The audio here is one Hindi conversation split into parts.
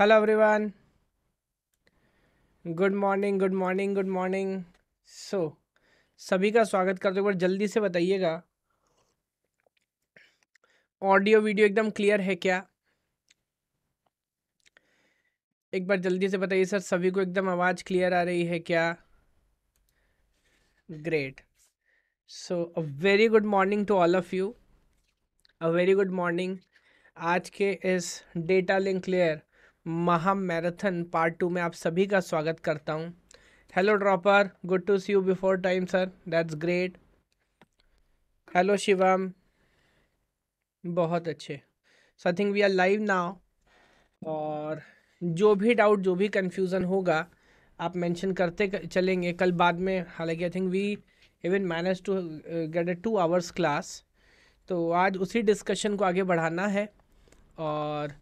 Hello everyone good morning good morning good morning so सभी का स्वागत करते हुए जल्दी से बताइएगा ऑडियो वीडियो एकदम क्लियर है क्या एक बार जल्दी से बताइए सर सभी को एकदम आवाज़ क्लियर आ रही है क्या great so a very good morning to all of you a very good morning आज के इस डेटा लिंक क्लियर महा मैराथन पार्ट टू में आप सभी का स्वागत करता हूँ hello dropper good to see you before time sir that's great hello Shivam बहुत अच्छे so I think we are live now और जो भी डाउट जो भी कन्फ्यूज़न होगा आप मेंशन करते चलेंगे कल बाद में हालांकि I think we even manage to get a two hours class तो आज उसी डिस्कशन को आगे बढ़ाना है और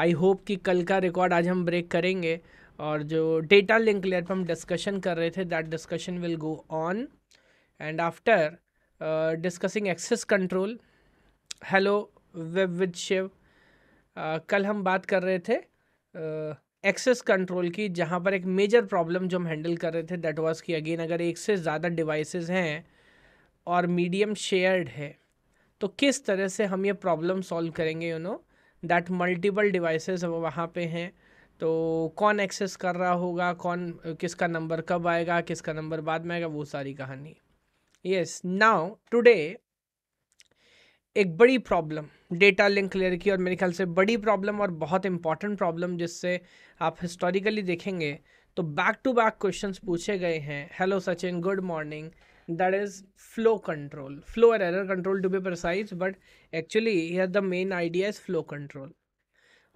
आई होप कि कल का रिकॉर्ड आज हम ब्रेक करेंगे और जो डेटा लिंक लेयर पर हम डिस्कशन कर रहे थे that discussion will go on and after discussing access control hello वेब विद शिव कल हम बात कर रहे थे एक्सेस uh, कंट्रोल की जहाँ पर एक मेजर प्रॉब्लम जो हम हैंडल कर रहे थे दैट वाज कि अगेन अगर एक से ज़्यादा डिवाइसेस हैं और मीडियम शेयर्ड है तो किस तरह से हम ये प्रॉब्लम सॉल्व करेंगे you you know know? That multiple devices वहाँ पे हैं तो कौन एक्सेस कर रहा होगा कौन किसका नंबर कब आएगा किसका नंबर बाद में आएगा वो सारी कहानी यस नाउ टुडे एक बड़ी प्रॉब्लम डेटा लिंक लेयर की और मेरे ख्याल से बड़ी प्रॉब्लम और बहुत इंपॉर्टेंट प्रॉब्लम जिससे आप हिस्टोरिकली देखेंगे तो बैक टू बैक क्वेश्चंस पूछे गए हैं hello Sachin good morning that is flow control flow and error control to be precise but actually here the main idea is flow control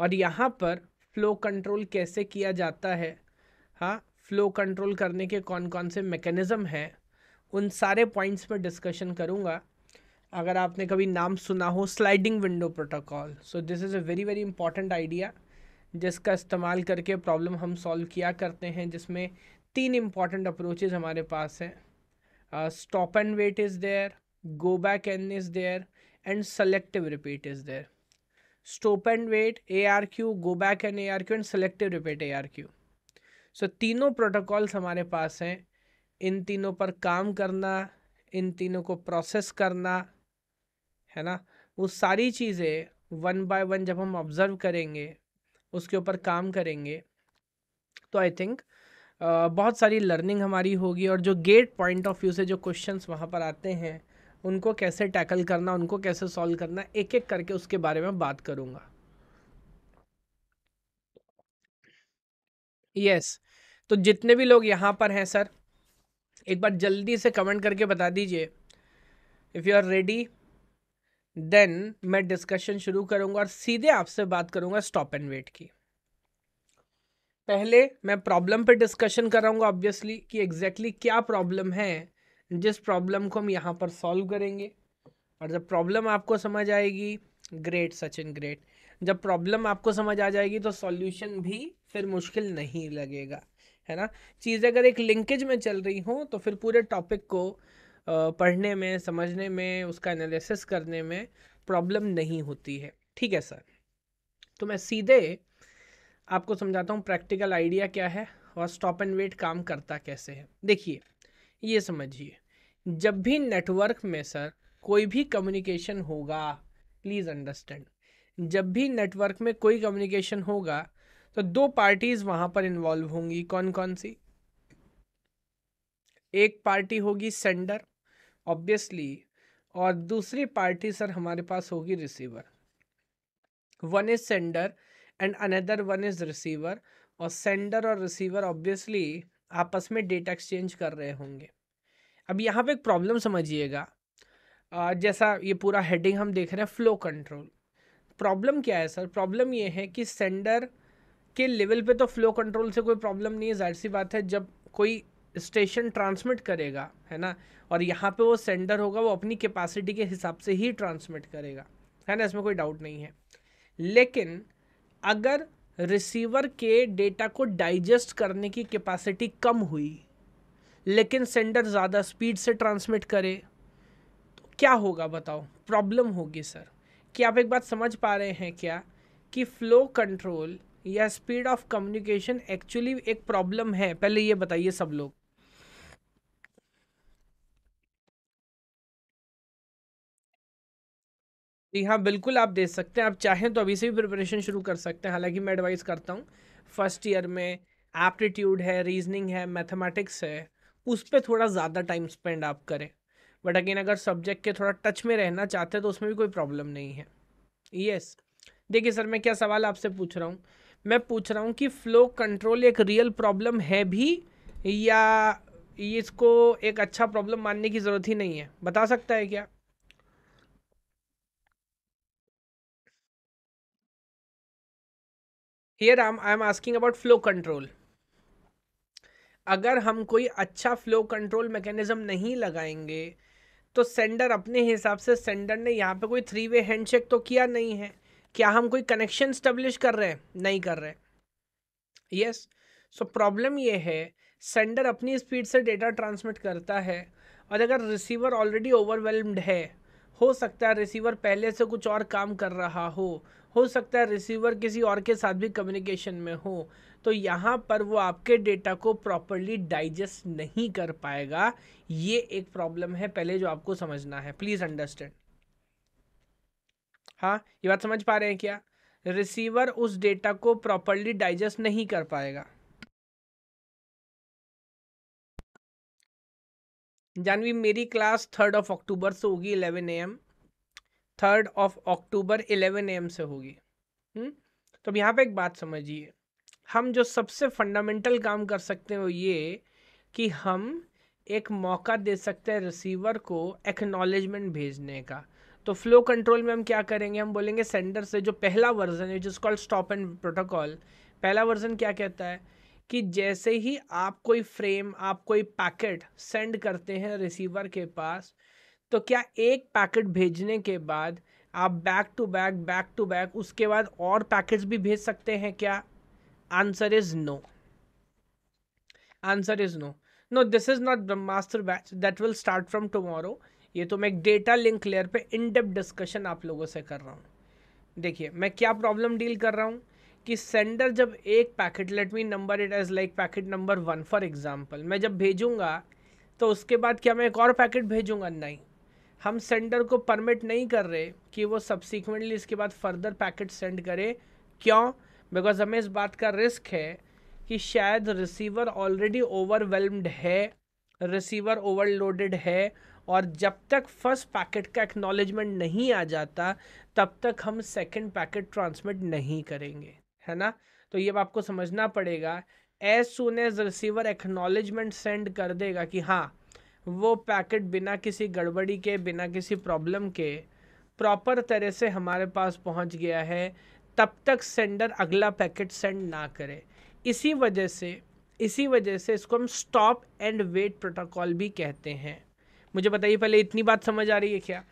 और यहाँ पर फ्लो कंट्रोल कैसे किया जाता है हाँ फ्लो कंट्रोल करने के कौन कौन से मैकेनिज़्म हैं उन सारे पॉइंट्स पर डिस्कशन करूँगा अगर आपने कभी नाम सुना हो sliding window protocol so this is a very very important idea जिसका इस्तेमाल करके प्रॉब्लम हम सॉल्व किया करते हैं जिसमें तीन इम्पॉर्टेंट अप्रोचेज़ हमारे पास हैं uh, stop and wait is there go back n is there and selective repeat is there stop and wait arq go back and arq and selective repeat arq so so, तीनों प्रोटोकॉल्स हमारे पास हैं इन तीनों पर काम करना इन तीनों को प्रोसेस करना है ना वो सारी चीज़ें वन बाय वन जब हम ऑब्ज़र्व करेंगे उसके ऊपर काम करेंगे तो आई थिंक बहुत सारी लर्निंग हमारी होगी और जो गेट पॉइंट ऑफ व्यू से जो क्वेश्चन वहाँ पर आते हैं उनको कैसे टैकल करना उनको कैसे सॉल्व करना एक एक करके उसके बारे में बात करूँगा यस yes. तो जितने भी लोग यहाँ पर हैं सर एक बार जल्दी से कमेंट करके बता दीजिए if you are ready then मैं डिस्कशन शुरू करूँगा और सीधे आपसे बात करूँगा स्टॉप एंड वेट की पहले मैं प्रॉब्लम पर डिस्कशन कराऊंगा ऑब्वियसली कि एग्जैक्टली exactly क्या प्रॉब्लम है जिस प्रॉब्लम को हम यहाँ पर सॉल्व करेंगे और जब प्रॉब्लम आपको समझ आएगी ग्रेट सचिन ग्रेट जब प्रॉब्लम आपको समझ आ जाएगी तो सॉल्यूशन भी फिर मुश्किल नहीं लगेगा है ना चीज़ अगर एक लिंकेज में चल रही हो तो फिर पूरे टॉपिक को पढ़ने में समझने में उसका एनालिसिस करने में प्रॉब्लम नहीं होती है ठीक है सर तो मैं सीधे आपको समझाता हूँ प्रैक्टिकल आइडिया क्या है और स्टॉप एंड वेट काम करता कैसे है देखिए ये समझिए जब भी नेटवर्क में सर कोई भी कम्युनिकेशन होगा प्लीज़ अंडरस्टैंड जब भी नेटवर्क में कोई कम्युनिकेशन होगा तो दो पार्टीज़ वहाँ पर इन्वॉल्व होंगी कौन कौन सी एक पार्टी होगी सेंडर ऑब्वियसली और दूसरी पार्टी सर हमारे पास होगी receiver one is sender and another one is receiver और सेंडर और रिसीवर ऑब्वियसली आपस में डेटा एक्सचेंज कर रहे होंगे अब यहाँ पे एक प्रॉब्लम समझिएगा जैसा ये पूरा हेडिंग हम देख रहे हैं फ्लो कंट्रोल प्रॉब्लम क्या है सर प्रॉब्लम ये है कि सेंडर के लेवल पे तो फ्लो कंट्रोल से कोई प्रॉब्लम नहीं है जाहिर सी बात है जब कोई स्टेशन ट्रांसमिट करेगा है ना और यहाँ पे वो सेंडर होगा वो अपनी कैपेसिटी के हिसाब से ही ट्रांसमिट करेगा है ना इसमें कोई डाउट नहीं है लेकिन अगर रिसीवर के डेटा को डाइजेस्ट करने की कैपेसिटी कम हुई लेकिन सेंडर ज़्यादा स्पीड से ट्रांसमिट करे तो क्या होगा बताओ प्रॉब्लम होगी सर कि आप एक बात समझ पा रहे हैं क्या कि फ्लो कंट्रोल या स्पीड ऑफ कम्युनिकेशन एक्चुअली एक प्रॉब्लम है पहले ये बताइए सब लोग जी हाँ बिल्कुल आप दे सकते हैं आप चाहें तो अभी से भी प्रिपरेशन शुरू कर सकते हैं हालांकि मैं एडवाइस करता हूँ फर्स्ट ईयर में एप्टीट्यूड है रीजनिंग है मैथमेटिक्स है उस पर थोड़ा ज़्यादा टाइम स्पेंड आप करें बट अगेन अगर सब्जेक्ट के थोड़ा टच में रहना चाहते हैं तो उसमें भी कोई प्रॉब्लम नहीं है यस yes. देखिए सर मैं क्या सवाल आपसे पूछ रहा हूँ मैं पूछ रहा हूँ कि फ्लो कंट्रोल एक रियल प्रॉब्लम है भी या इसको एक अच्छा प्रॉब्लम मानने की ज़रूरत ही नहीं है बता सकता है क्या here I am asking about flow control अगर हम कोई अच्छा फ्लो कंट्रोल मैकेनिज्म नहीं लगाएंगे तो सेंडर अपने हिसाब से सेंडर ने यहाँ पे कोई थ्री वे हैंडशेक तो किया नहीं है क्या हम कोई कनेक्शन स्टेब्लिश कर रहे हैं नहीं कर रहे यस सो प्रॉब्लम ये है सेंडर अपनी स्पीड से डेटा ट्रांसमिट करता है और अगर रिसीवर ऑलरेडी ओवरवेलम्ड है हो सकता है रिसीवर पहले से कुछ और काम कर रहा हो हो सकता है रिसीवर किसी और के साथ भी कम्युनिकेशन में हो तो यहाँ पर वो आपके डेटा को प्रॉपरली डाइजेस्ट नहीं कर पाएगा ये एक प्रॉब्लम है पहले जो आपको समझना है प्लीज़ अंडरस्टैंड हाँ ये बात समझ पा रहे हैं क्या रिसीवर उस डेटा को प्रॉपरली डाइजेस्ट नहीं कर पाएगा जानवी मेरी क्लास थर्ड ऑफ अक्टूबर से होगी eleven A m third of October eleven am से होगी हम्म? तो अब यहाँ पे एक बात समझिए हम जो सबसे फंडामेंटल काम कर सकते हैं वो ये कि हम एक मौका दे सकते हैं रिसीवर को एक्नॉलेजमेंट भेजने का तो फ्लो कंट्रोल में हम क्या करेंगे हम बोलेंगे सेंडर से जो पहला वर्जन है जिस कॉल स्टॉप एंड प्रोटोकॉल पहला वर्जन क्या कहता है कि जैसे ही आप कोई फ्रेम आप कोई पैकेट सेंड करते हैं रिसीवर के पास तो क्या एक पैकेट भेजने के बाद आप back to back back to back उसके बाद और पैकेट्स भी भेज सकते हैं क्या answer is no answer is no no this is not Brahmastra batch that will start from tomorrow ये तो मैं एक डेटा लिंक लेयर पे इन डेप डिस्कशन आप लोगों से कर रहा हूँ देखिए मैं क्या प्रॉब्लम डील कर रहा हूँ कि सेंडर जब एक packet let me number it as like packet number one for example मैं जब भेजूंगा तो उसके बाद क्या मैं एक और पैकेट भेजूंगा नहीं हम सेंडर को परमिट नहीं कर रहे कि वो सब्सिक्वेंटली इसके बाद फर्दर पैकेट सेंड करे क्यों बिकॉज हमें इस बात का रिस्क है कि शायद रिसीवर ऑलरेडी ओवरवेलम्ड है रिसीवर ओवरलोडेड है और जब तक फर्स्ट पैकेट का एक्नॉलेजमेंट नहीं आ जाता तब तक हम सेकेंड पैकेट ट्रांसमिट नहीं करेंगे है ना तो ये आपको समझना पड़ेगा as soon as receiver acknowledgement send कर देगा कि हाँ वो पैकेट बिना किसी गड़बड़ी के बिना किसी प्रॉब्लम के प्रॉपर तरह से हमारे पास पहुंच गया है तब तक सेंडर अगला पैकेट सेंड ना करे इसी वजह से इसी वजह से इसको हम स्टॉप एंड वेट प्रोटोकॉल भी कहते हैं मुझे बताइए पहले इतनी बात समझ आ रही है क्या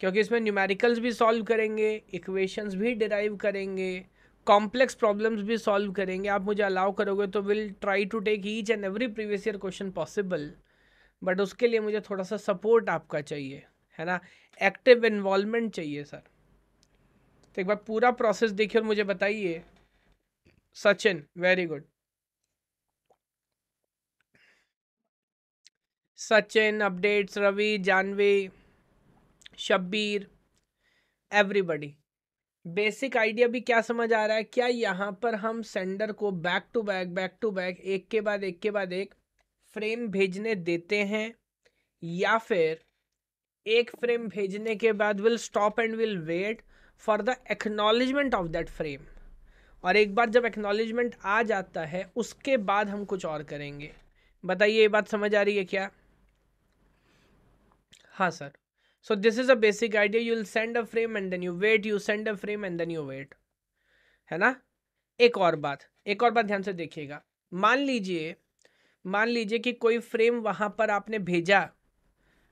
क्योंकि इसमें न्यूमेरिकल्स भी सॉल्व करेंगे इक्वेशंस भी डिराइव करेंगे कॉम्प्लेक्स प्रॉब्लम्स भी सॉल्व करेंगे आप मुझे अलाउ करोगे तो will try to take each and every previous year question possible but उसके लिए मुझे थोड़ा सा सपोर्ट आपका चाहिए है ना एक्टिव इन्वॉल्वमेंट चाहिए सर तो एक बार पूरा प्रोसेस देखिए और मुझे बताइए Sachin very good Sachin updates Ravi Janvi Shabbir everybody basic idea भी क्या समझ आ रहा है क्या यहाँ पर हम सेंडर को back to back back to back एक के बाद एक के बाद एक फ्रेम भेजने देते हैं या फिर एक फ्रेम भेजने के बाद will stop and will wait for the acknowledgement of that frame और एक बार जब एक्नॉलेजमेंट आ जाता है उसके बाद हम कुछ और करेंगे बताइए ये बात समझ आ रही है क्या हाँ sir so this is a basic idea you will send a frame and then you wait you send a frame and then you wait है ना एक और बात एक और बात ध्यान से देखिएगा मान लीजिए मान लीजिए कि कोई फ्रेम वहां पर आपने भेजा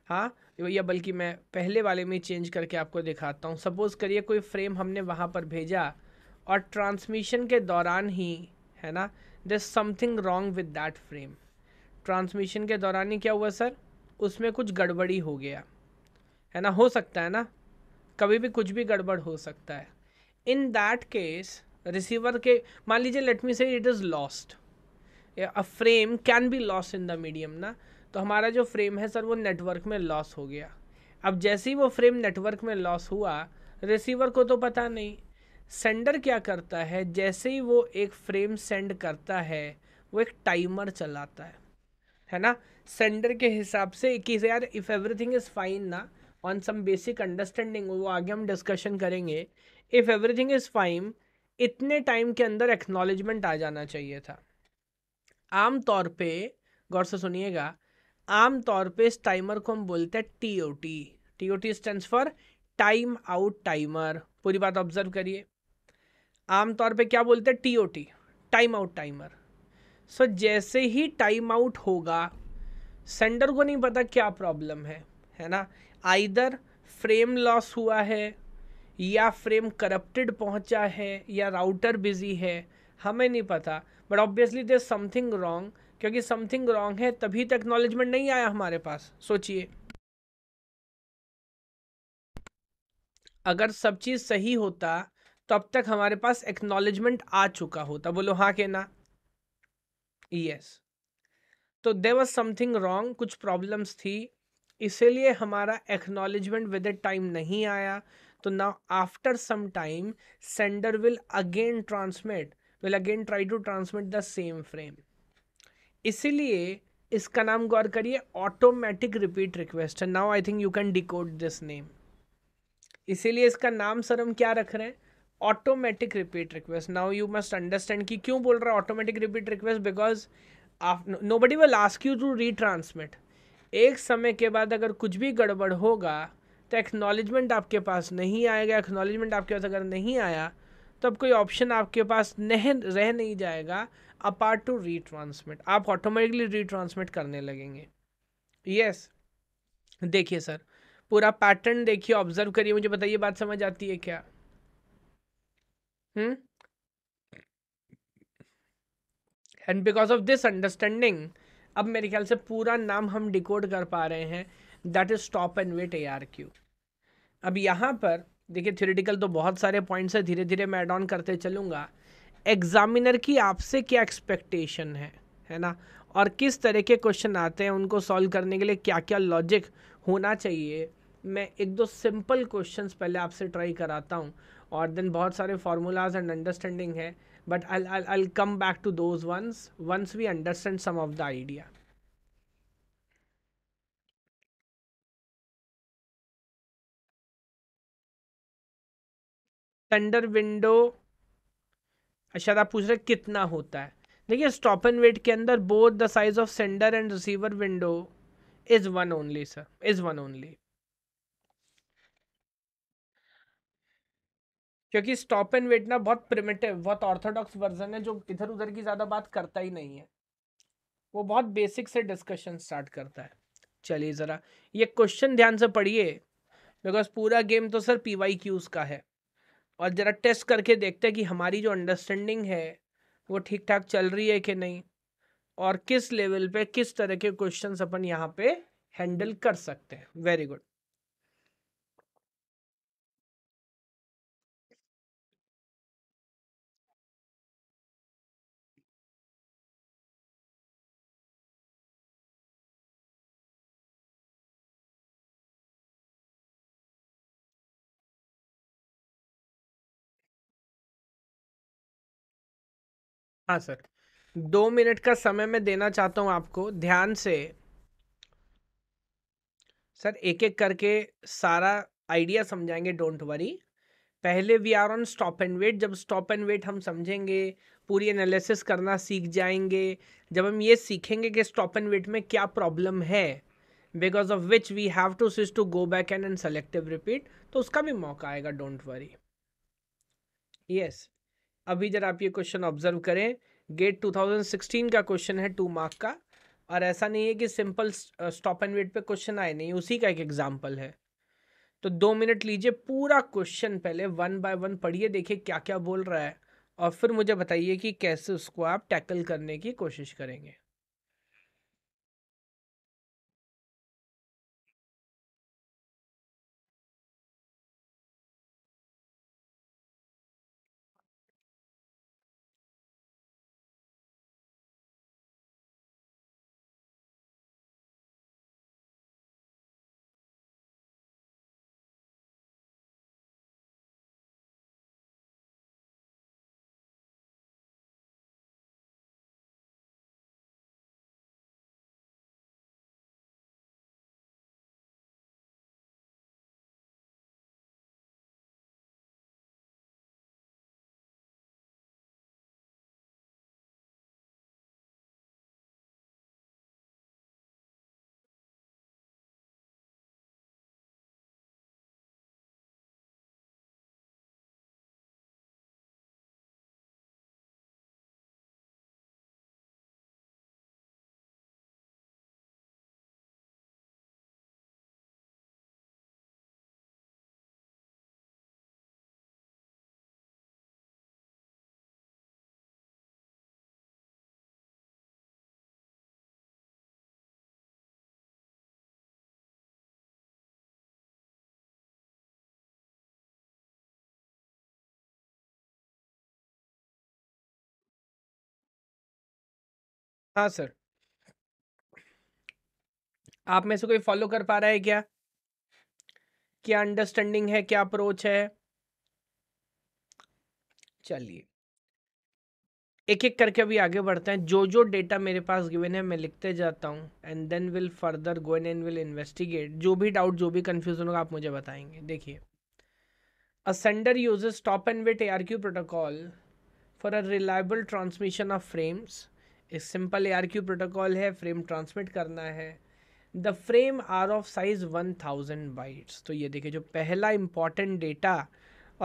हाँ या बल्कि मैं पहले वाले में चेंज करके आपको दिखाता हूँ सपोज़ करिए कोई फ्रेम हमने वहां पर भेजा और ट्रांसमिशन के दौरान ही है ना there something wrong with that frame transmission के दौरान ही क्या हुआ सर उसमें कुछ गड़बड़ी हो गया है ना हो सकता है ना कभी भी कुछ भी गड़बड़ हो सकता है इन दैट केस रिसीवर के मान लीजिए let me say it is lost a frame can be loss in the medium ना तो हमारा जो फ्रेम है सर वो नेटवर्क में लॉस हो गया अब जैसे ही वो फ्रेम नेटवर्क में लॉस हुआ रिसीवर को तो पता नहीं सेंडर क्या करता है जैसे ही वो एक फ्रेम सेंड करता है वो एक टाइमर चलाता है है ना सेंडर के हिसाब से कि यार इफ़ एवरीथिंग इज़ फाइन ना ऑन सम बेसिक अंडरस्टैंडिंग वो आगे हम डिस्कशन करेंगे इफ़ एवरीथिंग इज़ फाइन इतने टाइम के अंदर एक्नॉलेजमेंट आ जाना चाहिए था आम तौर पे गौर से सुनिएगा आम तौर पे इस टाइमर को हम बोलते हैं T O T T O T stand for time out timer पूरी बात ऑब्जर्व करिए आम तौर पे क्या बोलते हैं T O T time out timer so जैसे ही टाइम आउट होगा सेंडर को नहीं पता क्या प्रॉब्लम है है ना आइदर फ्रेम लॉस हुआ है या फ्रेम करप्टेड पहुंचा है या राउटर बिजी है हमें नहीं पता but obviously there something wrong क्योंकि समथिंग रॉन्ग है तभी टेक्नोलॉजमेंट तो नहीं आया हमारे पास सोचिए अगर सब चीज़ सही होता तो अब तक हमारे पास एक्नॉलेजमेंट आ चुका होता बोलो हाँ के ना यस yes. तो देर वॉज समथिंग रॉन्ग कुछ प्रॉब्लम्स थी इसीलिए हमारा एक्नॉलेजमेंट विद टाइम नहीं आया तो now after some time sender will again transmit will again try to transmit the same frame इसीलिए इसका नाम गौर करिए ऑटोमेटिक रिपीट रिक्वेस्ट है now I think you can decode this name इसीलिए इसका नाम सर हम क्या रख रहे हैं automatic repeat request now you must understand कि क्यों बोल रहा है automatic repeat request because nobody will ask you to retransmit एक समय के बाद अगर कुछ भी गड़बड़ होगा तो एक्नॉलेजमेंट आपके पास नहीं आएगा एक्नॉलेजमेंट आपके पास अगर नहीं आया तो अब कोई ऑप्शन आपके पास नहीं रह नहीं जाएगा अपार्ट टू रीट्रांसमिट आप ऑटोमेटिकली रीट्रांसमिट करने लगेंगे यस yes. देखिए सर पूरा पैटर्न देखिए ऑब्जर्व करिए मुझे बताइए बात समझ आती है क्या hmm and because of this understanding अब मेरे ख्याल से पूरा नाम हम डिकोड कर पा रहे हैं that is stop and wait A R Q अब यहाँ पर देखिए थ्योरेटिकल तो बहुत सारे पॉइंट्स है धीरे धीरे मैं एड ऑन करते चलूँगा एग्जामिनर की आपसे क्या एक्सपेक्टेशन है है ना और किस तरह के क्वेश्चन आते हैं उनको सॉल्व करने के लिए क्या क्या लॉजिक होना चाहिए मैं एक दो सिंपल क्वेश्चंस पहले आपसे ट्राई कराता हूँ और देन बहुत सारे फार्मूलाज एंड अंडरस्टैंडिंग है but I'll, I'll, I'll come back to those ones once we understand some of the idea. Sender window अच्छा तो आप पूछ रहे कितना होता है देखिए स्टॉप एंड वेट के अंदर both the size of sender and receiver window is one only sir is one only क्योंकि स्टॉप एंड वेट ना बहुत प्रिमेटिव बहुत ऑर्थोडॉक्स वर्जन है जो इधर उधर की ज़्यादा बात करता ही नहीं है वो बहुत बेसिक से डिस्कशन स्टार्ट करता है चलिए ज़रा ये क्वेश्चन ध्यान से पढ़िए बिकॉज पूरा गेम तो सर पी वाई क्यूज़ का है और ज़रा टेस्ट करके देखते हैं कि हमारी जो अंडरस्टैंडिंग है वो ठीक ठाक चल रही है कि नहीं और किस लेवल पे किस तरह के क्वेश्चंस अपन यहाँ पे हैंडल कर सकते हैं वेरी गुड हाँ सर दो मिनट का समय मैं देना चाहता हूँ आपको ध्यान से सर एक एक करके सारा आइडिया समझाएंगे डोंट वरी पहले we are on stop and wait जब स्टॉप एंड वेट हम समझेंगे पूरी एनालिसिस करना सीख जाएंगे जब हम ये सीखेंगे कि स्टॉप एंड वेट में क्या प्रॉब्लम है because of which we have to switch to go back N and selective repeat तो उसका भी मौका आएगा डोंट वरी यस अभी जरा आप ये क्वेश्चन ऑब्जर्व करें गेट 2016 का क्वेश्चन है टू मार्क का और ऐसा नहीं है कि सिंपल स्टॉप एंड वेट पे क्वेश्चन आए नहीं उसी का एक एग्जाम्पल है तो दो मिनट लीजिए पूरा क्वेश्चन पहले वन बाय वन पढ़िए देखिए क्या क्या बोल रहा है और फिर मुझे बताइए कि कैसे उसको आप टैकल करने की कोशिश करेंगे हाँ सर आप में से कोई फॉलो कर पा रहा है क्या क्या अंडरस्टैंडिंग है क्या अप्रोच है चलिए एक एक करके अभी आगे बढ़ते हैं जो जो डेटा मेरे पास गिवन है मैं लिखते जाता हूँ and then will further go and will investigate जो भी डाउट जो भी कन्फ्यूजन होगा आप मुझे बताएंगे देखिए a sender uses stop and wait A R Q protocol for a reliable transmission of frames एक सिंपल ए प्रोटोकॉल है फ्रेम ट्रांसमिट करना है the frame are of size one thousand bytes तो ये देखिए जो पहला इम्पॉर्टेंट डेटा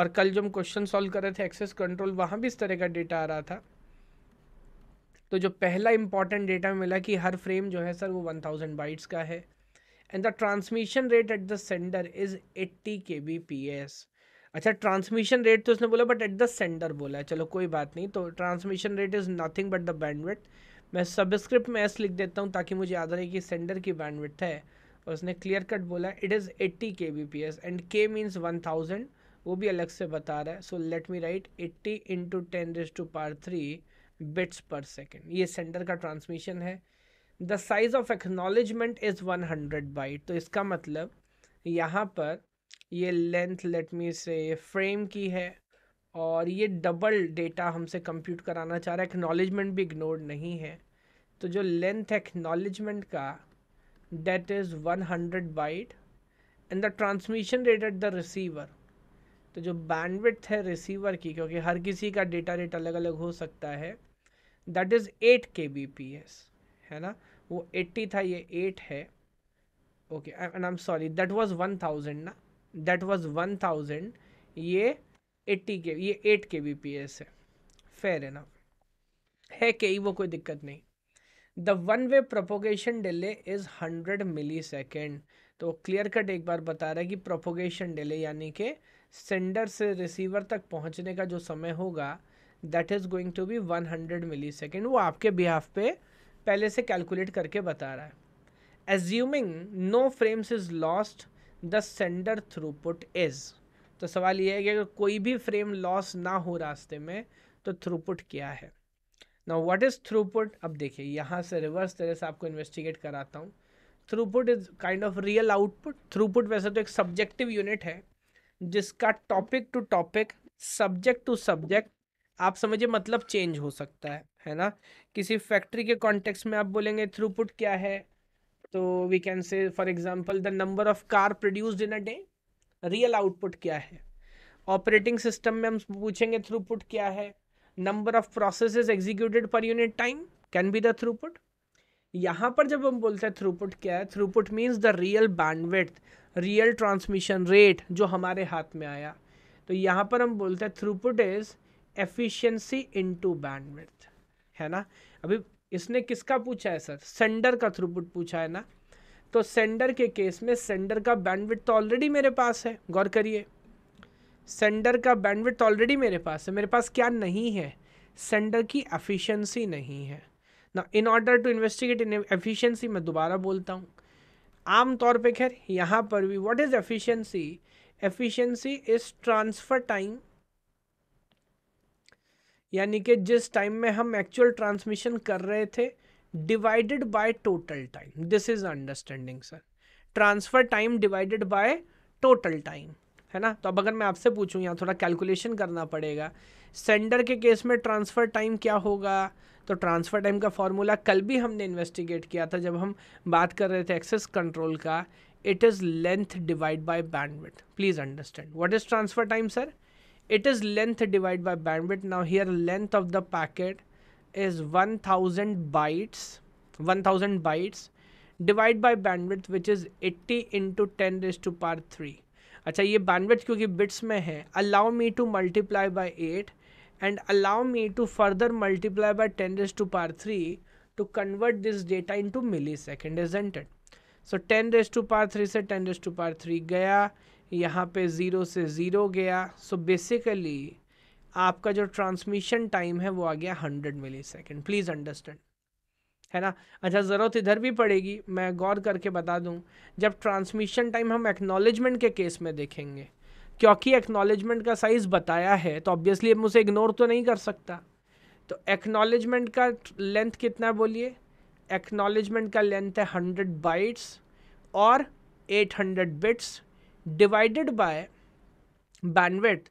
और कल जो हम क्वेश्चन सॉल्व कर रहे थे एक्सेस कंट्रोल वहाँ भी इस तरह का डेटा आ रहा था तो जो पहला इंपॉर्टेंट डेटा मिला कि हर फ्रेम जो है सर वो वन थाउजेंड बाइट्स का है and the transmission rate at the sender is eighty K B P S अच्छा ट्रांसमिशन रेट तो उसने बोला बट एट द सेंडर बोला है चलो कोई बात नहीं तो transmission rate is nothing but the bandwidth मैं सबस्क्रिप्ट में एस लिख देता हूँ ताकि मुझे याद रहे कि सेंडर की बैंडविड्थ है और उसने क्लियर कट बोला it is eighty K B P S and K means one thousand वो भी अलग से बता रहा है so let me write eighty into ten raise to power three bits per second ये सेंडर का ट्रांसमिशन है the size of acknowledgement is one hundred byte तो इसका मतलब यहाँ पर ये लेंथ लेट मी से फ्रेम की है और ये डबल डेटा हमसे कंप्यूट कराना चाह रहा है एक्नॉलेजमेंट भी इग्नोर्ड नहीं है तो जो लेंथ एक्नॉलेजमेंट का data is one hundred byte and the transmission rate at the receiver तो जो बैंडविथ है रिसीवर की क्योंकि हर किसी का डेटा रेट अलग अलग हो सकता है that is eight K B P S है ना वो एट्टी था ये एट है okay I am sorry that was one thousand ना दैट वाज वन थाउजेंड ये एट्टी के ये eight K B P S है फेयर है ना है के वो कोई दिक्कत नहीं the one way propagation delay is hundred milli millisecond तो क्लियर कट एक बार बता रहा है कि प्रोपोगेशन डिले यानी कि सेंडर से रिसीवर तक पहुंचने का जो समय होगा that is going to be one hundred milli millisecond वो आपके बिहाफ पे पहले से कैलकुलेट करके बता रहा है assuming no frames is lost the sender throughput is तो सवाल ये है कि अगर कोई भी फ्रेम लॉस ना हो रास्ते में तो थ्रूपुट क्या है ना वट इज़ थ्रूपुट अब देखिए यहाँ से रिवर्स तरह से आपको इन्वेस्टिगेट कराता हूँ throughput is kind of real output throughput वैसे तो एक सब्जेक्टिव यूनिट है जिसका topic to topic subject to subject आप समझिए मतलब चेंज हो सकता है है ना किसी फैक्ट्री के कॉन्टेक्स्ट में आप बोलेंगे थ्रूपुट क्या है तो we can say for example the number of car produced in a day real output क्या है ऑपरेटिंग सिस्टम में हम पूछेंगे थ्रूपुट क्या है number of process executed per unit time can be the throughput यहाँ पर जब हम बोलते हैं थ्रूपुट क्या है throughput means the real bandwidth real transmission rate जो हमारे हाथ में आया तो यहाँ पर हम बोलते हैं throughput is efficiency into bandwidth है ना अभी इसने किसका पूछा है सर सेंडर का थ्रूपुट पूछा है ना तो सेंडर के केस में सेंडर का बैंडविड्थ तो ऑलरेडी मेरे पास है गौर करिए सेंडर का बैंडविड्थ ऑलरेडी तो मेरे पास है मेरे पास क्या नहीं है सेंडर की एफिशिएंसी नहीं है ना in order to investigate in efficiency मैं दोबारा बोलता हूँ आमतौर पे खैर यहाँ पर भी what is efficiency efficiency is transfer time यानी कि जिस टाइम में हम एक्चुअल ट्रांसमिशन कर रहे थे divided by total time this is understanding sir transfer time divided by total time है ना तो अब अगर मैं आपसे पूछूं यहाँ थोड़ा कैलकुलेशन करना पड़ेगा सेंडर के केस में ट्रांसफ़र टाइम क्या होगा तो ट्रांसफ़र टाइम का फॉर्मूला कल भी हमने इन्वेस्टिगेट किया था जब हम बात कर रहे थे एक्सेस कंट्रोल का it is length divide by bandwidth please understand what is transfer time sir it is length divided by bandwidth now here length of the packet is 1000 bytes 1000 bytes divide by bandwidth which is 80 into 10 raised to power 3 अच्छा ये bandwidth क्योंकि bits में है allow me to multiply by 8 and allow me to further multiply by 10 raised to power 3 to convert this data into millisecond isn't it so 10 raised to power 3 से 10 raised to power 3 गया यहाँ पे ज़ीरो से ज़ीरो गया सो so बेसिकली आपका जो ट्रांसमिशन टाइम है वो आ गया hundred milli millisecond please understand है ना अच्छा ज़रूरत इधर भी पड़ेगी मैं गौर करके बता दूँ जब ट्रांसमिशन टाइम हम एक्नॉलेजमेंट के केस में देखेंगे क्योंकि एक्नॉलेजमेंट का साइज़ बताया है तो ऑब्वियसली अब उसे इग्नोर तो नहीं कर सकता तो एक्नॉलेजमेंट का लेंथ कितना बोलिए एक्नॉलेजमेंट का लेंथ है हंड्रेड बाइट्स और eight hundred bits divided by bandwidth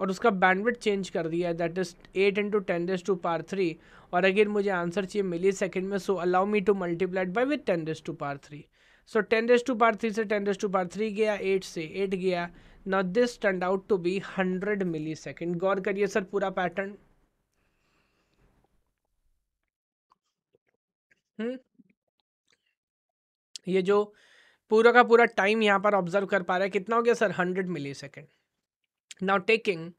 और उसका बैंडविथ चेंज कर दिया है that is eight into ten raise to power three और अगेन मुझे आंसर चाहिए मिली सेकेंड में so allow me to multiplied by with ten raise to power three so ten raise to power three से ten raise to power three गया एट से एट गया not this turn out to be hundred milli millisecond गौर करिए सर पूरा पैटर्न हम्म। ये जो पूरा का पूरा टाइम यहाँ पर ऑब्जर्व कर पा रहा है कितना हो गया sir hundred milli millisecond now taking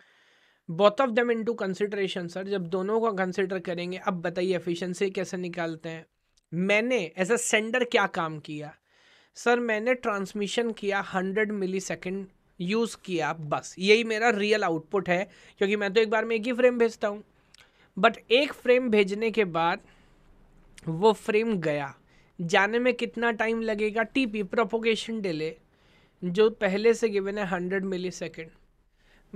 both of them into consideration sir जब दोनों को कंसिडर करेंगे अब बताइए एफिशंसी कैसे निकालते हैं मैंने एज अ सेंडर क्या काम किया सर मैंने ट्रांसमिशन किया हंड्रेड मिली सेकेंड यूज़ किया बस यही मेरा रियल आउटपुट है क्योंकि मैं तो एक बार में एक ही फ्रेम भेजता हूँ बट एक फ्रेम भेजने के बाद वो फ्रेम गया जाने में कितना टाइम लगेगा टी पी प्रोपोगेशन डिले जो पहले से गिवन है हंड्रेड मिली सेकेंड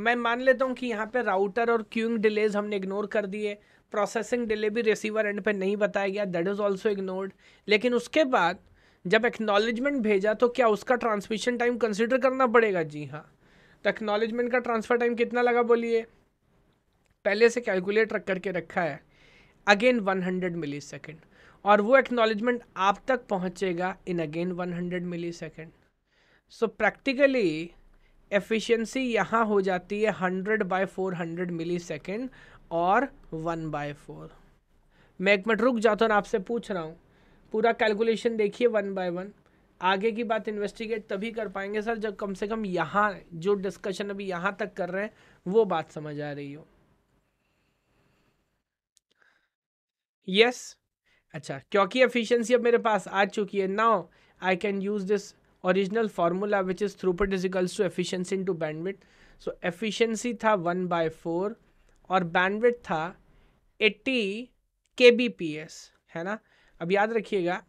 मैं मान लेता हूँ कि यहाँ पे राउटर और क्यूइंग डिलेज हमने इग्नोर कर दिए प्रोसेसिंग डिले भी रिसीवर एंड पे नहीं बताया गया दैट इज़ ऑल्सो इग्नोर्ड लेकिन उसके बाद जब एक्नॉलेजमेंट भेजा तो क्या उसका ट्रांसमिशन टाइम कंसिडर करना पड़ेगा जी हाँ तो एक्नॉलेजमेंट का ट्रांसफ़र टाइम कितना लगा बोलिए पहले से कैलकुलेट रख करके रखा है अगेन वन हंड्रेड मिली सेकेंड और वो एक्नॉलेजमेंट आप तक पहुंचेगा in again 100 milli second so practically efficiency यहाँ हो जाती है 100 बाय 400 मिली सेकेंड और 1 बाय फोर मैं एक मिनट रुक जाता हूँ आपसे पूछ रहा हूँ पूरा कैलकुलेशन देखिए वन बाय वन आगे की बात इन्वेस्टिगेट तभी कर पाएंगे सर जब कम से कम यहाँ जो डिस्कशन अभी यहाँ तक कर रहे हैं वो बात समझ आ रही हो यस yes, अच्छा क्योंकि एफिशिएंसी अब मेरे पास आ चुकी है now I can use this original formula which is throughput is equals to efficiency into bandwidth so efficiency था वन बाय फोर और बैंडविट था eighty K B P S है ना अब याद रखिएगा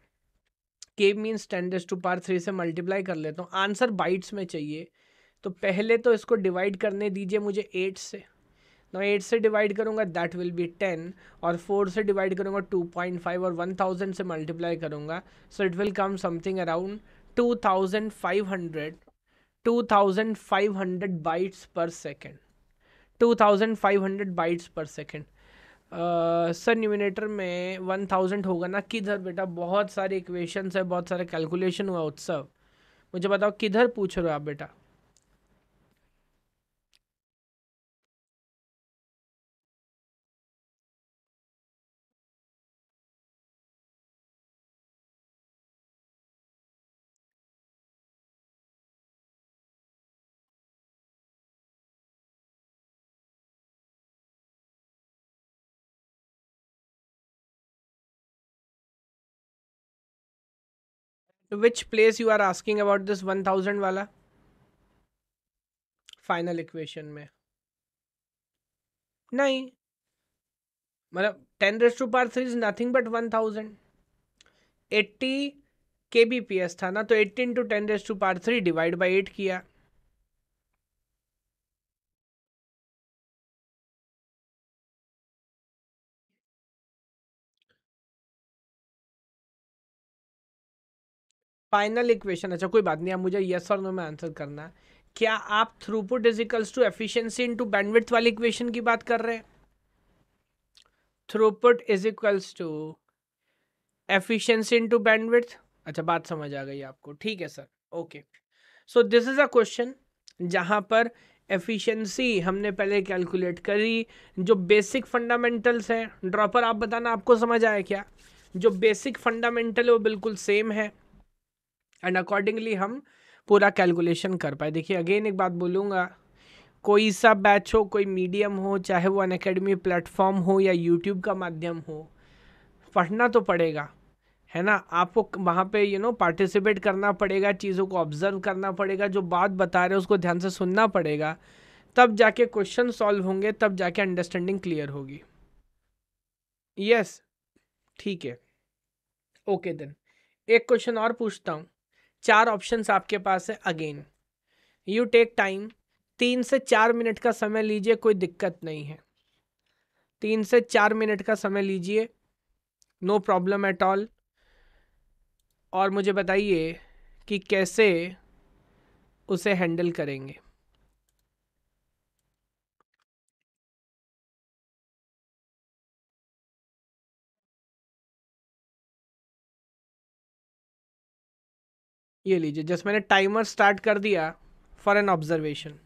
K means ten raise to power three से मल्टीप्लाई कर लेता हूँ आंसर बाइट्स में चाहिए तो पहले तो इसको डिवाइड करने दीजिए मुझे एट से ना एट से डिवाइड करूँगा दैट विल बी टेन और फोर से डिवाइड करूँगा टू पॉइंट फाइव और वन थाउजेंड से मल्टीप्लाई करूँगा so it will come something around two thousand five hundred two thousand five hundred bytes per second two thousand five hundred bytes per second sir numerator में वन थाउजेंड होगा ना किधर बेटा बहुत सारे इक्वेशंस है बहुत सारे कैलकुलेशन हुआ उत्सव मुझे बताओ किधर पूछ रहे हो आप बेटा which place you are asking about this one thousand वाला फाइनल इक्वेशन में नहीं मतलब ten raise to power three is nothing but one thousand eighty K B P S था ना तो eighty to ten raise to power three divide by eight किया फाइनल इक्वेशन अच्छा कोई बात नहीं आप मुझे यस और नो में आंसर करना है क्या आप throughput is equals to efficiency into bandwidth वाली इक्वेशन की बात कर रहे हैं throughput is equals to efficiency into bandwidth अच्छा बात समझ आ गई आपको ठीक है sir okay so this is a question जहां पर एफिशिएंसी हमने पहले कैलकुलेट करी जो बेसिक फंडामेंटल्स हैं ड्रॉपर आप बताना आपको समझ आया क्या जो बेसिक फंडामेंटल है वो बिल्कुल सेम है एंड अकॉर्डिंगली हम पूरा कैलकुलेशन कर पाए देखिए अगेन एक बात बोलूँगा कोई सा बैच हो कोई मीडियम हो चाहे वो अन अकेडमी प्लेटफॉर्म हो या यूट्यूब का माध्यम हो पढ़ना तो पड़ेगा है ना आपको वहाँ पे यू नो पार्टिसिपेट करना पड़ेगा चीज़ों को ऑब्जर्व करना पड़ेगा जो बात बता रहे हैं उसको ध्यान से सुनना पड़ेगा तब जाके क्वेश्चन सॉल्व होंगे तब जाके अंडरस्टैंडिंग क्लियर होगी यस ठीक है ओके देन एक क्वेश्चन और पूछता हूँ चार ऑप्शन आपके पास है अगेन यू टेक टाइम तीन से चार मिनट का समय लीजिए कोई दिक्कत नहीं है तीन से चार मिनट का समय लीजिए नो प्रॉब्लम एट ऑल और मुझे बताइए कि कैसे उसे हैंडल करेंगे ये लीजिए जस्ट मैंने टाइमर स्टार्ट कर दिया फॉर एन ऑब्जर्वेशन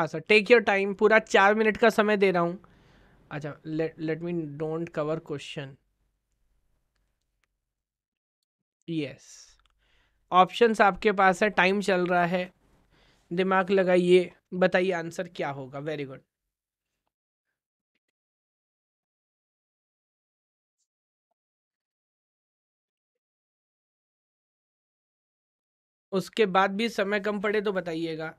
हाँ सर टेक योर टाइम पूरा चार मिनट का समय दे रहा हूँ अच्छा let me don't cover question yes options आपके पास है टाइम चल रहा है दिमाग लगाइए बताइए आंसर क्या होगा वेरी गुड उसके बाद भी समय कम पड़े तो बताइएगा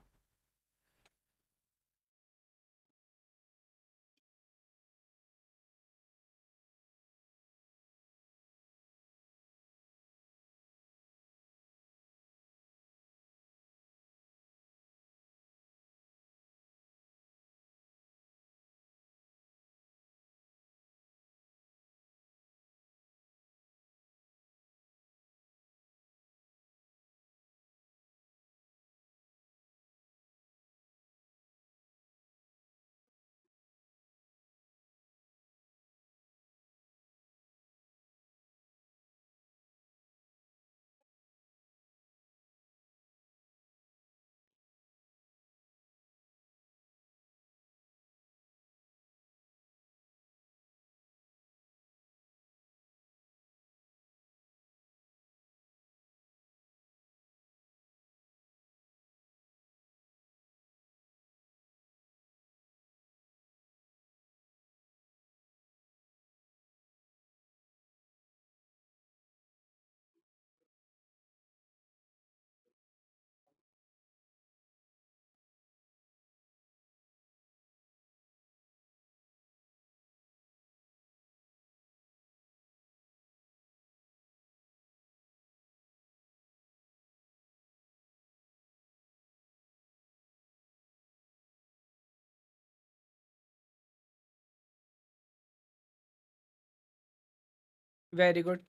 very good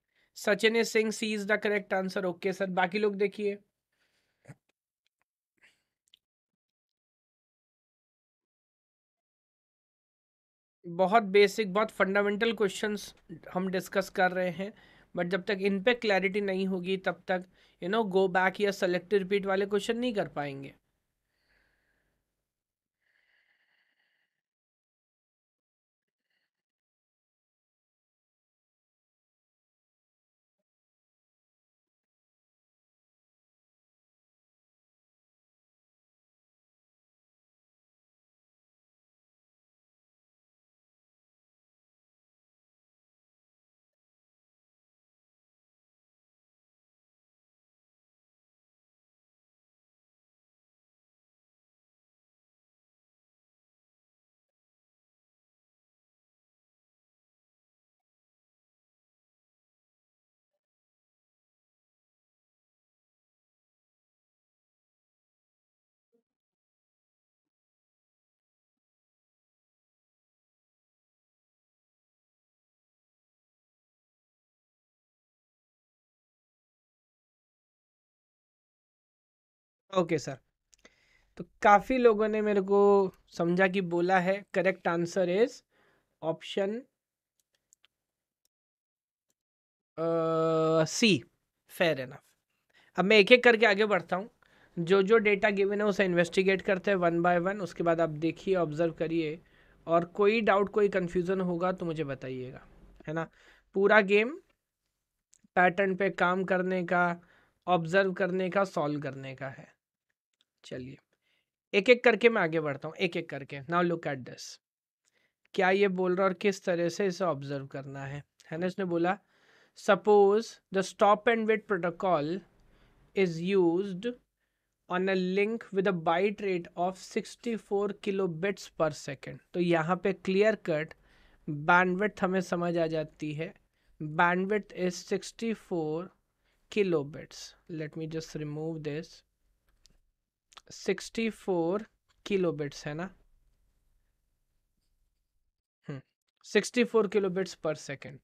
Sachin Singh C is the correct answer okay sir बाकी लोग देखिए बहुत बेसिक बहुत फंडामेंटल क्वेश्चंस हम डिस्कस कर रहे हैं बट जब तक इन पे क्लैरिटी नहीं होगी तब तक यू नो गो बैक या सेलेक्ट रिपीट वाले क्वेश्चन नहीं कर पाएंगे ओके सर तो काफ़ी लोगों ने मेरे को समझा कि बोला है correct answer is option C fair enough अब मैं एक एक करके आगे बढ़ता हूँ जो जो डेटा गिवन है उसे इन्वेस्टिगेट करते हैं वन बाय वन उसके बाद आप देखिए ऑब्जर्व करिए और कोई डाउट कोई कन्फ्यूज़न होगा तो मुझे बताइएगा है ना पूरा गेम पैटर्न पे काम करने का ऑब्जर्व करने का सॉल्व करने का है चलिए एक एक करके मैं आगे बढ़ता हूँ एक एक करके नाउ लुक एट दिस क्या ये बोल रहा और किस तरह से इसे ऑब्जर्व करना है है ना इसने बोला suppose the stop and wait protocol is use on a link with a byte rate of 64 bits per second तो यहाँ पे क्लियर कट बैंडविड्थ हमें समझ आ जाती है bandwidth is 64 bits let me just remove this sixty four kilobits है ना sixty four kilobits per second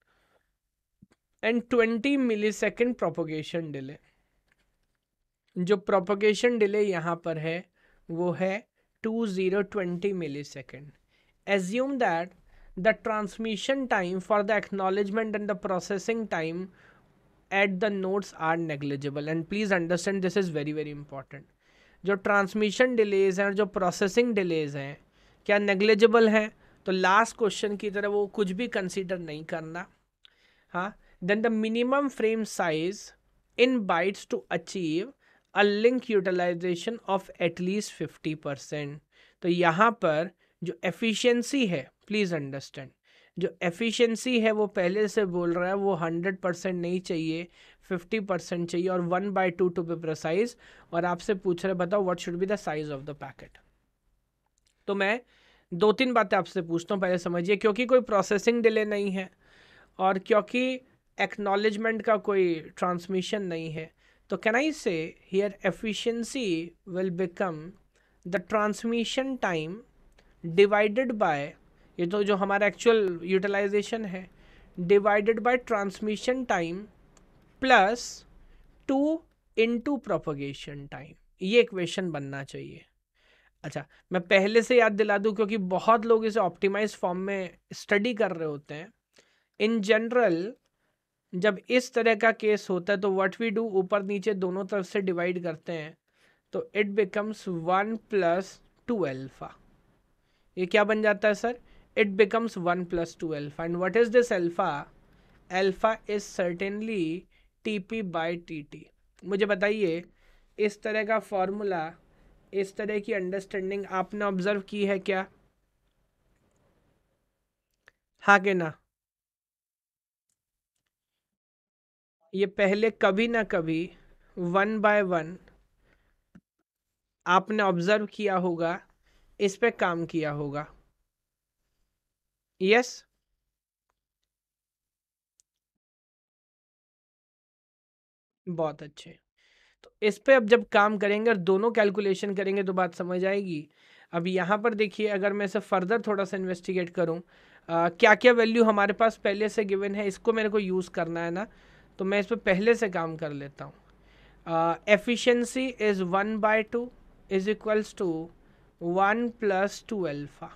and twenty milli millisecond propagation delay जो प्रोपोगेशन डिले यहाँ पर है वो है two zero twenty milli millisecond assume that the transmission time for the acknowledgement and the processing time at the nodes are negligible and please understand this is very very important जो ट्रांसमिशन डिलेज हैं और जो प्रोसेसिंग डिलेज हैं क्या नेग्लिजिबल हैं तो लास्ट क्वेश्चन की तरह वो कुछ भी कंसिडर नहीं करना हाँ then the minimum frame size in bytes to achieve a link utilization of at least fifty percent तो यहाँ पर जो एफिशिएंसी है प्लीज़ अंडरस्टैंड जो एफिशिएंसी है वो पहले से बोल रहा है वो हंड्रेड परसेंट नहीं चाहिए फिफ्टी परसेंट चाहिए और one by two to be precise और आपसे पूछ रहे बताओ what should be the size of the packet तो मैं दो तीन बातें आपसे पूछता हूँ पहले समझिए क्योंकि कोई प्रोसेसिंग डिले नहीं है और क्योंकि एक्नॉलेजमेंट का कोई ट्रांसमिशन नहीं है तो can I say here efficiency will become the transmission time divided by ये तो जो हमारा एक्चुअल यूटिलाइजेशन है divided by transmission time plus two two propagation time ये इक्वेशन बनना चाहिए अच्छा मैं पहले से याद दिला दूं क्योंकि बहुत लोग इसे ऑप्टिमाइज फॉर्म में स्टडी कर रहे होते हैं इन जनरल जब इस तरह का केस होता है तो व्हाट वी डू ऊपर नीचे दोनों तरफ से डिवाइड करते हैं तो it becomes one plus two alpha ये क्या बन जाता है sir it becomes one plus two alpha and what is this alpha alpha is certainly T P by T T मुझे बताइए इस तरह का फॉर्मूला इस तरह की अंडरस्टैंडिंग आपने ऑब्जर्व की है क्या हाँ के ना ये पहले कभी ना कभी वन बाय वन आपने ऑब्जर्व किया होगा इस पे काम किया होगा यस yes? बहुत अच्छे तो इस पे अब जब काम करेंगे और दोनों कैलकुलेशन करेंगे तो बात समझ आएगी अब यहाँ पर देखिए अगर मैं इसे फर्दर थोड़ा सा इन्वेस्टिगेट करूँ क्या क्या वैल्यू हमारे पास पहले से गिवन है इसको मेरे को यूज़ करना है ना तो मैं इस पर पहले से काम कर लेता हूँ efficiency is one by two is equals to one plus two alpha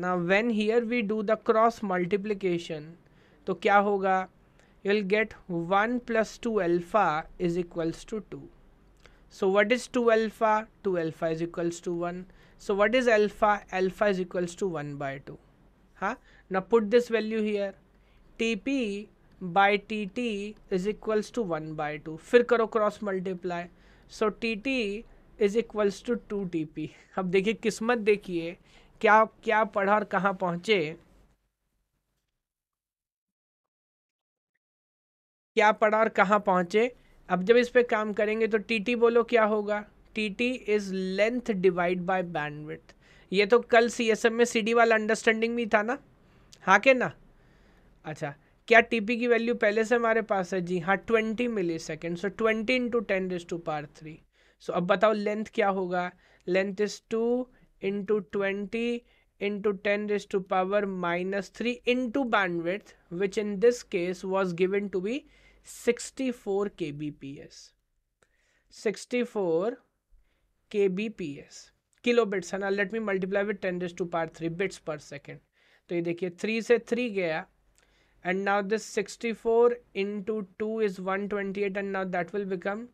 ना when here we do the cross multiplication तो क्या होगा you will get 1 plus 2 alpha is equals to 2. So what is 2 alpha? 2 alpha is equals to 1. So what is alpha? Alpha is equals to 1 by 2. Huh? Now put this value here. TP by TT is equals to 1 by 2. Fir karo cross multiply. So TT is equals to 2 Tp. Ab dekhi, kismat dekhiye. Kya, kya क्या पढ़ा और कहाँ क्या पढ़ा और कहाँ पहुँचे अब जब इस पर काम करेंगे तो टी टी बोलो क्या होगा T T is length divide by bandwidth ये तो कल सी एस एम में सी डी वाला अंडरस्टैंडिंग भी था ना हाँ के ना अच्छा क्या टी पी की वैल्यू पहले से हमारे पास है जी हाँ twenty milli second so twenty into ten is to power three so अब बताओ लेंथ क्या होगा length is two into twenty into ten is to power minus three into bandwidth which in this case was given to be sixty four K B P S sixty four K B P S kilobits है ना let me multiply with ten raise to power three bits per second तो ये देखिए थ्री से थ्री गया and now this 64 into 2 is 128 and now that will become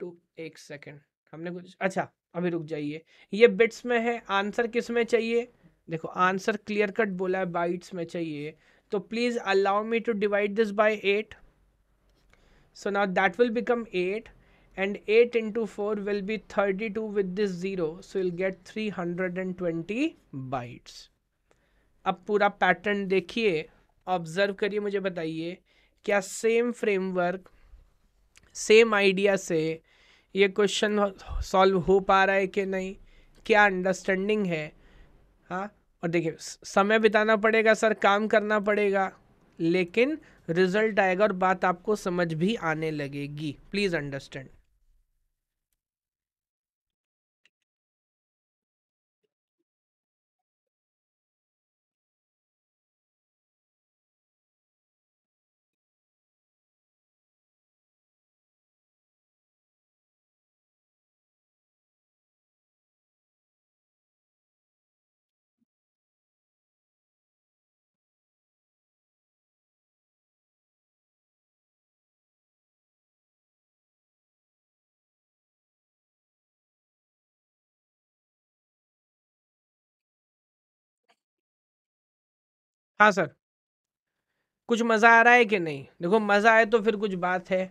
two एक सेकेंड हमने कुछ अच्छा अभी रुक जाइए ये बिट्स में है आंसर किस में चाहिए देखो आंसर क्लियर कट बोला है बाइट्स में चाहिए तो please allow me to divide this by eight so now that will become 8 and 8 into 4 will be 32 with this 0 so you'll get 320 bytes अब पूरा पैटर्न देखिए ऑब्जर्व करिए मुझे बताइए क्या सेम फ्रेमवर्क सेम आइडिया से ये क्वेश्चन सॉल्व हो पा रहा है कि नहीं क्या अंडरस्टैंडिंग है हाँ और देखिए समय बिताना पड़ेगा सर काम करना पड़ेगा लेकिन रिजल्ट आएगा और बात आपको समझ भी आने लगेगी प्लीज़ अंडरस्टैंड हाँ सर कुछ मज़ा आ रहा है कि नहीं देखो मज़ा आए तो फिर कुछ बात है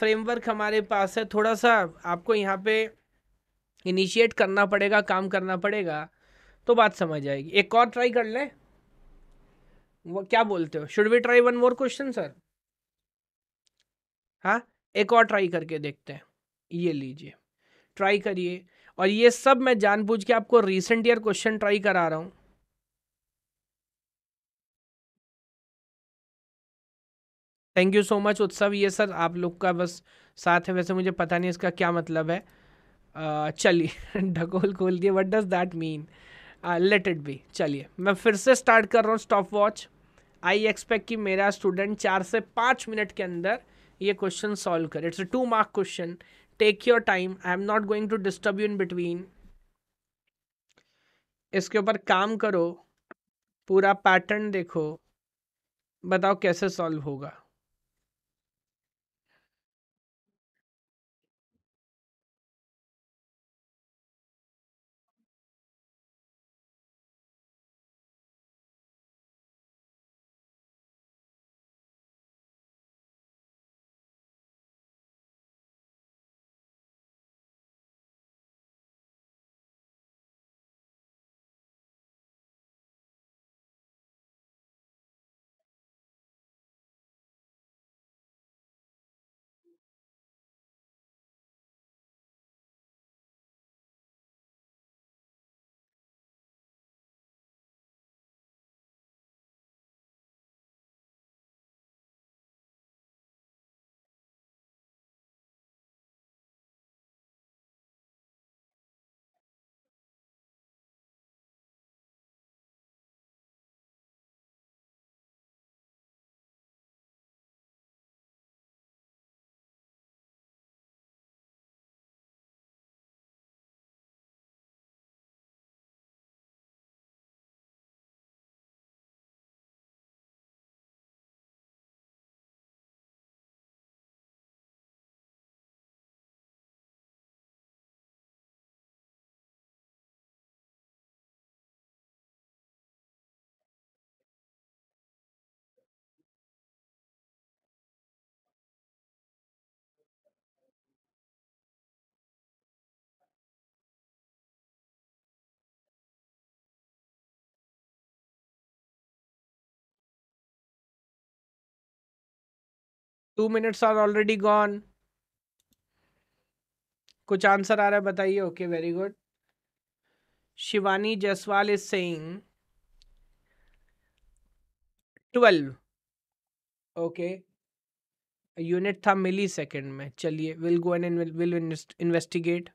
फ्रेमवर्क हमारे पास है थोड़ा सा आपको यहाँ पे इनिशिएट करना पड़ेगा काम करना पड़ेगा तो बात समझ आएगी एक और ट्राई कर लें वो क्या बोलते हो should we try one more question sir हाँ एक और ट्राई करके देखते हैं ये लीजिए ट्राई करिए और ये सब मैं जानबूझ के आपको रिसेंट ईयर क्वेश्चन ट्राई करा रहा हूँ थैंक यू सो मच उत्सव ये सर आप लोग का बस साथ है वैसे मुझे पता नहीं इसका क्या मतलब है चलिए ढकोल खोल दिए what does that mean let it be चलिए मैं फिर से स्टार्ट कर रहा हूँ स्टॉप वॉच आई एक्सपेक्ट कि मेरा स्टूडेंट चार से पाँच मिनट के अंदर ये क्वेश्चन सॉल्व करे it's a two mark question take your time I am not going to disturb you in between इसके ऊपर काम करो पूरा पैटर्न देखो बताओ कैसे सॉल्व होगा two minutes are already gone कुछ आंसर आ रहा है बताइए okay very good Shivani Jaswal is saying twelve okay unit था मिली सेकेंड में चलिए will go and will investigate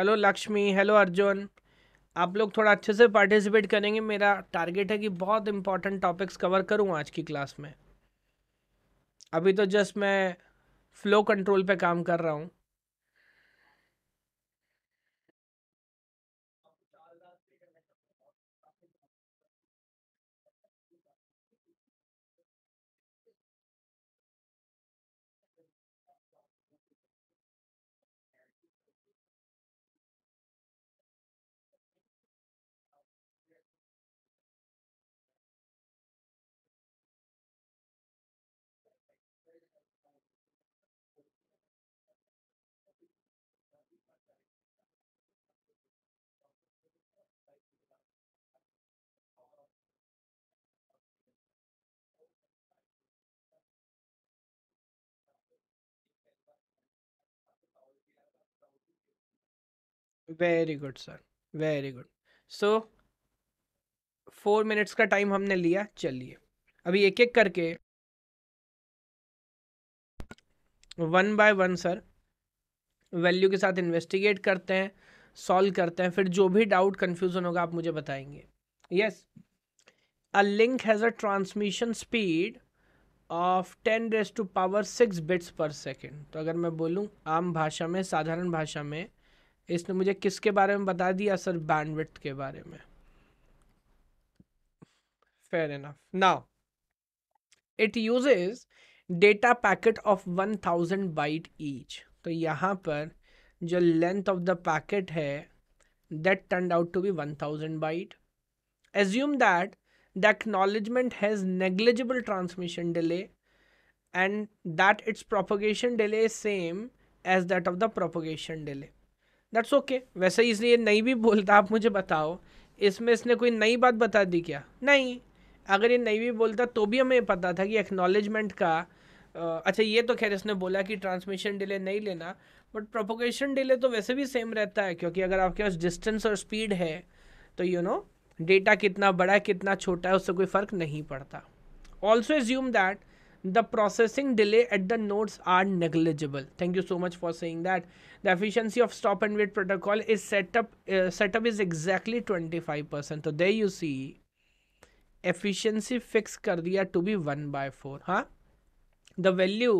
hello Lakshmi hello Arjun आप लोग थोड़ा अच्छे से पार्टिसिपेट करेंगे मेरा टारगेट है कि बहुत इंपॉर्टेंट टॉपिक्स कवर करूँ आज की क्लास में अभी तो जस्ट मैं फ़्लो कंट्रोल पे काम कर रहा हूँ very good sir very good so four minutes का टाइम हमने लिया चलिए अभी एक एक करके one by one sir value के साथ इन्वेस्टिगेट करते हैं सॉल्व करते हैं फिर जो भी डाउट कन्फ्यूज़न होगा आप मुझे बताएंगे yes a link has a transmission speed of ten raise to power six bits per second तो अगर मैं बोलूँ आम भाषा में साधारण भाषा में इसने मुझे किसके बारे में बता दिया सर बैंडविट के बारे में fair now it uses data packet of one thousand byte each तो यहाँ पर जो लेंथ ऑफ द पैकेट है that turn out to be thousand byte assume that the acknowledgement has negligible transmission delay and that its propagation delay same as that of the propagation delay that's okay okay. वैसे इसलिए नहीं भी बोलता आप मुझे बताओ इसमें इसने कोई नई बात बता दी क्या नहीं अगर ये नहीं भी बोलता तो भी हमें पता था कि एक्नॉलेजमेंट का अच्छा ये तो खैर इसने बोला कि ट्रांसमिशन डिले नहीं लेना बट प्रोपोकेशन डिले तो वैसे भी सेम रहता है क्योंकि अगर आपके पास डिस्टेंस और स्पीड है तो यू नो डेटा कितना बड़ा है कितना छोटा है उससे कोई फ़र्क नहीं पड़ता also assume that the processing delay at the nodes are negligible thank you so much for saying that the efficiency of stop and wait protocol is setup setup is exactly twenty five percent तो they you see efficiency fix कर दिया to be one by four हाँ the value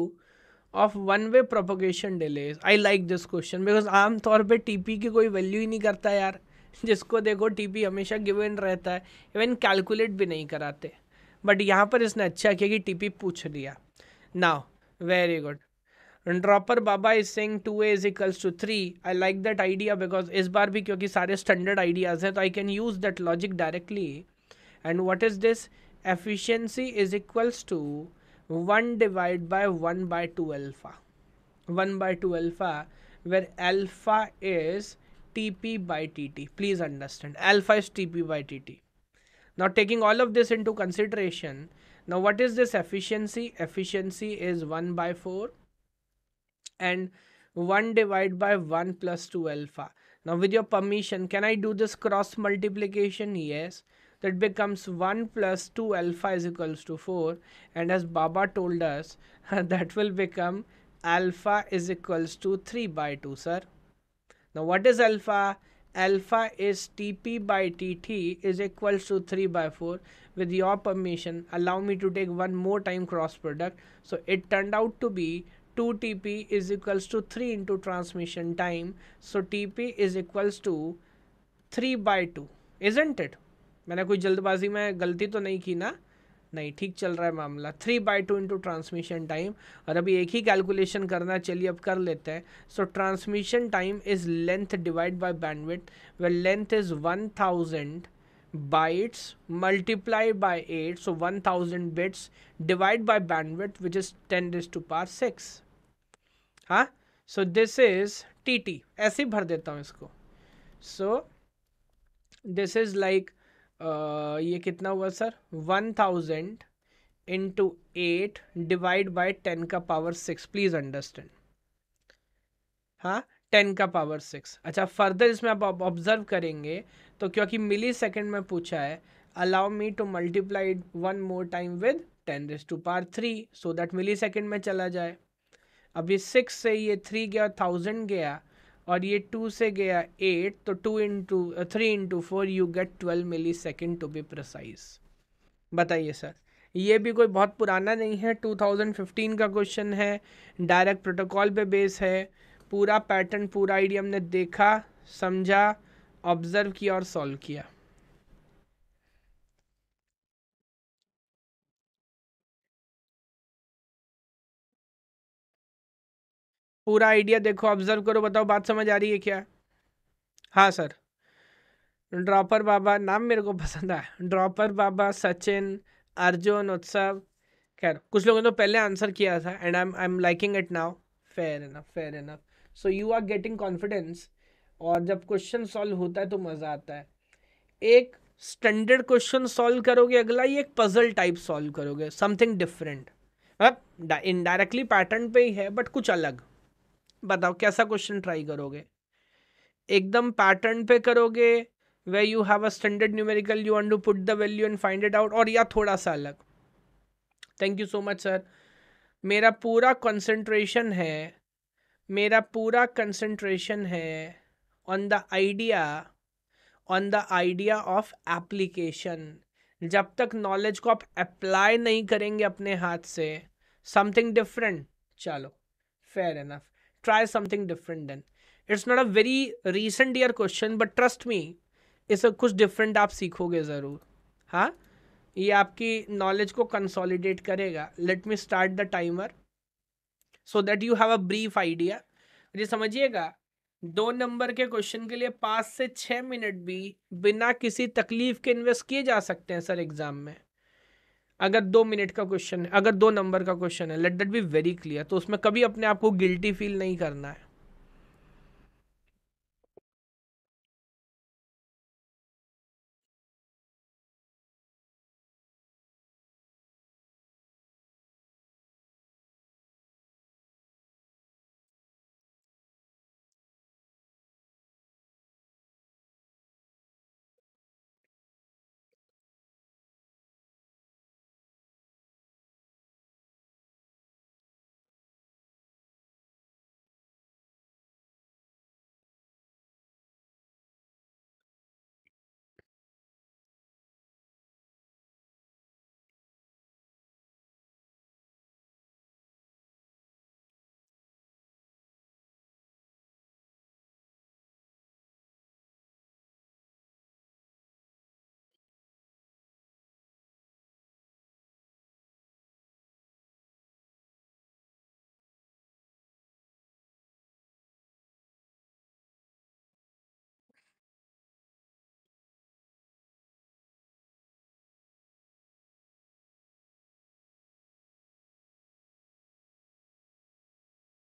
of one way propagation delay I like this question because आमतौर पर टी पी की कोई वैल्यू ही नहीं करता यार जिसको देखो टी पी हमेशा गिवेन रहता है इवन कैलकुलेट भी नहीं कराते बट यहाँ पर इसने अच्छा किया कि टीपी पूछ लिया now very good dropper baba is saying two as is equals to three I like that idea because इस बार भी क्योंकि सारे स्टैंडर्ड आइडियाज़ हैं तो I can use that logic directly and what is this efficiency is equals to one divide by one by two alpha one by two alpha alpha where is T P by T T please understand alpha is T P by T T Now, taking all of this into consideration, now what is this efficiency? Efficiency is 1 by 4 and 1 divided by 1 plus 2 alpha. Now, with your permission, can I do this cross multiplication? Yes. That becomes 1 plus 2 alpha is equals to 4. And as Baba told us, that will become alpha is equals to 3 by 2, sir. Now, what is alpha? alpha is TP by TT is equals to 3 by 4. With your permission, allow me to take one more time cross product. So it turned out to be 2 TP is equals to 3 into transmission time. So TP is equals to 3 by 2. Isn't it? मैंने कोई जल्दबाजी में गलती तो नहीं की ना नहीं ठीक चल रहा है मामला three by two into transmission time और अभी एक ही कैलकुलेशन करना चलिए अब कर लेते हैं so transmission time is length divide by bandwidth well length is one thousand multiply multiplied eight so one thousand bits divide by bandwidth which is ten raised to power six हाँ so this is T T ऐसे ही भर देता हूँ इसको सो दिस इज लाइक ये कितना हुआ sir one thousand into eight divide by ten का पावर सिक्स प्लीज़ अंडरस्टैंड हाँ टेन का पावर सिक्स अच्छा फर्दर इसमें आप ऑब्जर्व करेंगे तो क्योंकि मिली सेकेंड में पूछा है allow me to multiply one more time with ten raise to power three so that milli second में चला जाए अभी सिक्स से ये थ्री गया थाउजेंड गया और ये टू से गया एट तो two into three into four you get twelve milli second to be precise बताइए सर ये भी कोई बहुत पुराना नहीं है 2015 का क्वेश्चन है डायरेक्ट प्रोटोकॉल पे बेस है पूरा पैटर्न पूरा आइडिया हमने देखा समझा ऑब्जर्व किया और सॉल्व किया पूरा आइडिया देखो ऑब्जर्व करो बताओ बात समझ आ रही है क्या हाँ सर ड्रॉपर बाबा नाम मेरे को पसंद आया ड्रॉपर बाबा सचिन अर्जुन उत्सव खैर कुछ लोगों ने तो पहले आंसर किया था and I am I am liking it now fair enough fair enough so you are getting confidence और जब क्वेश्चन सॉल्व होता है तो मज़ा आता है एक स्टैंडर्ड क्वेश्चन सॉल्व करोगे अगला ये एक पजल टाइप सॉल्व करोगे समथिंग डिफरेंट मतलब इनडायरेक्टली पैटर्न पे ही है बट कुछ अलग बताओ कैसा क्वेश्चन ट्राई करोगे एकदम पैटर्न पे करोगे way you have a standard numerical you want to put the value and find it out और या थोड़ा सा अलग thank you so much sir मेरा पूरा कंसंट्रेशन है मेरा पूरा कंसंट्रेशन है on the idea on the idea of application जब तक नॉलेज को आप अप्लाई नहीं करेंगे अपने हाथ से समथिंग डिफरेंट चलो fair enough try something different then it's not a very recent year question but trust me इसे कुछ डिफरेंट आप सीखोगे ज़रूर हाँ ये आपकी नॉलेज को कंसोलिडेट करेगा let me start the timer so that you have a brief idea ये समझिएगा दो नंबर के क्वेश्चन के लिए पाँच से छः मिनट भी बिना किसी तकलीफ के इन्वेस्ट किए जा सकते हैं सर एग्ज़ाम में अगर दो मिनट का क्वेश्चन है अगर दो नंबर का क्वेश्चन है let that be very clear तो उसमें कभी अपने आप को गिल्टी फील नहीं करना है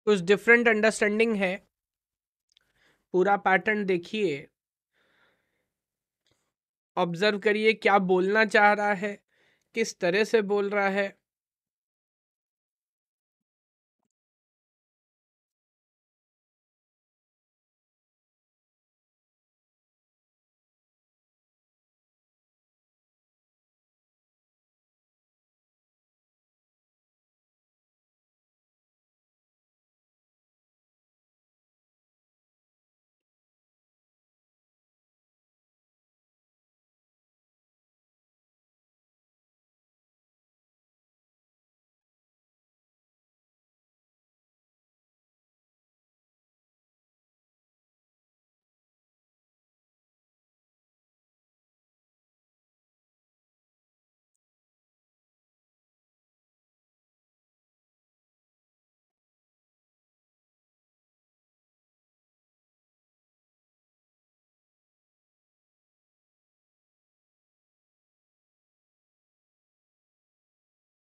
कुछ डिफरेंट अंडरस्टैंडिंग है पूरा पैटर्न देखिए ऑब्जर्व करिए क्या बोलना चाह रहा है किस तरह से बोल रहा है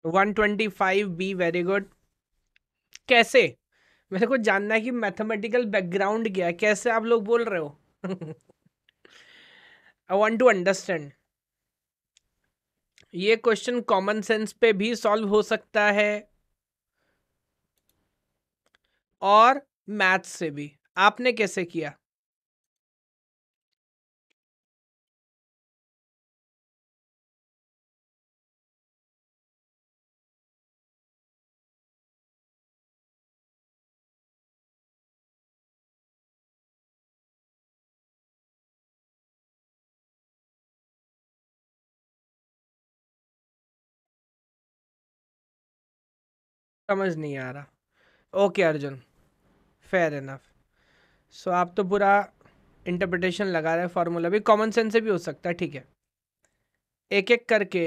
one twenty five B very good कैसे मेरे को जानना है कि मैथमेटिकल बैकग्राउंड क्या है कैसे आप लोग बोल रहे हो आई वॉन्ट टू अंडरस्टैंड ये क्वेश्चन कॉमन सेंस पे भी सॉल्व हो सकता है और मैथ से भी आपने कैसे किया समझ नहीं आ रहा okay Arjun fair enough so आप तो बुरा इंटरप्रिटेशन लगा रहे हैं फार्मूला भी कॉमन सेंस से भी हो सकता है ठीक है एक एक करके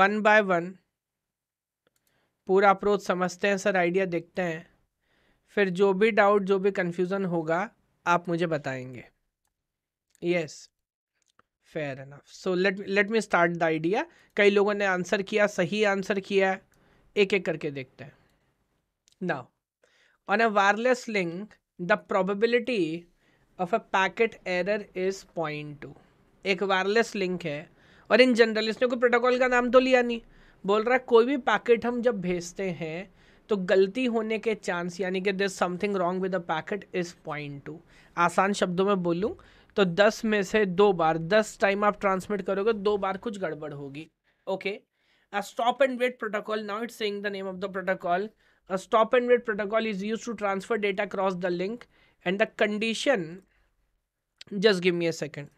वन बाय वन पूरा अप्रोच समझते हैं सर आइडिया देखते हैं फिर जो भी डाउट जो भी कंफ्यूजन होगा आप मुझे बताएंगे yes fair enough so let let me start the idea कई लोगों ने आंसर किया सही आंसर किया है एक एक करके देखते हैं now on a wireless link the probability of a packet error is point two एक वायरलेस लिंक है और इन जनरल इसने कोई प्रोटोकॉल का नाम तो लिया नहीं बोल रहा है कोई भी पैकेट हम जब भेजते हैं तो गलती होने के चांस यानी कि this something wrong with a packet is point two आसान शब्दों में बोलूँ तो दस में से दो बार दस टाइम आप ट्रांसमिट करोगे दो बार कुछ गड़बड़ होगी okay okay. a stop and wait protocol now it's saying the name of the protocol a stop and wait protocol is used to transfer data across the link and the condition just give me a second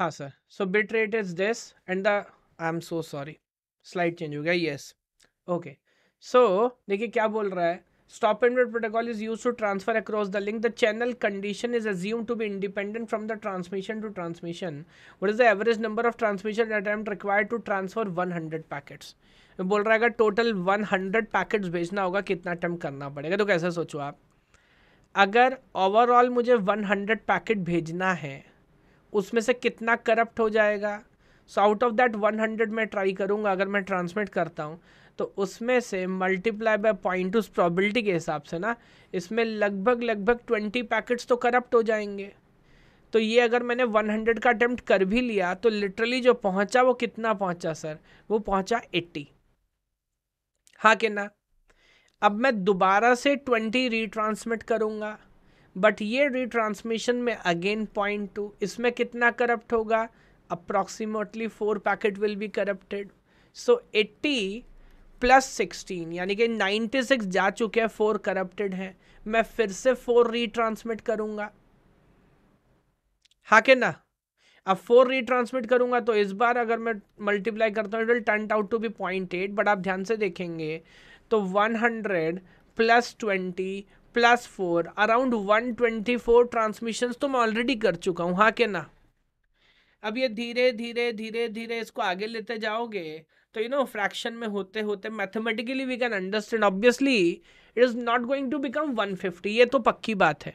हाँ sir so bit rate is this and the I am so sorry slide change हो गया येस ओके सो देखिए क्या बोल रहा है stop and wait protocol is use to transfer across the link the channel condition is assume to be independent from the transmission to transmission what is the average number of transmission attempt required to transfer one hundred packets बोल रहा है अगर टोटल वन हंड्रेड पैकेट्स भेजना होगा कितना अटैम्प्ट करना पड़ेगा तो कैसे सोचो आप अगर ओवरऑल मुझे वन हंड्रेड पैकेट भेजना है उसमें से कितना करप्ट हो जाएगा सो आउट ऑफ दैट 100 में ट्राई करूँगा अगर मैं ट्रांसमिट करता हूँ तो उसमें से मल्टीप्लाई बाय पॉइंट उस प्रॉबिलिटी के हिसाब से ना इसमें लगभग लगभग ट्वेंटी पैकेट्स तो करप्ट हो जाएंगे तो ये अगर मैंने 100 का अटैम्प्ट कर भी लिया तो लिटरली जो पहुँचा वो कितना पहुँचा सर वो पहुँचा एट्टी हाँ के ना अब मैं दोबारा से ट्वेंटी रिट्रांसमिट करूँगा बट ये रिट्रांसमिशन में अगेन पॉइंट टू इसमें कितना करप्ट होगा approximately four packet will be corrupted so eighty plus sixteen यानी कि नाइन्टी सिक्स जा चुके हैं फोर करप्टेड हैं मैं फिर से फोर रीट्रांसमिट करूँगा हाँ के ना अब फोर रीट्रांसमिट करूंगा तो इस बार अगर मैं मल्टीप्लाई करता हूँ it will turn out to be point eight but आप ध्यान से देखेंगे तो one hundred plus twenty plus four around one twenty four transmission तो मैं ऑलरेडी कर चुका हूँ हाँ के ना अब ये धीरे धीरे धीरे धीरे इसको आगे लेते जाओगे तो यू नो फ्रैक्शन में होते होते mathematically we can understand obviously it is not going to become one fifty ये तो पक्की बात है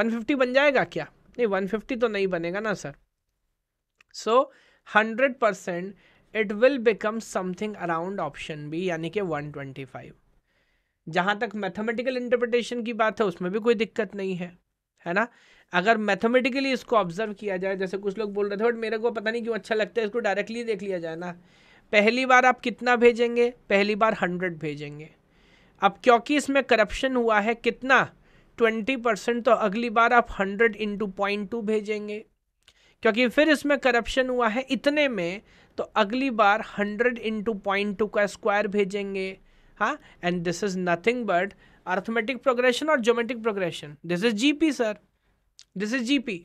वन फिफ्टी बन जाएगा क्या नहीं वन फिफ्टी तो नहीं बनेगा ना sir so hundred percent it will become something around option B यानी कि वन ट्वेंटी फाइव जहाँ तक मैथमेटिकल इंटरप्रिटेशन की बात है उसमें भी कोई दिक्कत नहीं है है ना अगर मैथमेटिकली इसको ऑब्जर्व किया जाए जैसे कुछ लोग बोल रहे थे बट मेरे को पता नहीं क्यों अच्छा लगता है इसको डायरेक्टली देख लिया जाए ना पहली बार आप कितना भेजेंगे पहली बार हंड्रेड भेजेंगे अब क्योंकि इसमें करप्शन हुआ है कितना ट्वेंटी परसेंट तो अगली बार आप हंड्रेड इंटू पॉइंट टू भेजेंगे क्योंकि फिर इसमें करप्शन हुआ है इतने में तो अगली बार हंड्रेड इंटू पॉइंट टू का स्क्वायर भेजेंगे हाँ and this is nothing but arithmetic progression और geometric progression this is GP sir this is GP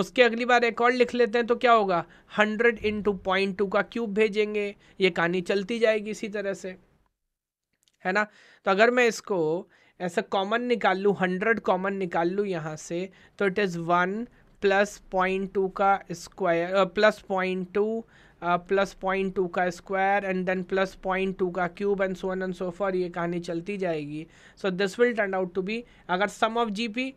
उसके अगली बार एक और लिख लेते हैं तो क्या होगा hundred into point two का क्यूब भेजेंगे ये कहानी चलती जाएगी इसी तरह से है ना तो अगर मैं इसको ऐसा कॉमन निकाल लूँ हंड्रेड कॉमन निकाल लूँ यहाँ से तो it is one plus point two का square plus point two plus point two का square and then plus point two का cube and so on and so far ये कहानी चलती जाएगी so this will turn out to be अगर सम ऑफ जीपी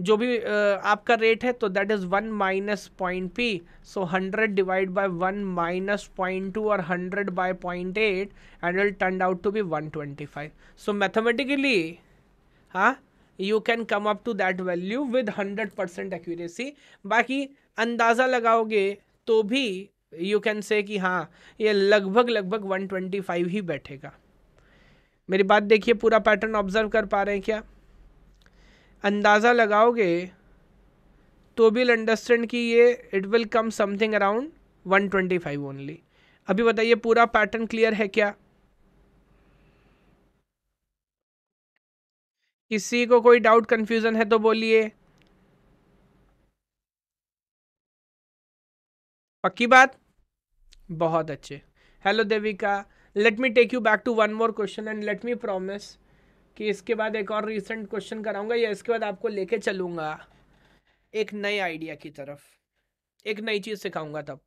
जो भी uh, आपका रेट है तो that is one minus point P so hundred divide by one minus point two और hundred by point eight and will turn out to be one twenty five so mathematically हाँ you can come up to that value with hundred percent accuracy बाकी अंदाज़ा लगाओगे तो भी यू कैन से कि हाँ ये लगभग लगभग 125 ही बैठेगा मेरी बात देखिए पूरा पैटर्न ऑब्जर्व कर पा रहे हैं क्या अंदाज़ा लगाओगे तो बिल अंडरस्टैंड कि ये it will come something around 125 only अभी बताइए पूरा पैटर्न क्लियर है क्या किसी को कोई डाउट कंफ्यूजन है तो बोलिए पक्की बात बहुत अच्छे hello Devika let me take you back to one more question and let me promise कि इसके बाद एक और रिसेंट क्वेश्चन कराऊंगा या इसके बाद आपको लेके चलूंगा एक नए आइडिया की तरफ एक नई चीज़ सिखाऊंगा तब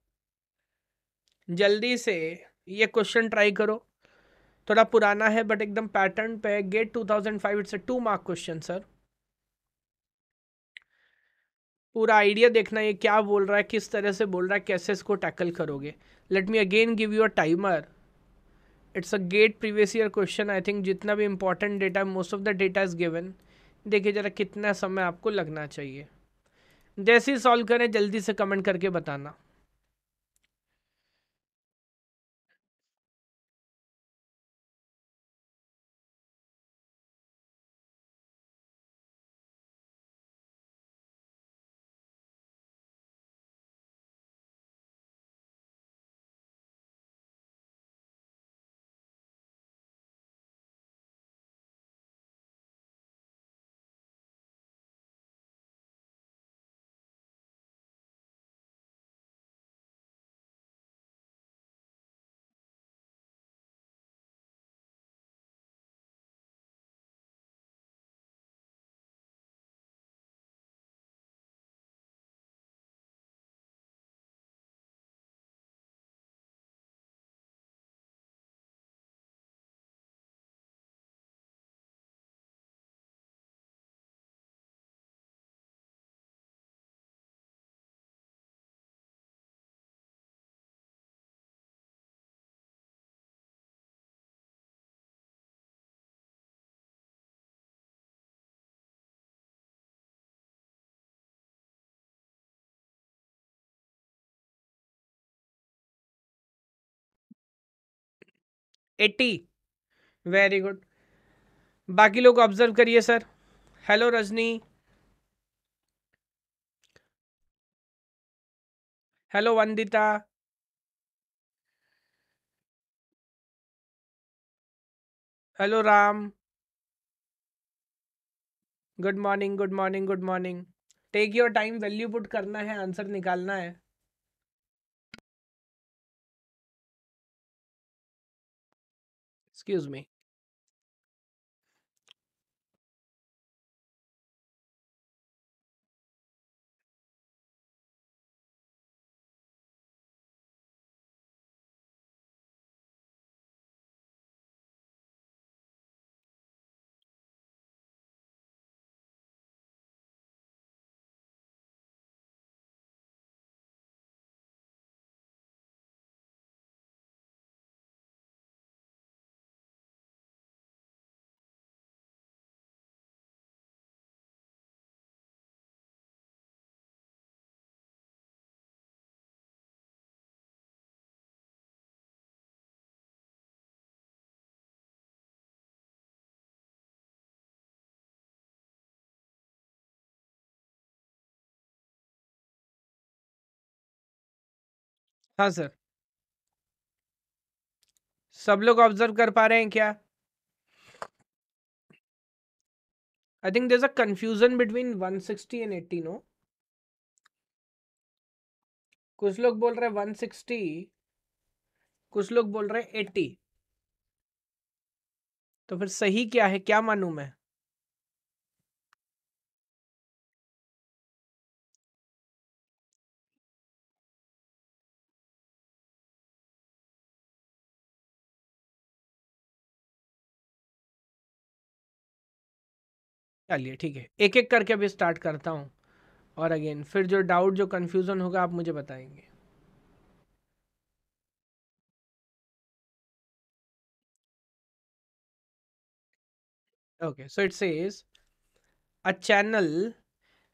जल्दी से ये क्वेश्चन ट्राई करो थोड़ा पुराना है बट एकदम पैटर्न पे GATE two five it's two mark question sir पूरा आइडिया देखना ये क्या बोल रहा है किस तरह से बोल रहा है कैसे इसको टैकल करोगे let me again give you a timer it's a GATE previous year question I think जितना भी important data most of the data is given देखिए ज़रा कितना समय आपको लगना चाहिए जैसे ही सॉल्व करें जल्दी से कमेंट करके बताना एट्टी वेरी गुड बाकी लोग ऑब्जर्व करिए sir hello Rajni hello Vandita hello Ram good morning good morning good morning take your time value put करना है आंसर निकालना है excuse me हाँ सर सब लोग ऑब्जर्व कर पा रहे हैं क्या I think there a confusion between 160 and 80 no कुछ लोग बोल रहे हैं 160 कुछ लोग बोल रहे हैं 80 तो फिर सही क्या है क्या मानू मैं चलिए ठीक है एक एक करके अभी स्टार्ट करता हूँ और अगेन फिर जो डाउट जो कन्फ्यूज़न होगा आप मुझे बताएंगे okay so it says a channel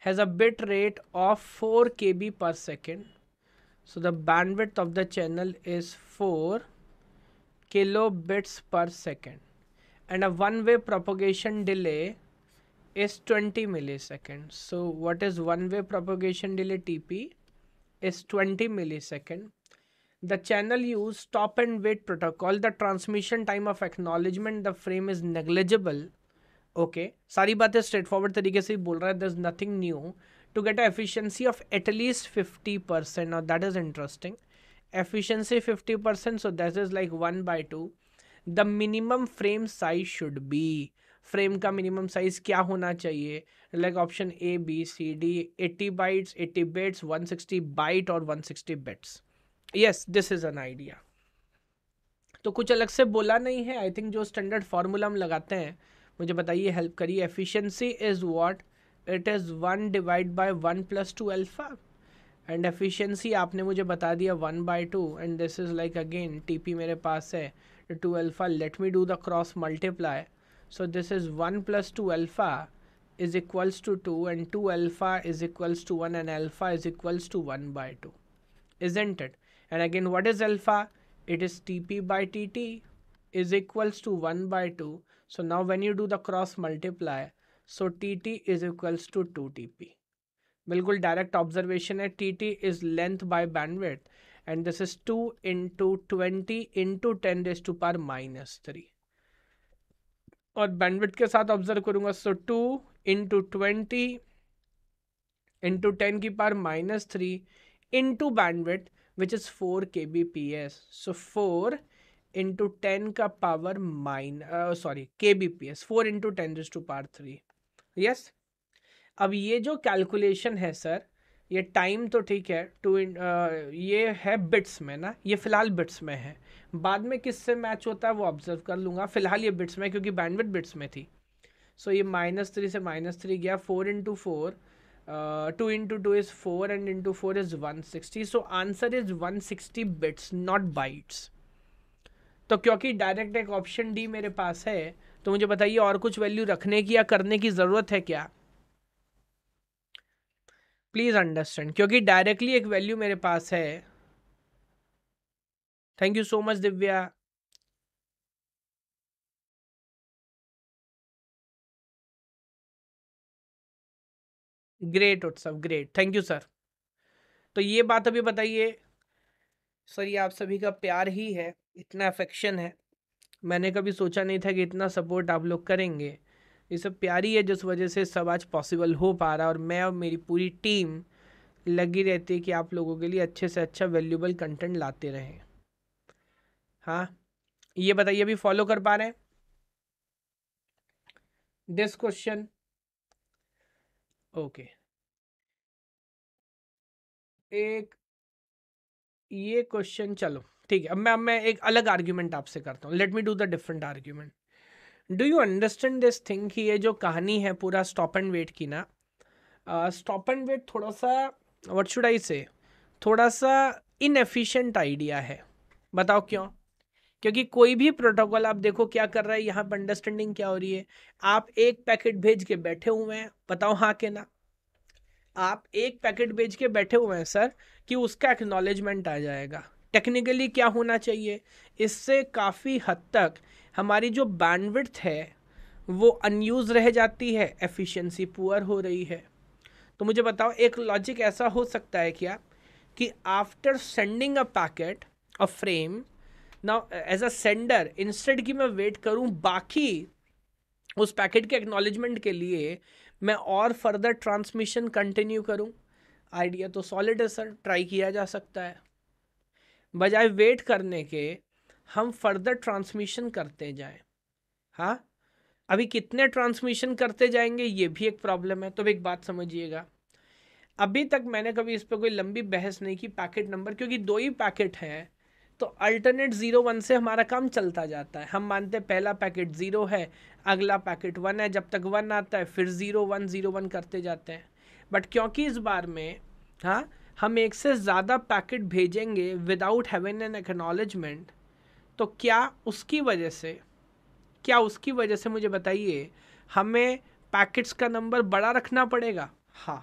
has a bit rate of four K B per second so the bandwidth of the channel is four kilo bits per second and a one way propagation delay is 20 milliseconds. So what is one-way propagation delay TP is 20 milliseconds. The channel use stop and wait protocol. The transmission time of acknowledgement the frame is negligible. Okay, सारी बातें straightforward तरीके से ही बोल रहा है. There's nothing new. To get an efficiency of at least 50%. Now that is interesting. Efficiency 50%. So that is like 1 by 2. The minimum frame size should be frame का मिनिमम साइज़ क्या होना चाहिए like option A B C D eighty bytes eighty bytes sixty byte और one sixty bytes yes this is an idea तो कुछ अलग से बोला नहीं है आई थिंक जो स्टैंडर्ड फार्मूला हम लगाते हैं मुझे बताइए हेल्प करिए efficiency is what it is one divide by one plus two alpha and efficiency आपने मुझे बता दिया one by two and this is like again TP मेरे पास है two alpha let me do the cross multiply So this is 1 plus 2 alpha is equals to 2 and 2 alpha is equals to 1 and alpha is equals to 1 by 2. Isn't it? And again what is alpha? It is TP by TT is equals to 1 by 2. So now when you do the cross multiply, so TT is equals to 2TP. बिल्कुल direct observation है TT is length by bandwidth and this is two into twenty into ten ten to power minus three. और बैंडविड्थ के साथ ऑब्जर्व करूंगा so two into twenty into ten की power minus three into bandwidth which is four K B P S so four into ten का power minus sorry K B P S four into ten to power three yes अब ये जो कैलकुलेशन है सर ये टाइम तो ठीक है टू ये है बिट्स में ना ये फ़िलहाल बिट्स में है बाद में किससे मैच होता है वो ऑब्जर्व कर लूँगा फ़िलहाल ये बिट्स में क्योंकि बैंडविड बिट्स में थी सो so, ये माइनस थ्री से माइनस थ्री गया four into four two into two is four and into four is one sixty so answer is one sixty bits not bytes तो क्योंकि डायरेक्ट एक ऑप्शन डी मेरे पास है तो मुझे बताइए और कुछ वैल्यू रखने की या करने की ज़रूरत है क्या प्लीज़ अंडरस्टैंड क्योंकि डायरेक्टली एक वैल्यू मेरे पास है thank you so much Divya great Utsav great thank you sir तो ये बात अभी बताइए सर ये आप सभी का प्यार ही है इतना अफेक्शन है मैंने कभी सोचा नहीं था कि इतना सपोर्ट आप लोग करेंगे ये सब प्यारी है जिस वजह से सब आज पॉसिबल हो पा रहा है और मैं और मेरी पूरी टीम लगी रहती है कि आप लोगों के लिए अच्छे से अच्छा वैल्यूबल कंटेंट लाते रहें हाँ ये बताइए अभी फॉलो कर पा रहे हैं दिस क्वेश्चन ओके एक ये क्वेश्चन चलो ठीक है अब मैं अब मैं एक अलग आर्ग्यूमेंट आपसे करता हूँ let me do the different argument do you understand this thing कि ये जो कहानी है पूरा स्टॉप एंड वेट की ना स्टॉप एंड वेट थोड़ा सा वट शुड आई से थोड़ा सा इनएफिशेंट आइडिया है बताओ क्यों क्योंकि कोई भी प्रोटोकॉल आप देखो क्या कर रहा है यहाँ पर अंडरस्टैंडिंग क्या हो रही है आप एक पैकेट भेज के बैठे हुए हैं बताओ हाँ के ना आप एक पैकेट भेज के बैठे हुए हैं सर कि उसका एक्नॉलेजमेंट आ जाएगा टेक्निकली क्या होना चाहिए इससे काफ़ी हद तक हमारी जो बैंडविड्थ है वो अनयूज़ रह जाती है एफिशिएंसी पुअर हो रही है तो मुझे बताओ एक लॉजिक ऐसा हो सकता है क्या कि after sending a packet a frame now as a sender instead की मैं वेट करूं बाकी उस पैकेट के एक्नॉलेजमेंट के लिए मैं और फर्दर ट्रांसमिशन कंटिन्यू करूं आइडिया तो सॉलिड है सर ट्राई किया जा सकता है बजाय वेट करने के हम फर्दर ट्रांसमिशन करते जाएं हाँ अभी कितने ट्रांसमिशन करते जाएंगे ये भी एक प्रॉब्लम है तो एक बात समझिएगा अभी तक मैंने कभी इस पर कोई लंबी बहस नहीं की पैकेट नंबर क्योंकि दो ही पैकेट हैं तो अल्टरनेट ज़ीरो वन से हमारा काम चलता जाता है हम मानते हैं पहला पैकेट ज़ीरो है अगला पैकेट वन है जब तक वन आता है फिर ज़ीरो वन ज़ीरो वन करते जाते हैं बट क्योंकि इस बार में हाँ हम एक से ज़्यादा पैकेट भेजेंगे विदाउट हैविंग एन एक्नॉलेजमेंट तो क्या उसकी वजह से क्या उसकी वजह से मुझे बताइए हमें पैकेट्स का नंबर बड़ा रखना पड़ेगा हाँ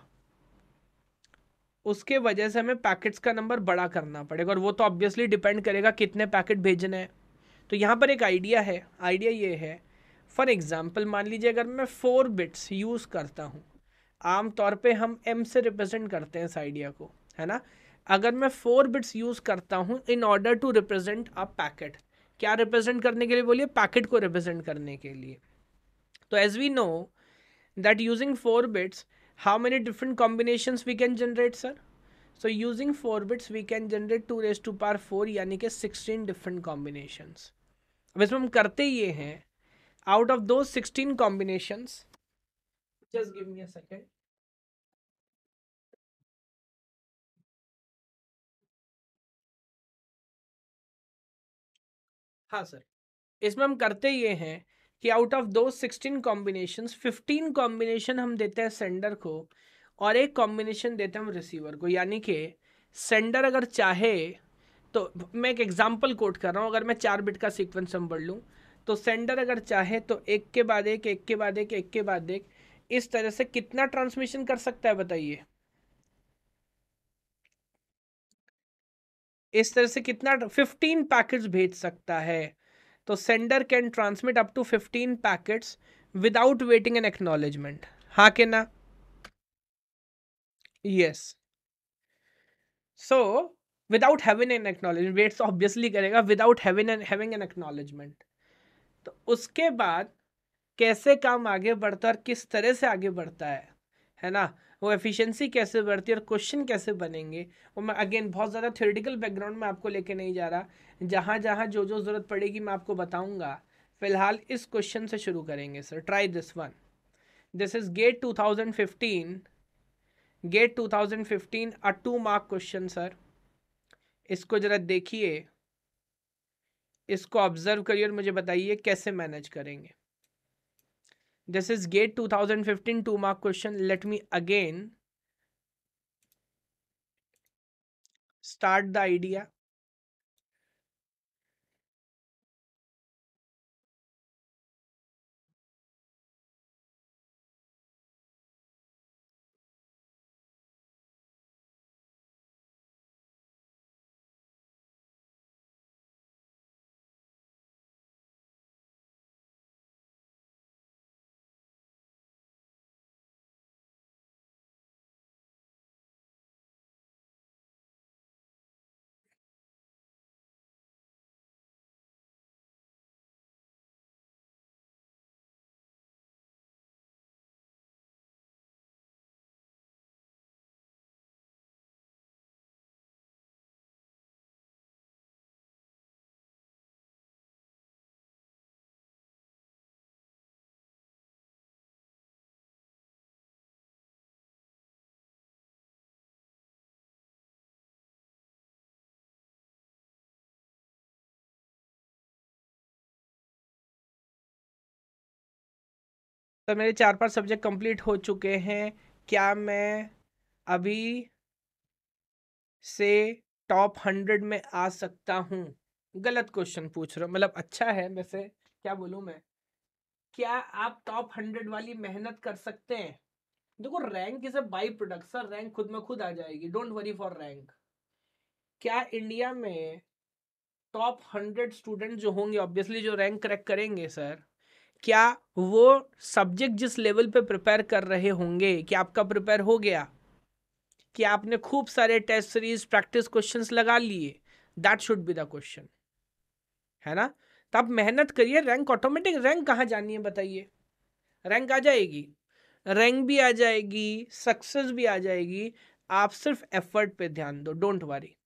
उसके वजह से हमें पैकेट्स का नंबर बड़ा करना पड़ेगा और वो तो ऑब्वियसली डिपेंड करेगा कितने पैकेट भेजने हैं तो यहाँ पर एक आइडिया है आइडिया ये है फॉर एग्ज़ाम्पल मान लीजिए अगर मैं फोर बिट्स यूज़ करता हूँ आम तौर पे हम एम से रिप्रेजेंट करते हैं इस आइडिया को है ना अगर मैं फोर बिट्स यूज करता हूँ in order to represent a packet क्या रिप्रेजेंट करने के लिए बोलिए पैकेट को रिप्रेजेंट करने के लिए तो as we know that using four bits how many different combination we can generate sir so using four bits we can generate two raise to power four यानी कि सिक्सटीन डिफरेंट कॉम्बिनेशंस अब इसमें हम करते ये हैं आउट ऑफ दो sixteen combinations just give me a second हाँ सर इसमें हम करते ये हैं कि आउट ऑफ दो सिक्सटीन कॉम्बिनेशन फिफ्टीन कॉम्बिनेशन हम देते हैं सेंडर को और एक कॉम्बिनेशन देते हैं हम रिसीवर को यानी कि सेंडर अगर चाहे तो मैं एक एग्जाम्पल कोट कर रहा हूँ अगर मैं चार बिट का सीक्वेंस हम बढ़ लूँ तो सेंडर अगर चाहे तो एक के बाद एक एक के बाद एक एक के बाद एक इस तरह से कितना ट्रांसमिशन कर सकता है बताइए इस तरह से कितना फिफ्टीन पैकेट्स भेज सकता है तो sender can transmit up to fifteen packets without waiting an acknowledgement हाँ के ना yes so without having an acknowledgement waits obviously करेगा without having an having an acknowledgement तो उसके बाद कैसे काम आगे बढ़ता है और किस तरह से आगे बढ़ता है है ना वो एफिशिएंसी कैसे बढ़ती है और क्वेश्चन कैसे बनेंगे वो मैं अगेन बहुत ज़्यादा थ्योरेटिकल बैकग्राउंड में आपको लेके नहीं जा रहा जहाँ जहाँ जो जो ज़रूरत पड़ेगी मैं आपको बताऊँगा फिलहाल इस क्वेश्चन से शुरू करेंगे sir try this one this is GATE two thousand fifteen GATE two thousand fifteen a two mark question sir इसको ज़रा देखिए इसको ऑब्ज़र्व करिए और मुझे बताइए कैसे मैनेज करेंगे This is GATE 2015 two mark question. Let me again start the idea. तो मेरे चार पांच सब्जेक्ट कंप्लीट हो चुके हैं क्या मैं अभी से टॉप हंड्रेड में आ सकता हूँ गलत क्वेश्चन पूछ रहा हूँ मतलब अच्छा है वैसे क्या बोलूँ मैं क्या आप टॉप हंड्रेड वाली मेहनत कर सकते हैं देखो rank is a by product sir rank खुद में खुद आ जाएगी डोंट वरी फॉर रैंक क्या इंडिया में टॉप हंड्रेड स्टूडेंट जो होंगे ऑब्वियसली जो रैंक क्रैक करेंगे सर क्या वो सब्जेक्ट जिस लेवल पे प्रिपेयर कर रहे होंगे कि आपका प्रिपेयर हो गया कि आपने खूब सारे टेस्ट सीरीज प्रैक्टिस क्वेश्चंस लगा लिए that should be the question है ना तो आप मेहनत करिए रैंक ऑटोमेटिक रैंक कहाँ जानी है बताइए रैंक आ जाएगी रैंक भी आ जाएगी सक्सेस भी आ जाएगी आप सिर्फ एफर्ट पे ध्यान दो डोंट वरी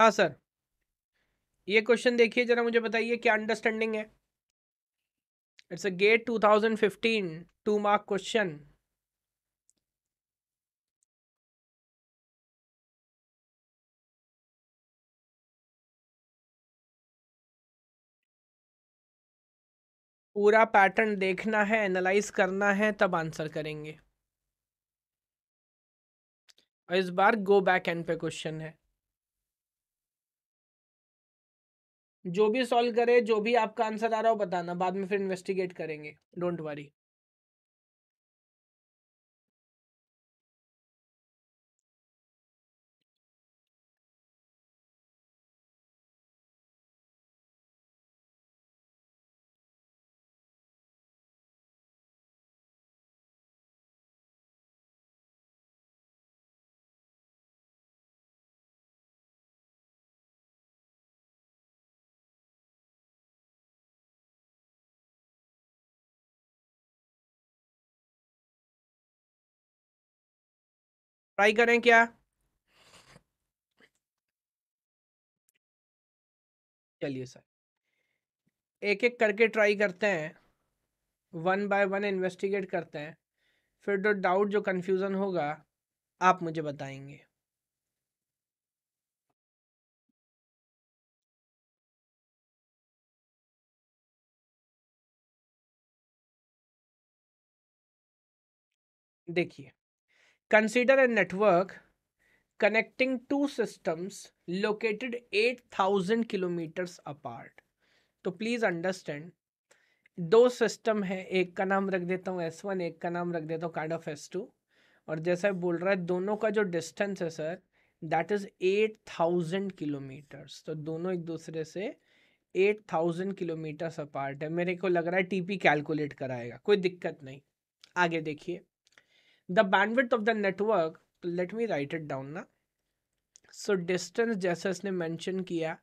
हाँ सर ये क्वेश्चन देखिए जरा मुझे बताइए क्या अंडरस्टैंडिंग है it's a GATE 2015 two mark question पूरा पैटर्न देखना है एनालाइज करना है तब आंसर करेंगे और इस बार गो बैक एंड पे क्वेश्चन है जो भी सॉल्व करे जो भी आपका आंसर आ रहा हो बताना बाद में फिर इन्वेस्टिगेट करेंगे डोंट वरी ट्राई करें क्या चलिए सर एक एक करके ट्राई करते हैं वन बाय वन इन्वेस्टिगेट करते हैं फिर जो डाउट जो कन्फ्यूज़न होगा आप मुझे बताएंगे देखिए Consider a network connecting two systems located 8000 kilometers apart. तो प्लीज़ अंडरस्टैंड दो सिस्टम है एक का नाम रख देता हूँ एस वन एक का नाम रख देता हूँ काइंड ऑफ एस टू और जैसा बोल रहा है दोनों का जो डिस्टेंस है sir that is eight thousand kilometers तो दोनों एक दूसरे से एट थाउजेंड किलोमीटर्स अपार्ट है मेरे को लग रहा है टीपी कैलकुलेट कराएगा कोई दिक्कत नहीं आगे देखिए the bandwidth of the network let me write it down na so distance as इसने mention किया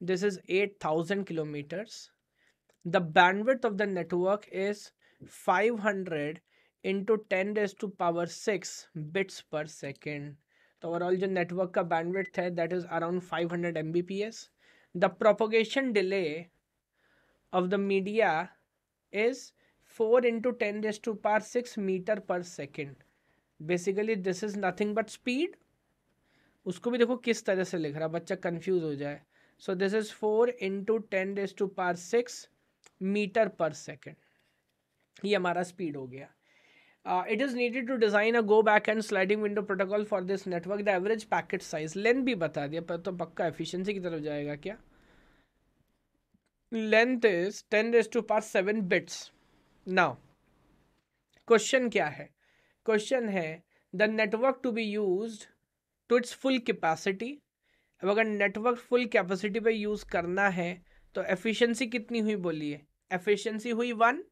this is 8000 kilometers the bandwidth of the network is 500 into 10 raised to power 6 bits per second So overall, the network bandwidth bandwidth है that 500 Mbps. The propagation delay of the media is. Four into ten raise to power six meter per second basically this is nothing but speed उसको भी देखो किस तरह से लिख रहा बच्चा कन्फ्यूज हो जाए so this is four into ten raise to power six meter per second ये हमारा स्पीड हो गया it is needed to design a go back N sliding window protocol for this network the average packet size length भी बता दिया पर तो पक्का एफिशिएंसी की तरफ जाएगा क्या length is ten raise to power seven bits now question क्या है क्वेश्चन है the network to be used to its full capacity अब अगर नेटवर्क फुल कैपेसिटी पे यूज करना है तो एफिशिएंसी कितनी हुई बोलिए एफिशिएंसी हुई one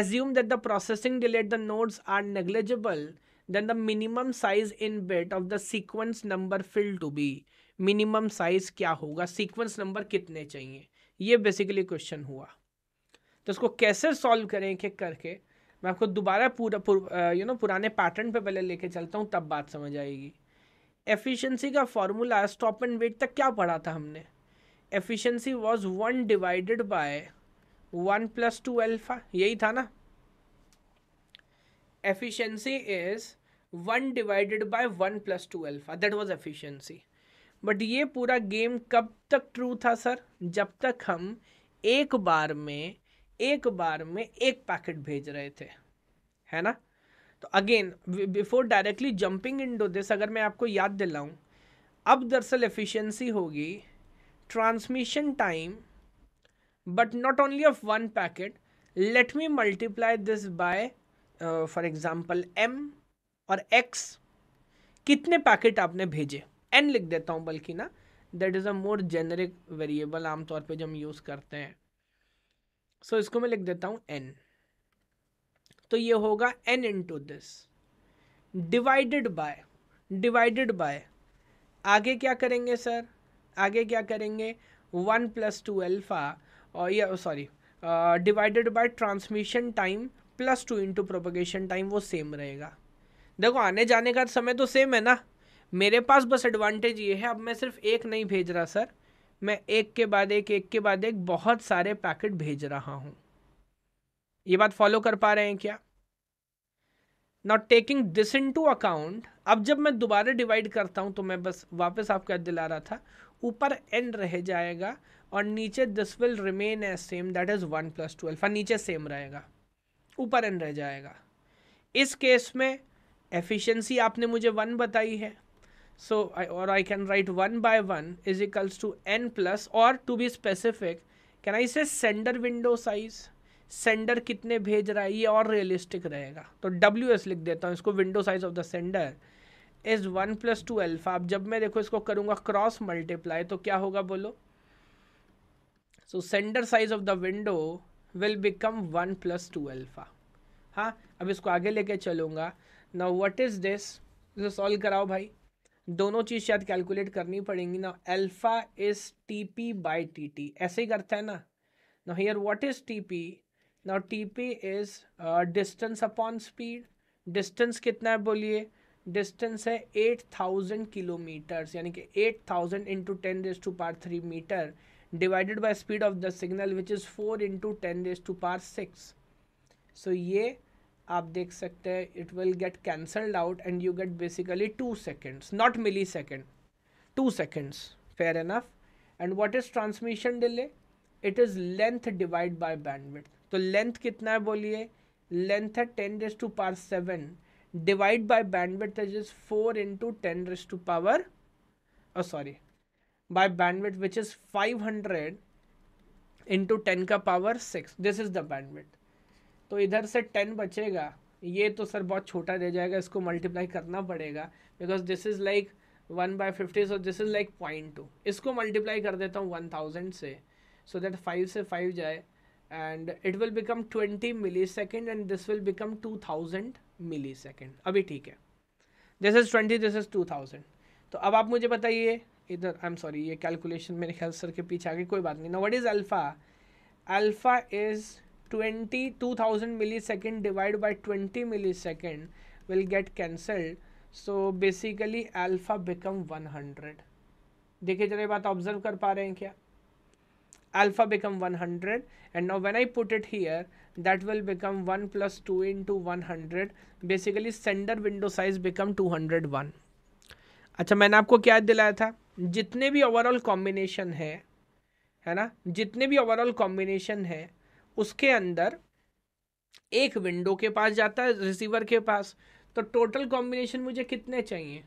assume that the processing delay at the nodes are negligible then the minimum size in bits of the sequence number field to be minimum size क्या होगा सीक्वेंस नंबर कितने चाहिए ये बेसिकली क्वेश्चन हुआ तो उसको कैसे सॉल्व करें एक एक करके मैं आपको दोबारा पूरा पुर, यू नो पुराने पैटर्न पे पहले लेके चलता हूँ तब बात समझ आएगी एफिशिएंसी का फॉर्मूला स्टॉप एंड वेट तक क्या पढ़ा था हमने efficiency was one divided by one plus two alpha यही था ना efficiency is one divided by one plus two alpha that was efficiency but ये पूरा गेम कब तक ट्रू था सर जब तक हम एक बार में एक बार में एक पैकेट भेज रहे थे है ना तो again before directly jumping in to this अगर मैं आपको याद दिलाऊं अब दरअसल एफिशिएंसी होगी transmission time but not only of one packet let me multiply this by for example M और एक्स कितने पैकेट आपने भेजे एन लिख देता हूँ बल्कि ना that is a more generic variable आमतौर पे जो हम यूज़ करते हैं सो इसको मैं लिख देता हूँ एन तो ये होगा N into this divided by divided by आगे क्या करेंगे सर आगे क्या करेंगे वन प्लस टू एल्फ़ा और ये sorry divided by transmission time plus two into propagation time वो सेम रहेगा देखो आने जाने का समय तो सेम है ना मेरे पास बस एडवांटेज ये है अब मैं सिर्फ एक नहीं भेज रहा सर मैं एक के बाद एक एक के बाद एक बहुत सारे पैकेट भेज रहा हूं ये बात फॉलो कर पा रहे हैं क्या not taking this into account अब जब मैं दोबारा डिवाइड करता हूं तो मैं बस वापस आपको याद दिला रहा था ऊपर एन रह जाएगा और नीचे this will remain as same that is one plus twelve और नीचे सेम रहेगा ऊपर एन रह जाएगा इस केस में एफिशिएंसी आपने मुझे वन बताई है so I, or I can write 1 by 1 is equals to n plus or to be specific can I say sender window size sender कितने भेज रहा है ये और रियलिस्टिक रहेगा तो डब्ल्यू एस लिख देता हूँ इसको window size of the sender is one plus two alpha अब जब मैं देखो इसको करूँगा क्रॉस मल्टीप्लाई तो क्या होगा बोलो so sender size of the window will become one plus two alpha हाँ अब इसको आगे लेके चलूंगा ना वट इज़ दिस इसे सॉल्व कराओ भाई दोनों चीज़ शायद कैलकुलेट करनी पड़ेंगी ना alpha is T P by T T ऐसे ही करता है ना no here what is T P ना T P is distance upon speed distance कितना है बोलिए डिस्टेंस है एट थाउजेंड किलोमीटर्स यानी कि eight thousand into ten raise to power three metre divided by speed of the signal which is four into ten raise to power six so ये आप देख सकते हैं it will get cancelled out and you get basically two seconds not milli second two seconds fair enough and what is transmission delay it is length divide by bandwidth तो लेंथ कितना है बोलिए लेंथ है ten raise to power seven divide by bandwidth is is four into ten raise to power sorry by bandwidth which is five hundred into ten का power six this is the bandwidth तो इधर से टेन बचेगा ये तो सर बहुत छोटा रह जाएगा इसको मल्टीप्लाई करना पड़ेगा because this is like one by fifty so this is like point two इसको मल्टीप्लाई कर देता हूँ वन थाउजेंड से सो दैट फाइव से फाइव जाए and it will become twenty milli second and this will become two thousand milli second अभी ठीक है this is twenty this is two thousand तो अब आप मुझे बताइए इधर आई एम सॉरी ये कैलकुलेशन मेरे ख्याल सर के पीछे आगे कोई बात नहीं ना what is alpha alpha is twenty two thousand milli second divide by twenty milli second will get cancelled so basically alpha become one hundred देखिए जरा बात ऑब्जर्व कर पा रहे हैं क्या alpha become one hundred and no when I put it here that will become one plus two into one hundred basically sender window size become two hundred one अच्छा मैंने आपको क्या दिलाया था जितने भी ओवरऑल कॉम्बिनेशन है है ना जितने भी ओवरऑल कॉम्बिनेशन है उसके अंदर एक विंडो के पास जाता है रिसीवर के पास तो टोटल कॉम्बिनेशन मुझे कितने चाहिए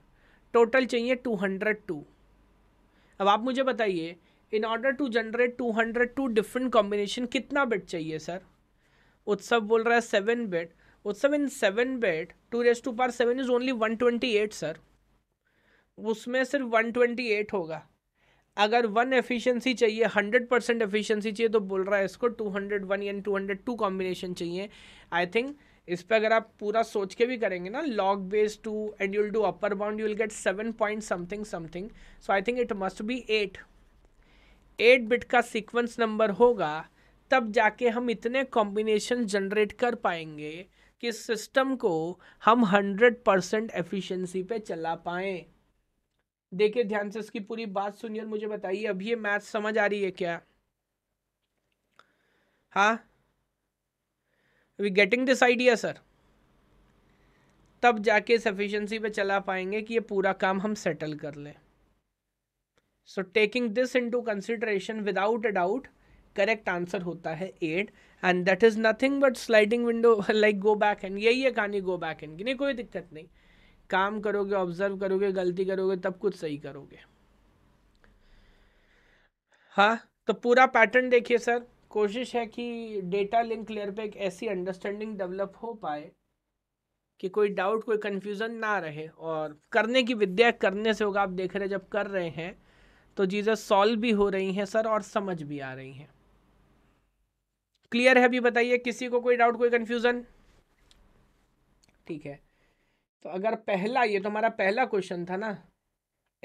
टोटल चाहिए टू हंड्रेड टू अब आप मुझे बताइए in order to generate two hundred two different combination कितना बिट चाहिए सर उत्सव बोल रहा है seven bit Utsav in seven bit two raise to power seven is only one twenty eight sir उसमें सिर्फ वन ट्वेंटी एट होगा अगर वन एफिशिएंसी चाहिए हंड्रेड परसेंट एफिशियंसी चाहिए तो बोल रहा है इसको two hundred one and two hundred two combination चाहिए आई थिंक इस पर अगर आप पूरा सोच के भी करेंगे ना log base two and you'll do upper bound you'll get seven point something something so I think it must be at eight bit का सीक्वेंस नंबर होगा तब जाके हम इतने कॉम्बिनेशन जनरेट कर पाएंगे कि सिस्टम को हम हंड्रेड परसेंट एफिशेंसी पे चला पाएँ देखिए ध्यान से इसकी पूरी बात सुनिए और मुझे बताइए अभी ये मैथ समझ आ रही है क्या हाँ we getting this idea sir तब जाके इस एफिशिएंसी पे चला पाएंगे कि ये पूरा काम हम सेटल कर लें so taking this into consideration without a doubt correct answer होता है at end that is nothing but sliding window like go back and यही है कहानी गो बैक एंड की नहीं कोई दिक्कत नहीं काम करोगे ऑब्जर्व करोगे गलती करोगे तब कुछ सही करोगे हाँ तो पूरा पैटर्न देखिए सर कोशिश है कि डेटा लिंक लेयर पे एक ऐसी अंडरस्टैंडिंग डेवलप हो पाए कि कोई डाउट कोई कंफ्यूजन ना रहे और करने की विद्या करने से होगा आप देख रहे जब कर रहे हैं तो चीज़ें सॉल्व भी हो रही हैं सर और समझ भी आ रही हैं क्लियर है अभी बताइए किसी को कोई डाउट कोई कंफ्यूजन ठीक है तो अगर पहला ये तो हमारा पहला क्वेश्चन था ना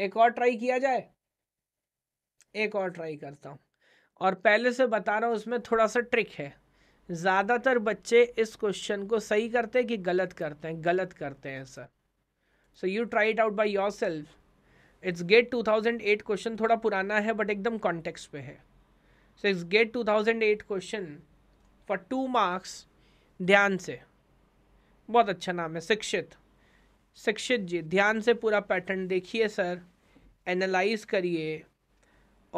एक और ट्राई किया जाए एक और ट्राई करता हूँ और पहले से बता रहा हूँ उसमें थोड़ा सा ट्रिक है ज़्यादातर बच्चे इस क्वेश्चन को सही करते हैं कि गलत करते हैं गलत करते हैं sir so you try it out by your self it's GATE 2008 question थोड़ा पुराना है बट एकदम कॉन्टेक्स पे है so it's GATE 2008 question for two marks ध्यान से बहुत अच्छा नाम है शिक्षित शिक्षित जी ध्यान से पूरा पैटर्न देखिए सर एनालाइज करिए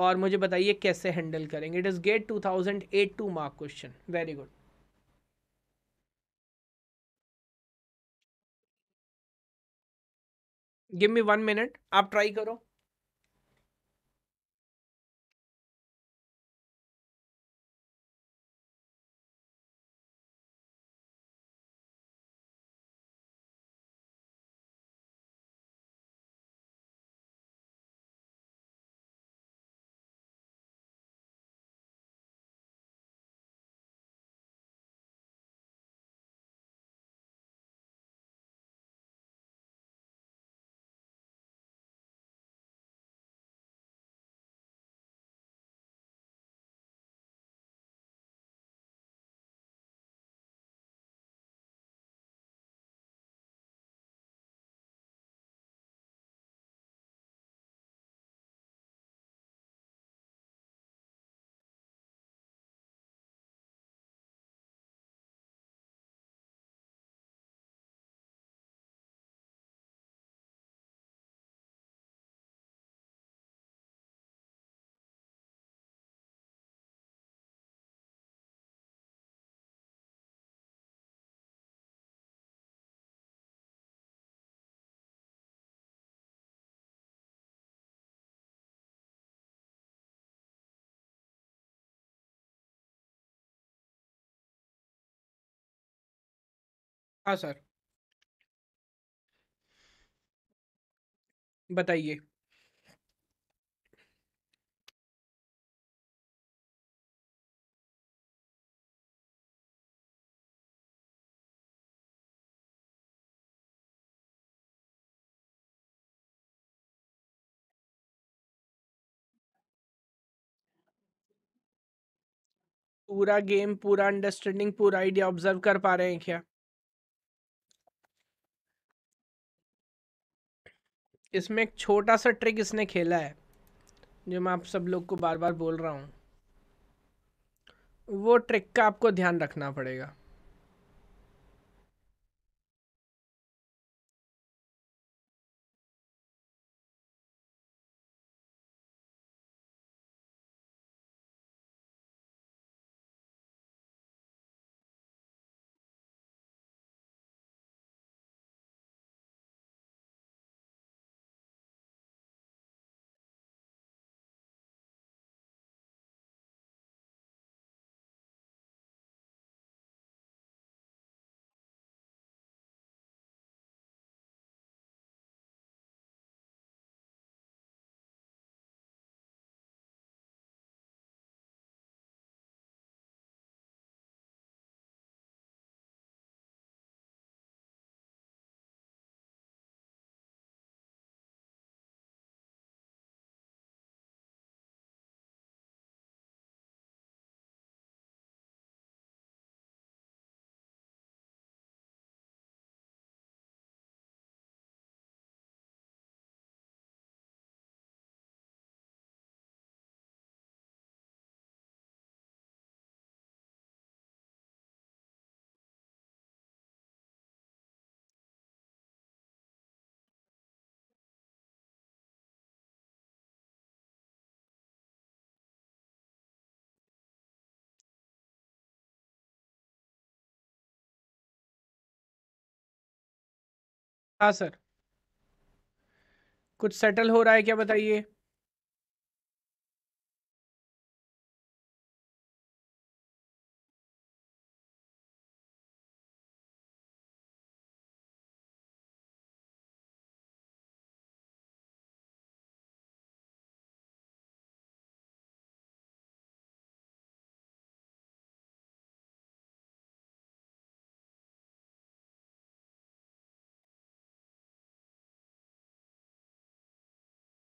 और मुझे बताइए कैसे हैंडल करेंगे it is GATE two thousand eight two mark question very good give me one minute आप ट्राई करो हाँ सर। बताइए। पूरा गेम, पूरा अंडरस्टैंडिंग, पूरा आइडिया ऑब्ज़र्व कर पा रहे हैं क्या? इसमें एक छोटा सा ट्रिक इसने खेला है जो मैं आप सब लोग को बार बार बोल रहा हूँ वो ट्रिक का आपको ध्यान रखना पड़ेगा हाँ सर कुछ सेटल हो रहा है क्या बताइए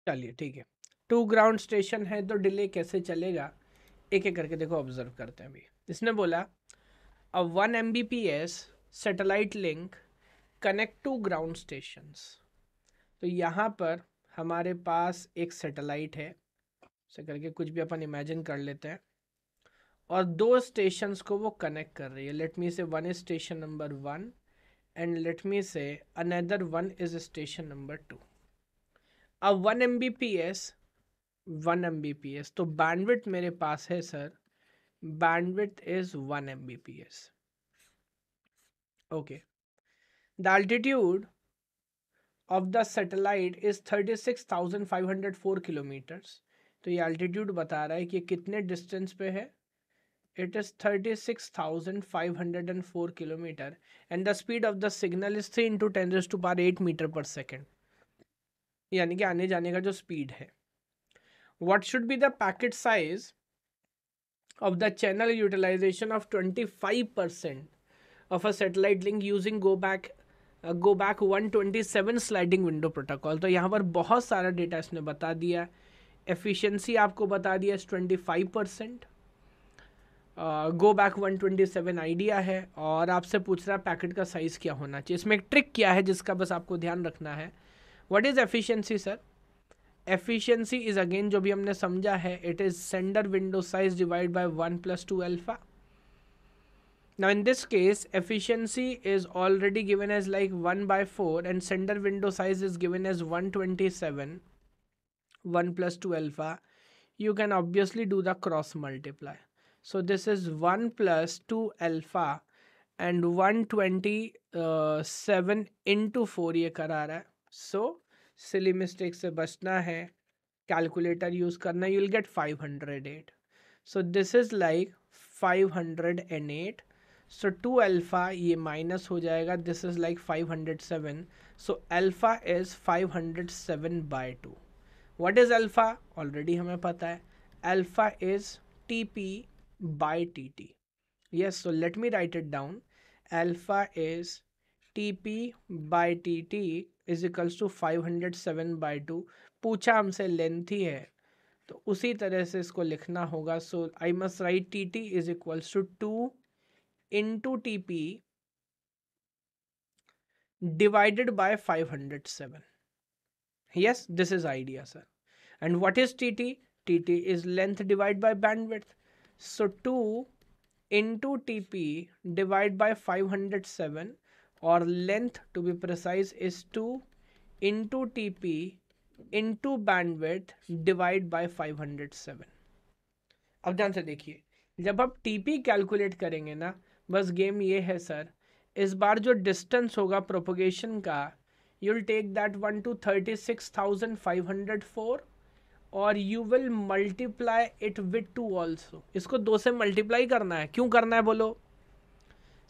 चलिए ठीक है टू ग्राउंड स्टेशन है तो डिले कैसे चलेगा एक एक करके देखो ऑब्जर्व करते हैं अभी इसने बोला a one M B P S satellite link connect to ground station तो यहाँ पर हमारे पास एक सेटेलाइट है से करके कुछ भी अपन इमेजिन कर लेते हैं और दो स्टेशन को वो कनेक्ट कर रही है let me say one is station number one and let me say another one is station number two अब one M B P S one M B P S तो बैंडविड्थ मेरे पास है sir bandwidth is one M B P S okay the altitude of the satellite is thirty six thousand five hundred four kilometres तो ये अल्टीट्यूड बता रहा है कि कितने डिस्टेंस पे है it is thirty six thousand five hundred and four kilometre and the speed of the signal is three into ten to power eight metre per second यानी कि आने जाने का जो स्पीड है what should be the packet size of the channel utilization of twenty five percent of a satellite link using go back one twenty seven sliding window protocol तो यहाँ पर बहुत सारा डेटा इसने बता दिया एफिशिएंसी आपको बता दिया इस five percent go back one twenty seven idea है और आपसे पूछ रहा है पैकेट का साइज़ क्या होना चाहिए इसमें एक ट्रिक क्या है जिसका बस आपको ध्यान रखना है uh, what is efficiency sir efficiency is again जो भी हमने समझा है it is sender window size divide by one plus two alpha now in this case efficiency is already given as like one by four and sender window size is given as one twenty seven one plus two alpha you can obviously do the cross multiply so this is one plus two alpha and one twenty seven into four ये करा रहा है सो सिली मिस्टेक से बचना है कैलकुलेटर यूज़ करना you will get five hundred eight so this is like five hundred and eight so two alpha ये माइनस हो जाएगा this is like five hundred seven so alpha is five hundred seven by two what is alpha already हमें पता है alpha is T P by T T yes so let me write it down alpha is T P by T T is equals to five hundred seven by two पूछा हमसे लेंथ ही है तो उसी तरह से इसको लिखना होगा so I must write T T is equals to two into T P divided by five hundred seven yes this is idea sir and what is T T T T is length divide by bandwidth so two into T P divide by five hundred seven और length to be precise is two into T P into bandwidth divide hundred seven अब ध्यान से देखिए जब आप टी पी कैलकुलेट करेंगे ना बस गेम ये है सर इस बार जो डिस्टेंस होगा प्रोपोगेशन का you will take that one two thirty six thousand five hundred four और you will multiply it with two also इसको दो से मल्टीप्लाई करना है क्यों करना है बोलो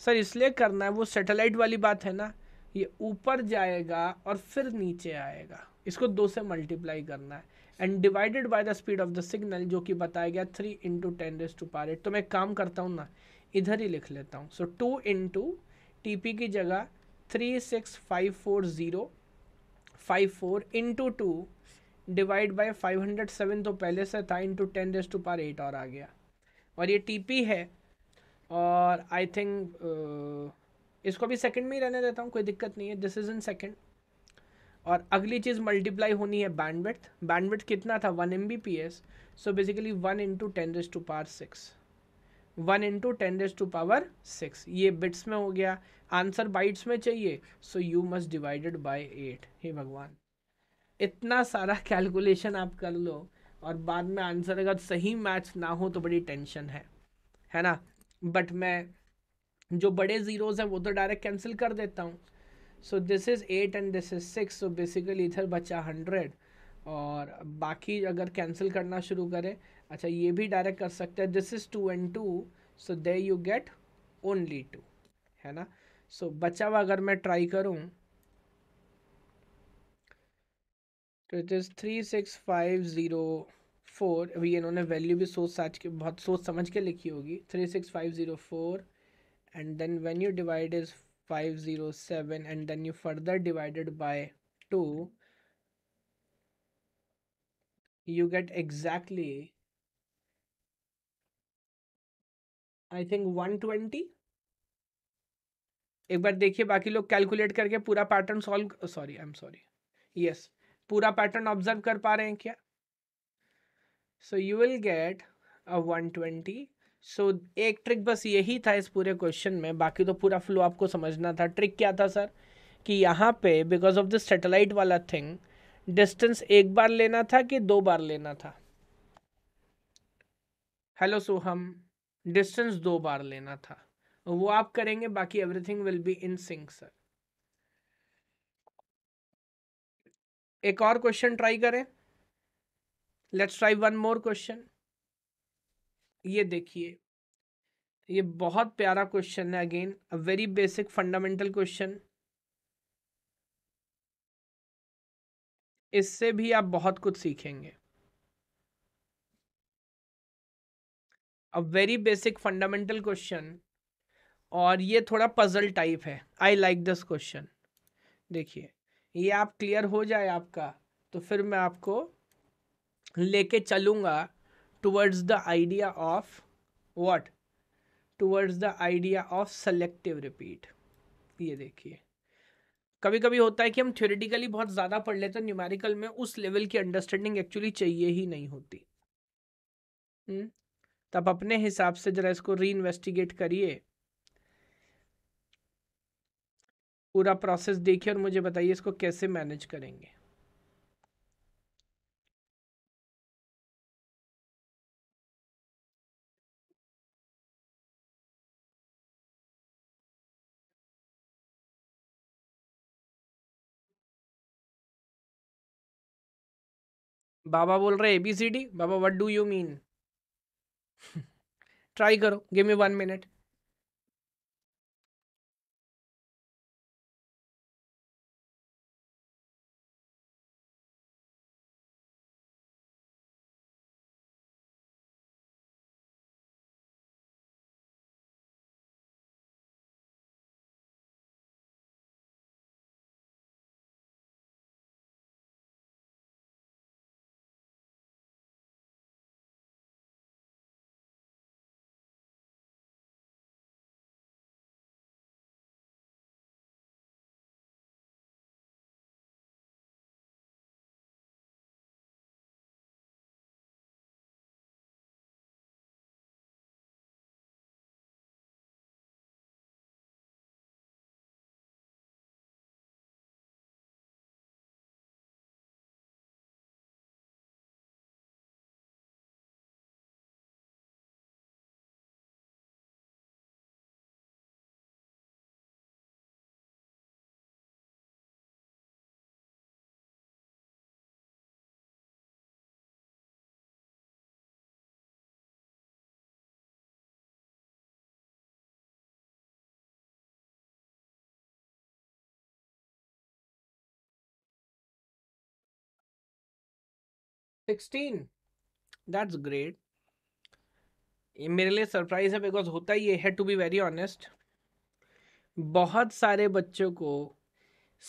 सर इसलिए करना है वो सैटेलाइट वाली बात है ना ये ऊपर जाएगा और फिर नीचे आएगा इसको दो से मल्टीप्लाई करना है and divided by the speed of the signal जो कि बताया गया three into ten raise to power eight तो मैं काम करता हूँ ना इधर ही लिख लेता हूँ so two into T P की जगह three six five four zero five four into two divide by five hundred seven तो पहले से था into ten raise to power eight और आ गया और ये टी पी है और आई थिंक uh, इसको भी सेकंड में ही रहने देता हूँ कोई दिक्कत नहीं है दिस इज़ इन सेकंड और अगली चीज़ मल्टीप्लाई होनी है बैंडविड्थ बैंडविड्थ कितना था one M B P S so basically one into ten raise to power six one into ten raise to power six ये बिट्स में हो गया आंसर बाइट्स में चाहिए so you must divided by eight हे भगवान इतना सारा कैलकुलेशन आप कर लो और बाद में आंसर अगर सही मैच ना हो तो बड़ी टेंशन है है ना बट मैं जो बड़े ज़ीरोज़ हैं वो तो डायरेक्ट कैंसिल कर देता हूँ so this is eight and this is six so basically इधर बचा हंड्रेड और बाकी अगर कैंसिल करना शुरू करें अच्छा ये भी डायरेक्ट कर सकते हैं this is two and two so they you get only two है ना सो so, बचा हुआ अगर मैं ट्राई करूँ तो it is three six five zero four अभी इन्होंने वैल्यू भी सोच साच के बहुत सोच समझ के लिखी होगी three six five zero four and then when you divide is five zero seven and then you further divided by two you get exactly I think one twenty एक बार देखिए बाकी लोग कैलकुलेट करके पूरा pattern solve sorry I am sorry yes पूरा पैटर्न ऑब्जर्व कर पा रहे हैं क्या so you will get a one twenty so एक ट्रिक बस यही था इस पूरे क्वेश्चन में बाकी तो पूरा फ्लो आपको समझना था ट्रिक क्या था सर कि यहाँ पे बिकॉज ऑफ दिस सेटेलाइट वाला थिंग डिस्टेंस एक बार लेना था कि दो बार लेना था हेलो सोहम डिस्टेंस दो बार लेना था वो आप करेंगे बाकी everything will be in sync sir एक और क्वेश्चन ट्राई करें let's try one more question ये देखिए ये बहुत प्यारा क्वेश्चन है again a very basic fundamental question इससे भी आप बहुत कुछ सीखेंगे a very basic fundamental question और ये थोड़ा पजल टाइप है आई लाइक दिस क्वेश्चन देखिए ये आप क्लियर हो जाए आपका तो फिर मैं आपको लेके चलूँगा towards the idea of what towards the idea of selective repeat ये देखिए कभी कभी होता है कि हम थ्योरेटिकली बहुत ज़्यादा पढ़ लेते हैं न्यूमेरिकल में उस लेवल की अंडरस्टैंडिंग एक्चुअली चाहिए ही नहीं होती हुँ? हम्म? तब अपने हिसाब से ज़रा इसको री इन्वेस्टिगेट करिए पूरा प्रोसेस देखिए और मुझे बताइए इसको कैसे मैनेज करेंगे बाबा बोल रहे ए बी सी डी बाबा what do you mean try करो give me one minute sixteen that's great ये मेरे लिए सरप्राइज है बिकॉज होता ये है टू बी वेरी ऑनेस्ट बहुत सारे बच्चों को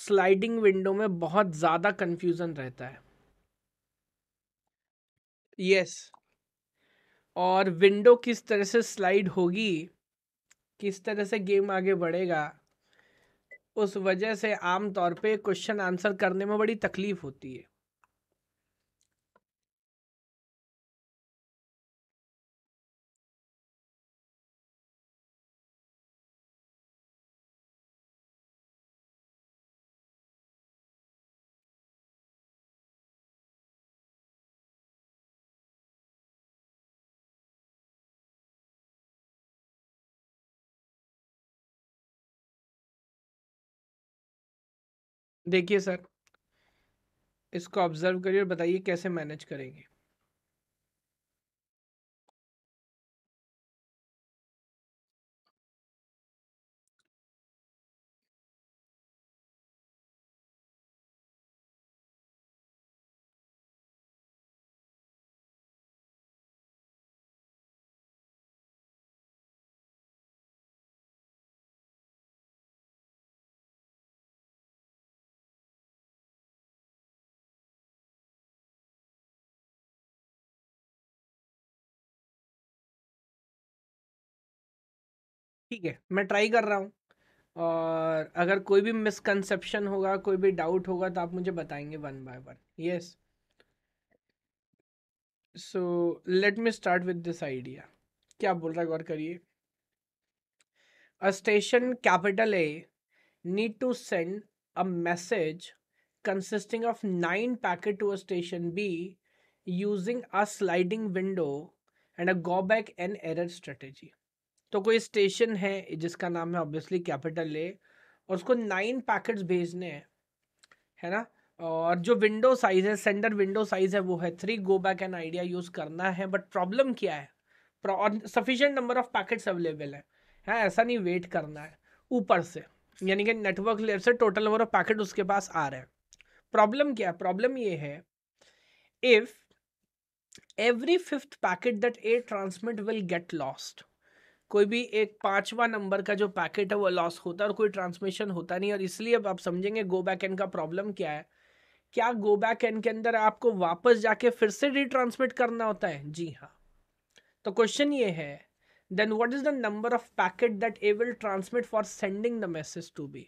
स्लाइडिंग विंडो में बहुत ज़्यादा कंफ्यूजन रहता है यस yes. और विंडो किस तरह से स्लाइड होगी किस तरह से गेम आगे बढ़ेगा उस वजह से आमतौर पे क्वेश्चन आंसर करने में बड़ी तकलीफ़ होती है देखिए सर इसको ऑब्ज़र्व करिए और बताइए कैसे मैनेज करेंगे ठीक है मैं ट्राई कर रहा हूँ और अगर कोई भी मिसकनसेप्शन होगा कोई भी डाउट होगा तो आप मुझे बताएंगे one by one yes so let me start with this idea क्या बोल रहा है गौर करिए a station capital A need to send a message consisting of nine packet to a station B using a sliding window and a go back N error strategy तो कोई स्टेशन है जिसका नाम है ऑब्वियसली कैपिटल ए और उसको नाइन पैकेट्स भेजने हैं है ना और जो विंडो साइज है सेंडर विंडो साइज है वो है three go back N idea use करना है बट प्रॉब्लम क्या है और नंबर ऑफ पैकेट्स अवेलेबल है है ऐसा नहीं वेट करना है ऊपर से यानी कि नेटवर्क लेयर से टोटल नंबर ऑफ पैकेट उसके पास आ रहे हैं प्रॉब्लम क्या है प्रॉब्लम ये है if every fifth packet that A transmit will get lost कोई भी एक पांचवा नंबर का जो पैकेट है वो लॉस होता है और कोई ट्रांसमिशन होता नहीं और इसलिए अब आप समझेंगे गो बैक एंड का प्रॉब्लम क्या है क्या गो बैक एंड के अंदर आपको वापस जाके फिर से रिट्रांसमिट करना होता है जी हाँ तो क्वेश्चन ये है then what is the number of packet that A will transmit for sending the message to B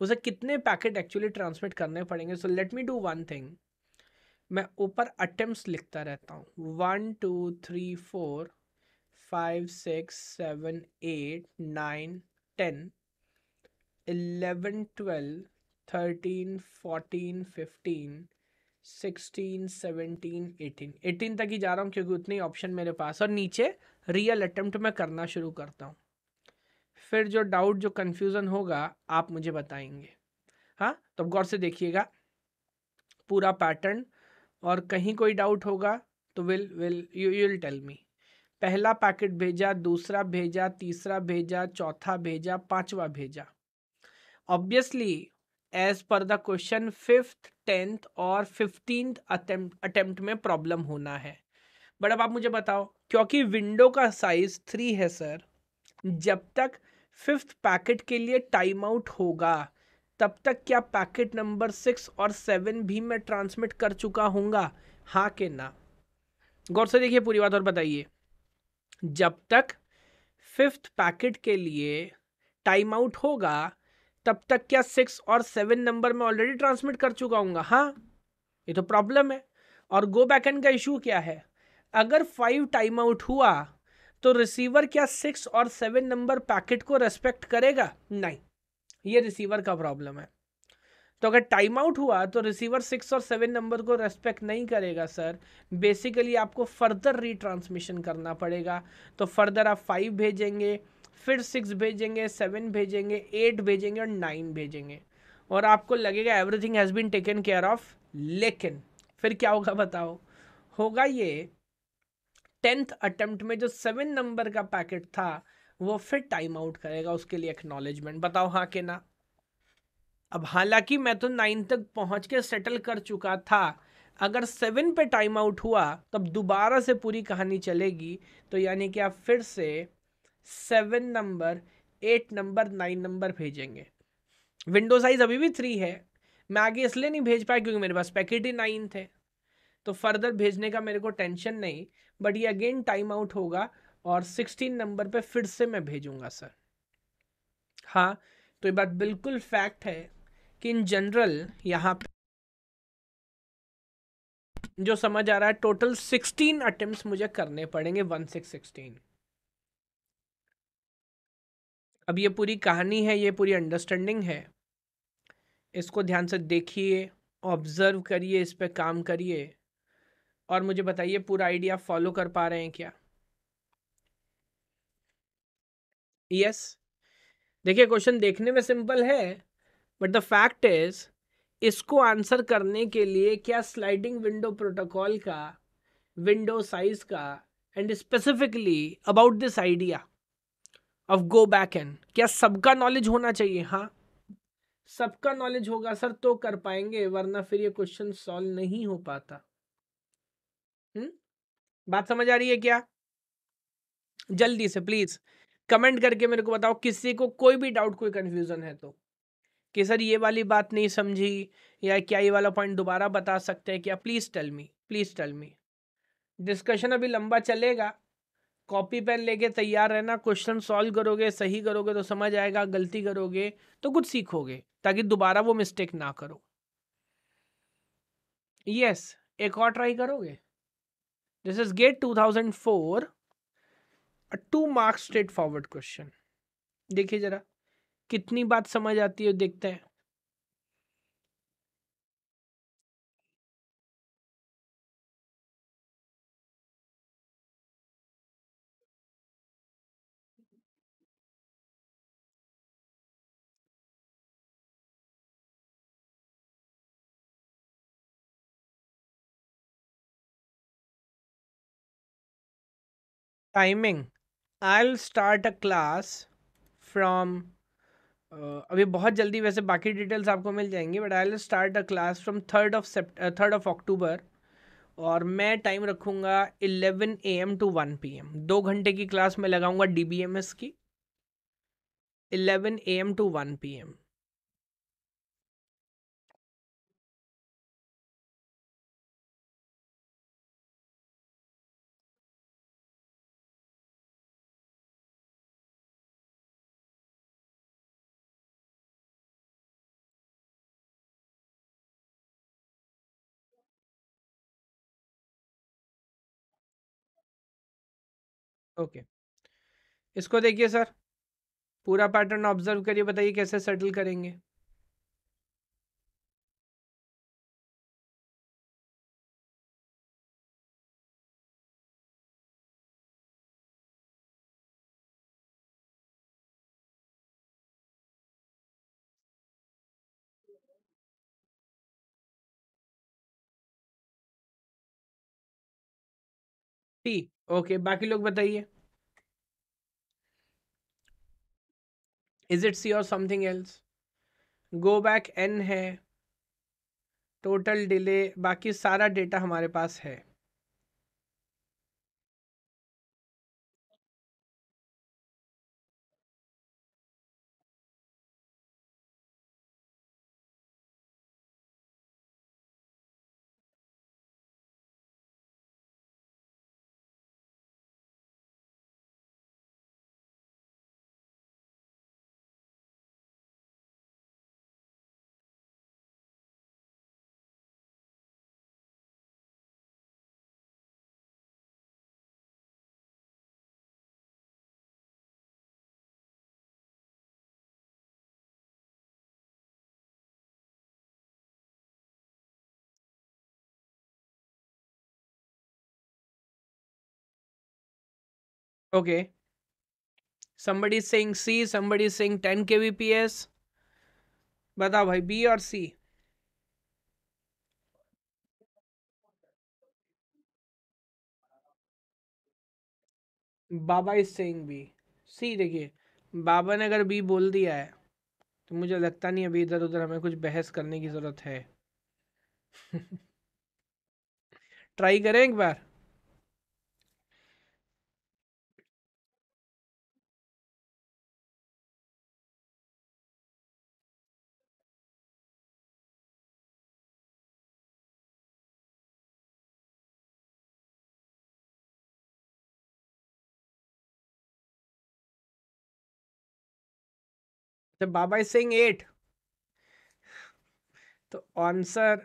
उसे कितने पैकेट एक्चुअली ट्रांसमिट करने पड़ेंगे so let me do one thing मैं ऊपर अटेम्प्ट लिखता रहता हूँ one two three four five six seven eight nine ten eleven twelve thirteen fourteen fifteen sixteen seventeen eighteen eighteen तक ही जा रहा हूँ क्योंकि उतने ऑप्शन मेरे पास और नीचे रियल अटेम्प्ट में करना शुरू करता हूँ फिर जो डाउट जो कन्फ्यूज़न होगा आप मुझे बताएंगे हाँ तो गौर से देखिएगा पूरा पैटर्न और कहीं कोई डाउट होगा तो will will you will tell me पहला पैकेट भेजा दूसरा भेजा तीसरा भेजा चौथा भेजा पांचवा भेजा obviously as per the question fifth tenth और फिफ्टींथ अटेम्प्ट में प्रॉब्लम होना है बट अब आप मुझे बताओ क्योंकि विंडो का साइज थ्री है सर जब तक फिफ्थ पैकेट के लिए टाइम आउट होगा तब तक क्या पैकेट नंबर सिक्स और सेवन भी मैं ट्रांसमिट कर चुका हूँगा हाँ के ना गौर से देखिए पूरी बात और बताइए जब तक फिफ्थ पैकेट के लिए टाइम आउट होगा तब तक क्या सिक्स और सेवन नंबर में ऑलरेडी ट्रांसमिट कर चुका हूँ हाँ ये तो प्रॉब्लम है और गो बैक एंड का इशू क्या है अगर फाइव टाइम आउट हुआ तो रिसीवर क्या सिक्स और सेवन नंबर पैकेट को रेस्पेक्ट करेगा नहीं ये रिसीवर का प्रॉब्लम है तो अगर टाइम आउट हुआ तो रिसीवर सिक्स और सेवन नंबर को रेस्पेक्ट नहीं करेगा सर बेसिकली आपको फर्दर रिट्रांसमिशन करना पड़ेगा तो फर्दर आप फाइव भेजेंगे फिर सिक्स भेजेंगे सेवन भेजेंगे एट भेजेंगे और नाइन भेजेंगे और आपको लगेगा everything has been taken care of लेकिन फिर क्या होगा बताओ होगा ये टेंथ अटेम्प्ट में जो सेवन नंबर का पैकेट था वो फिर टाइम आउट करेगा उसके लिए एक्नॉलेजमेंट बताओ हाँ के ना अब हालांकि मैं तो नाइन तक पहुंच के सेटल कर चुका था अगर सेवन पे टाइम आउट हुआ तब दोबारा से पूरी कहानी चलेगी तो यानी कि आप फिर से seven number eight number nine number भेजेंगे विंडो साइज अभी भी थ्री है मैं आगे इसलिए नहीं भेज पाया क्योंकि मेरे पास पैकेट ही नाइन थे तो फर्दर भेजने का मेरे को टेंशन नहीं बट ये अगेन टाइम आउट होगा और सिक्सटीन नंबर पे फिर से मैं भेजूंगा सर हाँ तो ये बात बिल्कुल फैक्ट है कि इन जनरल यहाँ पर जो समझ आ रहा है टोटल सिक्सटीन अटेम्प्ट मुझे करने पड़ेंगे वन सिक्स सिक्सटीन अब ये पूरी कहानी है ये पूरी अंडरस्टैंडिंग है इसको ध्यान से देखिए ऑब्जर्व करिए इस पर काम करिए और मुझे बताइए पूरा आइडिया फॉलो कर पा रहे हैं क्या यस yes. देखिए क्वेश्चन देखने में सिंपल है बट द फैक्ट इज इसको आंसर करने के लिए क्या स्लाइडिंग विंडो प्रोटोकॉल का विंडो साइज का and specifically about this idea of go back N क्या सबका नॉलेज होना चाहिए हाँ सबका नॉलेज होगा सर तो कर पाएंगे वरना फिर ये क्वेश्चन सॉल्व नहीं हो पाता हम्म बात समझ आ रही है क्या जल्दी से प्लीज कमेंट करके मेरे को बताओ किसी को कोई भी डाउट कोई कंफ्यूजन है तो कि सर ये वाली बात नहीं समझी या क्या ये वाला पॉइंट दोबारा बता सकते हैं क्या please tell me please tell me discussion अभी लंबा चलेगा कॉपी पेन लेके तैयार रहना क्वेश्चन सॉल्व करोगे सही करोगे तो समझ आएगा गलती करोगे तो कुछ सीखोगे ताकि दोबारा वो मिस्टेक ना करो यस yes, एक और ट्राई करोगे this is GATE 2004 two marks straight forward question देखिए जरा कितनी बात समझ आती है देखते हैं timing I will start a class from अभी बहुत जल्दी वैसे बाकी डिटेल्स आपको मिल जाएंगी but I will start a class from third of Sept third of October और मैं टाइम रखूँगा eleven A M to one P M दो घंटे की क्लास मैं लगाऊंगा डी बी एम एस की eleven A M to one P M okay इसको देखिए सर पूरा पैटर्न ऑब्जर्व करिए बताइए कैसे सेटल करेंगे पी ओके बाकी लोग बताइए इज इट सी और something else go back N है टोटल डिले बाकी सारा डेटा हमारे पास है Okay. Somebody is saying C, somebody is saying 10 kbps. बताओ भाई बी और सी बाबा इज सेइंग बी सी देखिए बाबा ने अगर बी बोल दिया है तो मुझे लगता नहीं अभी इधर उधर हमें कुछ बहस करने की ज़रूरत है ट्राई करें एक बार तो बाबा इज सेइंग एट तो आंसर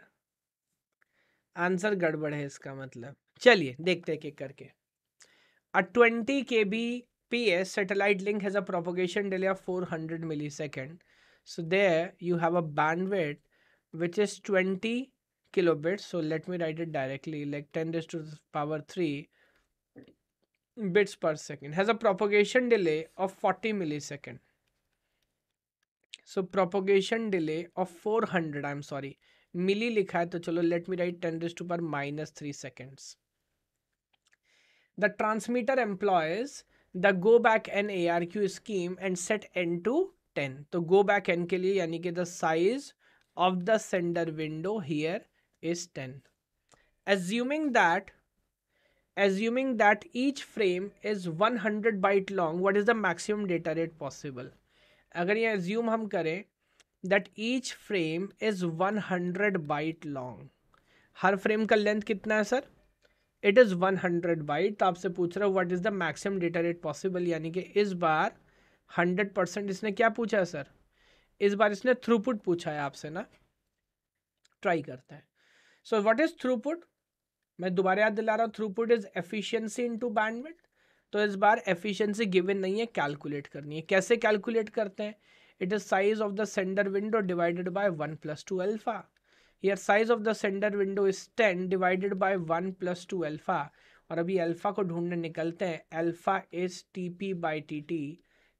आंसर गड़बड़ है इसका मतलब चलिए देखते हैं एक करके a twenty K B P S satellite link has a propagation delay of four hundred milli second so they you have a bandwidth which is twenty kilobit so let me write it directly like ten raise to power three bits per second has a propagation delay of forty milli second so propagation delay of four hundred I am sorry milli लिखा है तो चलो let me write ten to power minus three seconds the transmitter employs the go back N A R Q scheme and set N to ten तो गो बैक एन के लिए यानी कि the size of the sender window here is ten assuming that assuming that each frame is 100 byte long what is the maximum data rate possible अगर ये एज्यूम हम करें that each frame is 100 byte long हर फ्रेम का लेंथ कितना है सर इट इज़ 100 बाइट तो आपसे पूछ रहा हूँ what is the maximum data rate possible यानी कि इस बार 100 परसेंट इसने क्या पूछा है सर इस बार इसने थ्रूपुट पूछा है आपसे ना ट्राई करते हैं सो व्हाट इज़ थ्रूपुट मैं दोबारा याद दिला रहा हूँ throughput is efficiency into bandwidth तो इस बार एफिशिएंसी गिवन नहीं है कैलकुलेट करनी है कैसे कैलकुलेट करते हैं it is size of the sender window divided by one plus two alpha here size of the sender window is ten divided by one plus two alpha और अभी एल्फा को ढूंढने निकलते हैं alpha is T P by T T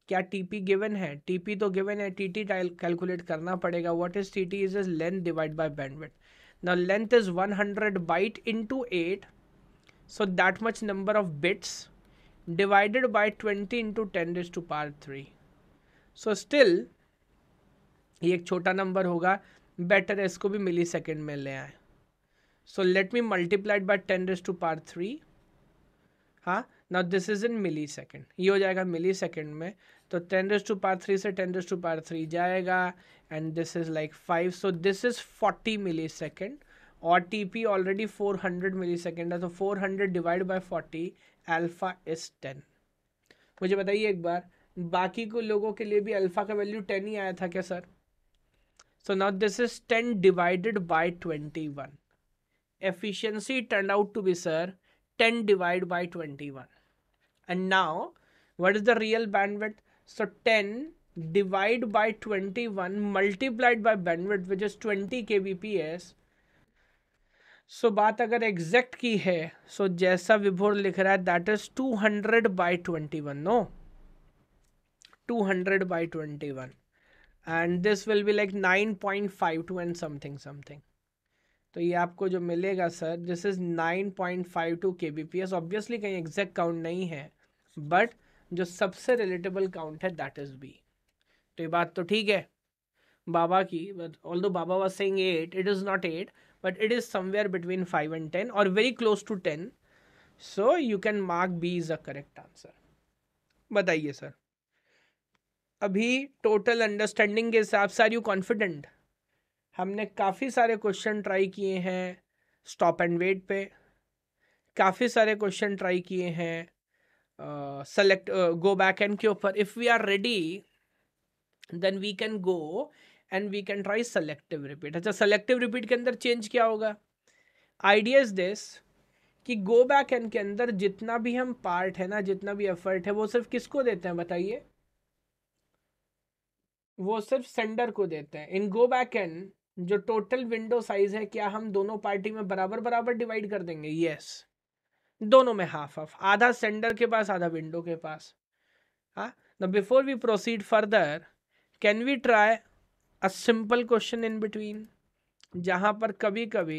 क्या टी पी गिवन है टी पी तो गिवन है टी टी कैलकुलेट करना पड़ेगा what is T T is is length divide by length is one hundred byte into eight so that much number of bits divided by 20 into 10 raise to power three so still ये एक छोटा नंबर होगा बेटर है इसको भी मिली सेकेंड में ले आए so let me multiplied by ten raise to power three हाँ now this is in milli second ये हो जाएगा मिली सेकेंड में तो ten raise to power three से ten raise to power three जाएगा and this is like five so this is forty milli second और T P already four hundred मिली सेकेंड है तो four hundred divide by forty alpha as ten मुझे बताइए एक बार बाकी को लोगों के लिए भी अल्फ़ा का वैल्यू टेन ही आया था क्या sir so now this is ten divided by twenty one efficiency turn out to be sir ten divide by twenty one and now what is the real what so ten divide bandwidth twenty one multiplied by 21 which is twenty K B P S so so, बात अगर एग्जैक्ट की है सो so जैसा विभोर लिख रहा है that is two hundred by twenty one no two hundred by twenty one and this will be like nine point five two and something something तो ये आपको जो मिलेगा sir this is nine point five two K B P S obviously कहीं एग्जैक्ट काउंट नहीं है बट जो सबसे रिलेटेबल काउंट है दैट इज़ बी तो ये बात तो ठीक है बाबा की but although Baba was saying at it is not at but it is somewhere between 5 and 10 or very close to 10 so you can mark b is a correct answer बताइए सर अभी टोटल अंडरस्टैंडिंग के हिसाब से आर यू कॉन्फिडेंट हमने काफ़ी सारे क्वेश्चन ट्राई किए हैं स्टॉप एंड वेट पे काफ़ी सारे क्वेश्चन ट्राई किए हैं सेलेक्ट गो बैक एंड के ऊपर if we are ready then we can go and we can try selective repeat अच्छा सेलेक्टिव रिपीट के अंदर चेंज क्या होगा आइडिया इज दिस कि गो बैक एंड के अंदर जितना भी हम पार्ट है ना जितना भी एफर्ट है वो सिर्फ किसको देते हैं बताइए वो सिर्फ सेंडर को देते हैं इन गो बैक एंड जो टोटल विंडो साइज है क्या हम दोनों पार्टी में बराबर बराबर डिवाइड कर देंगे यस yes. दोनों में हाफ हाफ आधा सेंडर के पास आधा विंडो के पास हाँ before we proceed further can we try a simple question in between जहाँ पर कभी कभी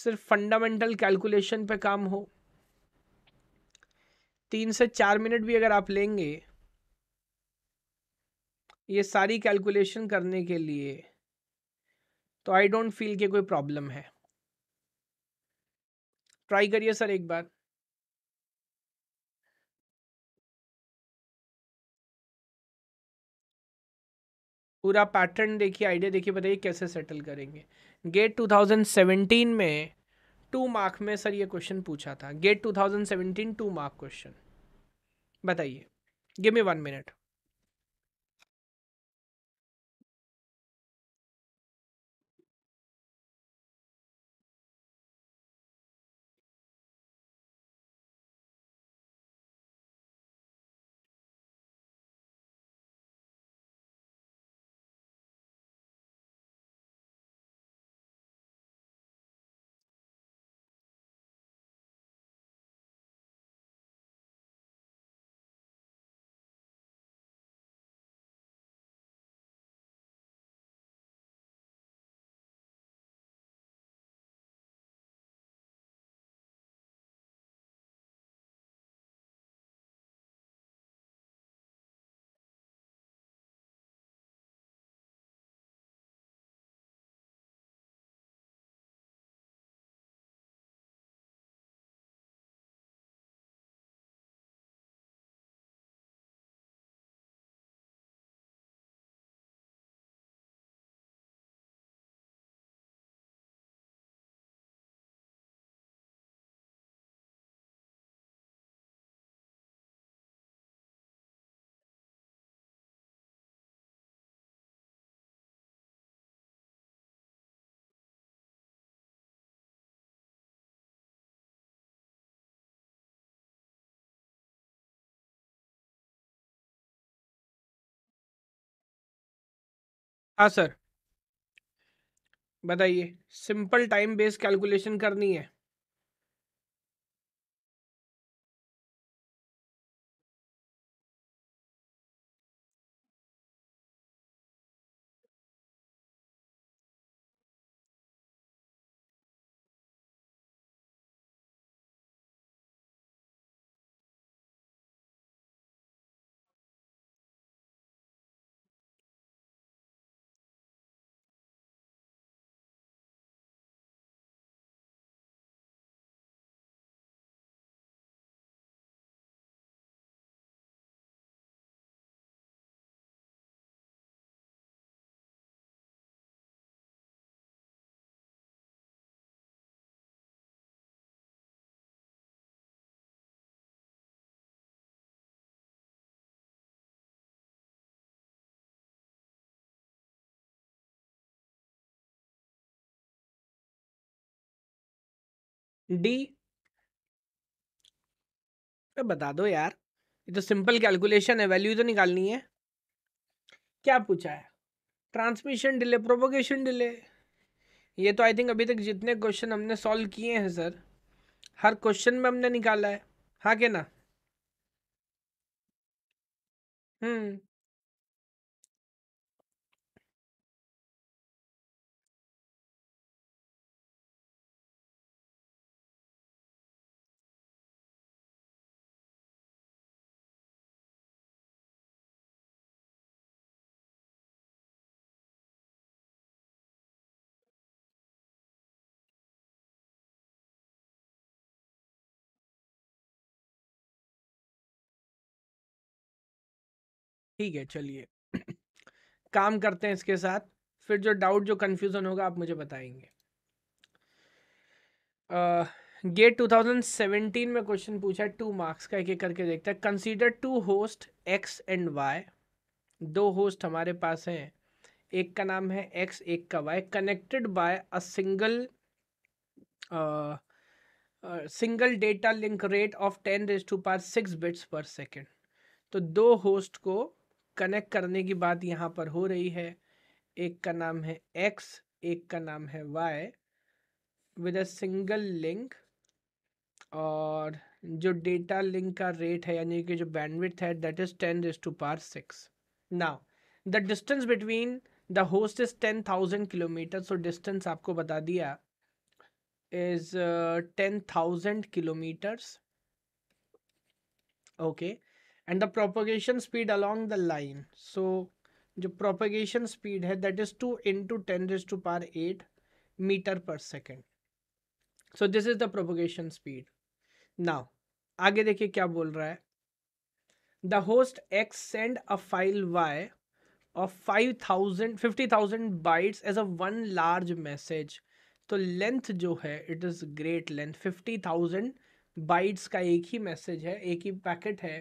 सिर्फ फंडामेंटल कैलकुलेशन पे काम हो तीन से चार मिनट भी अगर आप लेंगे ये सारी कैलकुलेशन करने के लिए तो आई डोंट फील के कोई प्रॉब्लम है ट्राई करिए सर एक बार पूरा पैटर्न देखिए आइडिया देखिए बताइए कैसे सेटल करेंगे गेट 2017 में टू मार्क में सर ये क्वेश्चन पूछा था गेट 2017 टू मार्क क्वेश्चन बताइए गिव मी वन मिनट हाँ सर बताइए सिंपल टाइम बेस कैलकुलेशन करनी है डी तो बता दो यार ये तो सिंपल कैलकुलेशन है वैल्यू तो निकालनी है क्या पूछा है ट्रांसमिशन डिले प्रोपोगेशन डिले ये तो आई थिंक अभी तक जितने क्वेश्चन हमने सॉल्व किए हैं सर हर क्वेश्चन में हमने निकाला है हाँ के ना हम्म ठीक है चलिए काम करते हैं इसके साथ फिर जो डाउट जो कन्फ्यूज़न होगा आप मुझे बताएंगे गेट टू थाउजेंड सेवेंटीन में क्वेश्चन पूछा है टू मार्क्स का एक एक करके देखते हैं consider two host X and Y दो होस्ट हमारे पास हैं एक का नाम है एक्स एक का Y connected by a single single data link rate of ten raise to power six bits per second तो दो होस्ट को कनेक्ट करने की बात यहाँ पर हो रही है एक का नाम है एक्स एक का नाम है Y with a single link और जो डेटा लिंक का रेट है यानी कि जो बैंडविड्थ है that is ten raise to power six now the distance between the host is ten thousand kilometer so distance आपको बता दिया is ten thousand kilometers okay and the propagation speed along the line so जो प्रोपोगेशन स्पीड है that is two into ten raise to power eight metre per second so this is the propagation speed now आगे देखिए क्या बोल रहा है the host X send a file Y thousand fifty thousand bytes as a one large message तो लेंथ जो है it is great length fifty thousand bytes का एक ही मैसेज है एक ही पैकेट है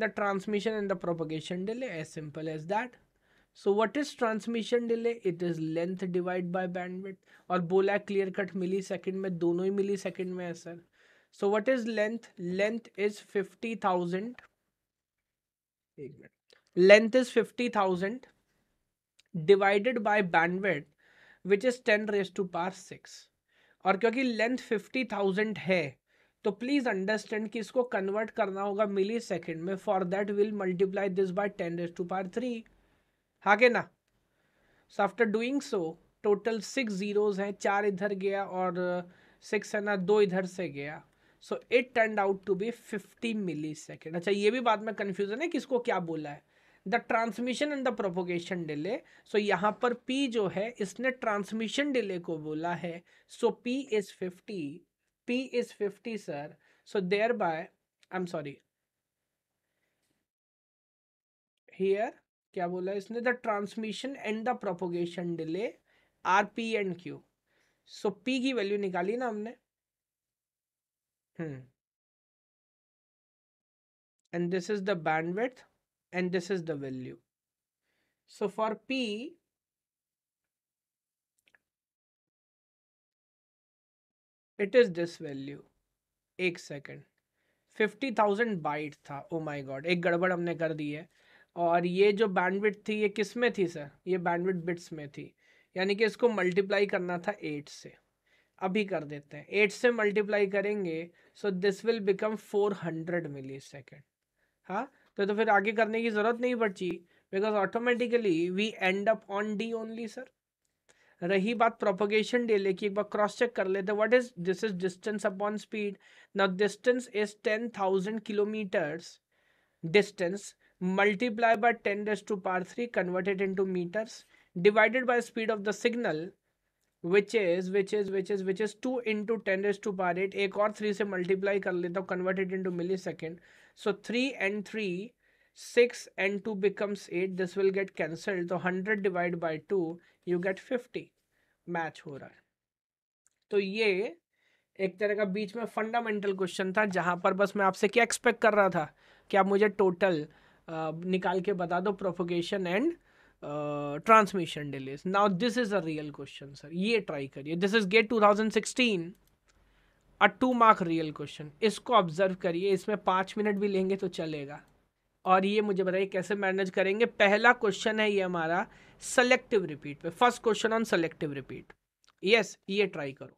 the transmission and the propagation delay as simple as that so what is transmission delay it is length divided by bandwidth or bola clear cut millisecond mein dono hi millisecond mein hai sir so what is length length is 50000 ek minute length is 50000 divided by bandwidth which is 10 raised to power 6 और क्योंकि लेंथ फिफ्टी थाउजेंड है तो प्लीज़ अंडरस्टैंड कि इसको कन्वर्ट करना होगा मिली सेकेंड में for that will multiply this by ten raise to power three के ना so after doing so total six zeros हैं चार इधर गया और सिक्स uh, है ना दो इधर से गया so it turn out to be fifty millisecond अच्छा ये भी बात में कन्फ्यूज़न है कि इसको क्या बोला है the transmission and the propagation delay so यहाँ पर पी जो है इसने ट्रांसमिशन डिले को बोला है so P is fifty P is 50, sir. So thereby, I'm sorry. Here, क्या बोला इसने the transmission and the propagation delay are P and Q so P की वैल्यू निकाली ना हमने hmm and this is the bandwidth and this is the value so for p it is this value एक सेकेंड फिफ्टी थाउजेंड बाइट था ओ माई गॉड एक गड़बड़ हमने कर दी है और ये जो बैंडविड थी ये किस में थी सर ये बैंडविड बिट्स में थी यानी कि इसको मल्टीप्लाई करना था एट से अभी कर देते हैं एट से मल्टीप्लाई करेंगे so this will become four hundred milli millisecond हाँ तो तो फिर आगे करने की ज़रूरत नहीं पड़ती because automatically we end up on D only sir रही बात प्रोपोगेशन डेले की एक बार क्रॉस चेक कर लेते what is this is distance upon speed now distance is ten thousand kilometers distance multiply by ten raise to power three converted in meters divided by speed of the signal which is which is which is which is two into ten raise to power eight एक और थ्री से मल्टीप्लाई कर लेता हूँ converted in milli second so three and three six and two becomes at this will get cancelled तो hundred divide by two you get fifty match हो रहा है तो ये एक तरह का बीच में फंडामेंटल क्वेश्चन था जहां पर बस मैं आपसे क्या एक्सपेक्ट कर रहा था कि आप मुझे टोटल निकाल के बता दो propagation and transmission delays now this is a real question sir ये ट्राई करिए this is GATE 2016 a two mark real question इसको ऑब्जर्व करिए इसमें पांच मिनट भी लेंगे तो चलेगा और ये मुझे बताइए कैसे मैनेज करेंगे पहला क्वेश्चन है ये हमारा सेलेक्टिव रिपीट पे first question on selective repeat yes ये ट्राई करो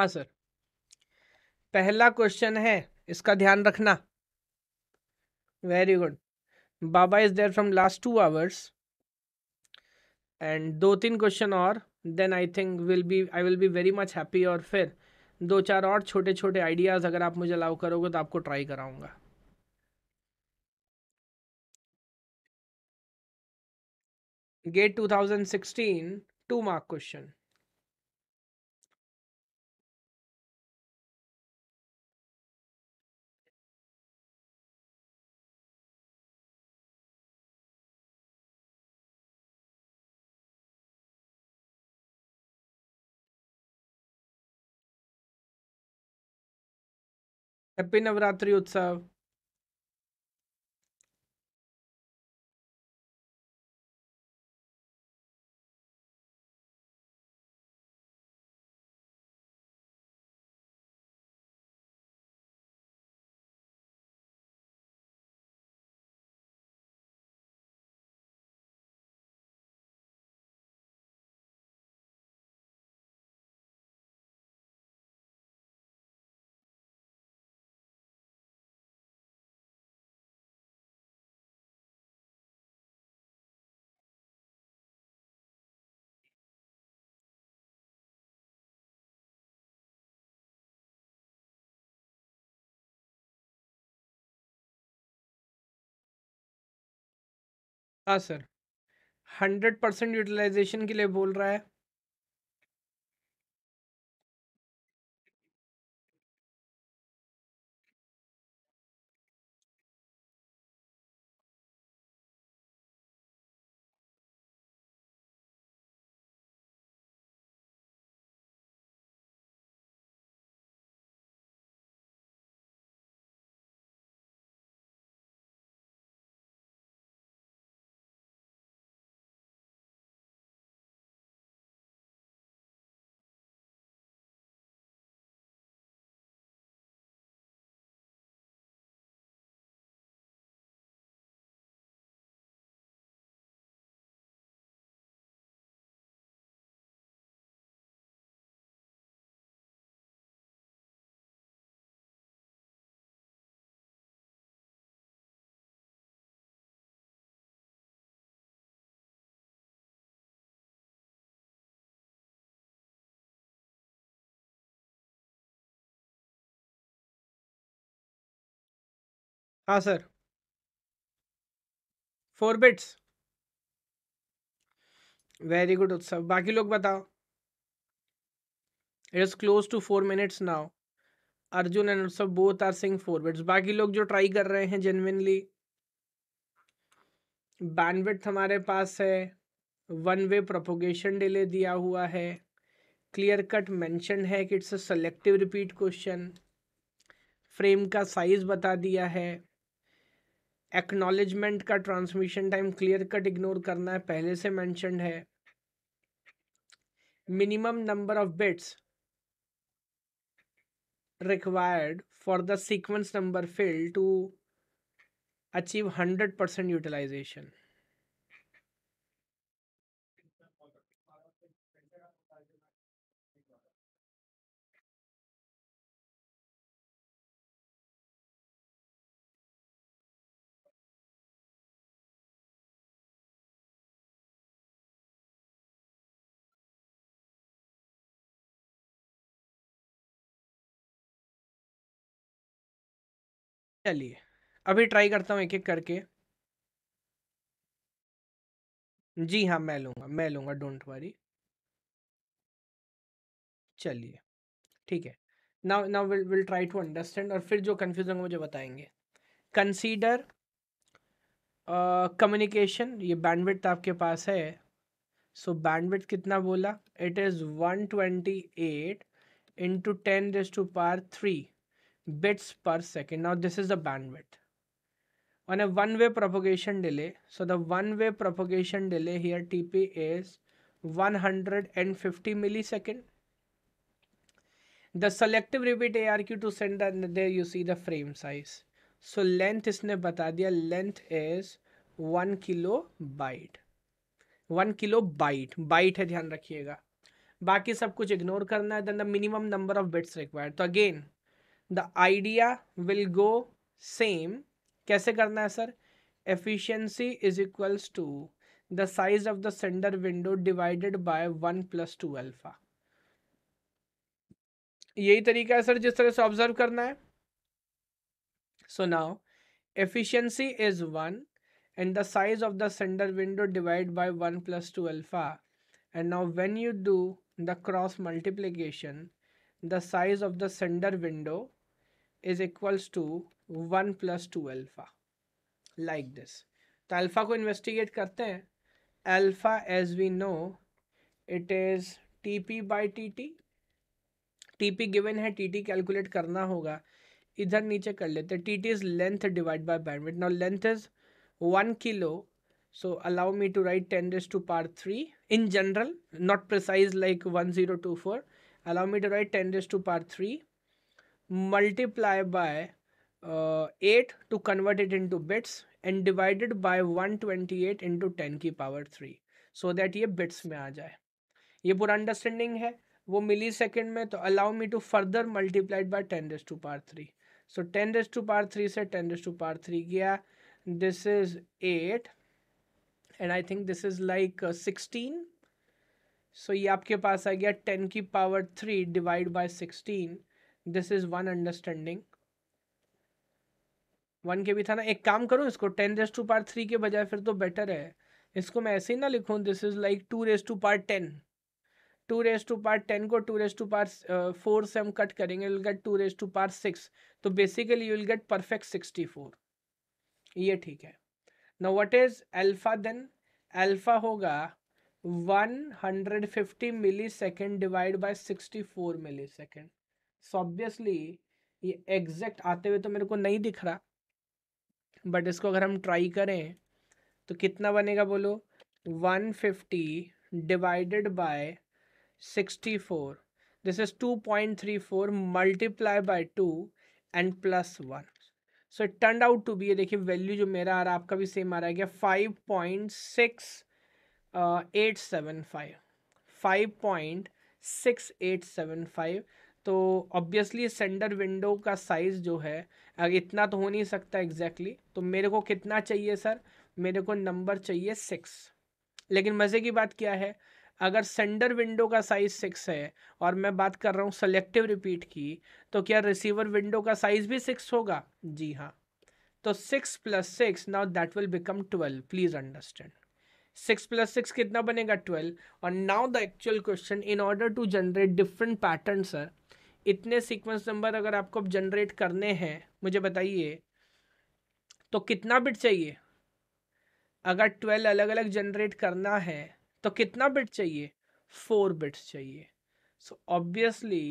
हाँ सर पहला क्वेश्चन है इसका ध्यान रखना very good Baba is there from last two hours and दो तीन क्वेश्चन और then I think will be I will be very much happy और फिर दो चार और छोटे छोटे आइडियाज़ अगर आप मुझे अलाउ करोगे तो आपको ट्राई कराऊंगा GATE 2016 two mark question happy Navratri Utsav हाँ सर हंड्रेड परसेंट यूटिलाइजेशन के लिए बोल रहा है हाँ sir four bits very good Utsav बाकी लोग बताओ it is close to four minutes now Arjun and Utsav both are saying four bits बाकी लोग जो ट्राई कर रहे हैं जेनविनली बैंडविड्थ हमारे पास है वन वे प्रोपोगेशन डिले दिया हुआ है क्लियर कट मेंशन है कि it's a selective repeat question frame का साइज बता दिया है एक्नोलेजमेंट का transmission time clear cut ignore करना है पहले से मैंशन है minimum number of bits required for the sequence number field to achieve hundred percent utilization चलिए अभी ट्राई करता हूँ एक एक करके जी हाँ मैं लूंगा मैं लूंगा डोंट वरी चलिए ठीक है now now will will try to understand और फिर जो कन्फ्यूजन मुझे बताएंगे कंसीडर कम्युनिकेशन uh, ये बैंडविड्थ आपके पास है सो so, बैंडविड्थ कितना बोला it is one twenty eight into ten raise to power three bits per second. Now this is the bandwidth. On a one-way propagation delay, so the one-way propagation delay here TP is 150 millisecond. The selective repeat ARQ to send and there you see the frame size. So length इसने बता दिया length is one kilo kilobyte one kilo kilobyte byte है ध्यान रखिएगा बाकी सब कुछ इग्नोर करना है then the minimum number of bits required तो again the idea will go same कैसे करना है sir efficiency is equals to the size of the sender window divided by one plus two alpha यही तरीका है सर जिस तरह से ऑब्जर्व करना है so now efficiency is one and the size of the sender window divided by 1 plus 2 alpha and now when you do the cross multiplication the size of the sender window is equals to one plus two alpha like this तो अल्फा को इन्वेस्टिगेट करते हैं alpha as we know it is T P by T T T P given है टी टी कैलकुलेट करना होगा इधर नीचे कर लेते T T is length divide by bandwidth no length is one kilo so allow me to write ten raise to power three in general not precise like one zero two four allow me to write ten raise to power three multiply by uh, 8 to convert it into bits and divided by eight into ten की पावर थ्री सो दैट ये बिट्स में आ जाए ये पूरा अंडरस्टैंडिंग है वो मिली सेकेंड में तो allow me to further multiplied by ten raise to power three so ten raise to power three से ten raise to power three गया this is eight and I think this is like sixteen so ये आपके पास आ गया टेन की power three divide by sixteen this is one understanding one के भी था ना एक काम करूँ इसको ten raise to power three के बजाय फिर तो बेटर है इसको मैं ऐसे ही ना लिखूँ this is like two raise to power ten two raise to power ten को two raise to power four से हम कट करेंगे will get two raise to power six तो basically you will get perfect sixty four ये ठीक है ना what is alpha then alpha होगा one hundred fifty milli second divide by sixty four milli second so obviously ये एग्जैक्ट आते हुए तो मेरे को नहीं दिख रहा बट इसको अगर हम ट्राई करें तो कितना बनेगा बोलो 150 divided by 64 this is 2.34 multiply by two and plus one so it turn out to be ये देखिए वैल्यू जो मेरा आ रहा है आपका भी सेम आ रहा है क्या five point six eight seven five five point six eight seven five तो ऑब्वियसली सेंडर विंडो का साइज़ जो है इतना तो हो नहीं सकता एग्जैक्टली exactly. तो मेरे को कितना चाहिए सर मेरे को नंबर चाहिए सिक्स लेकिन मज़े की बात क्या है अगर सेंडर विंडो का साइज़ सिक्स है और मैं बात कर रहा हूँ सेलेक्टिव रिपीट की तो क्या रिसीवर विंडो का साइज़ भी सिक्स होगा जी हाँ तो six plus six now that will become twelve please understand six plus six कितना बनेगा ट्वेल्व और now the actual question in order to generate different pattern sir इतने सीक्वेंस नंबर अगर आपको जनरेट करने हैं मुझे बताइए तो कितना बिट चाहिए अगर ट्वेल्व अलग अलग जनरेट करना है तो कितना बिट चाहिए फोर बिट्स चाहिए सो ऑब्वियसली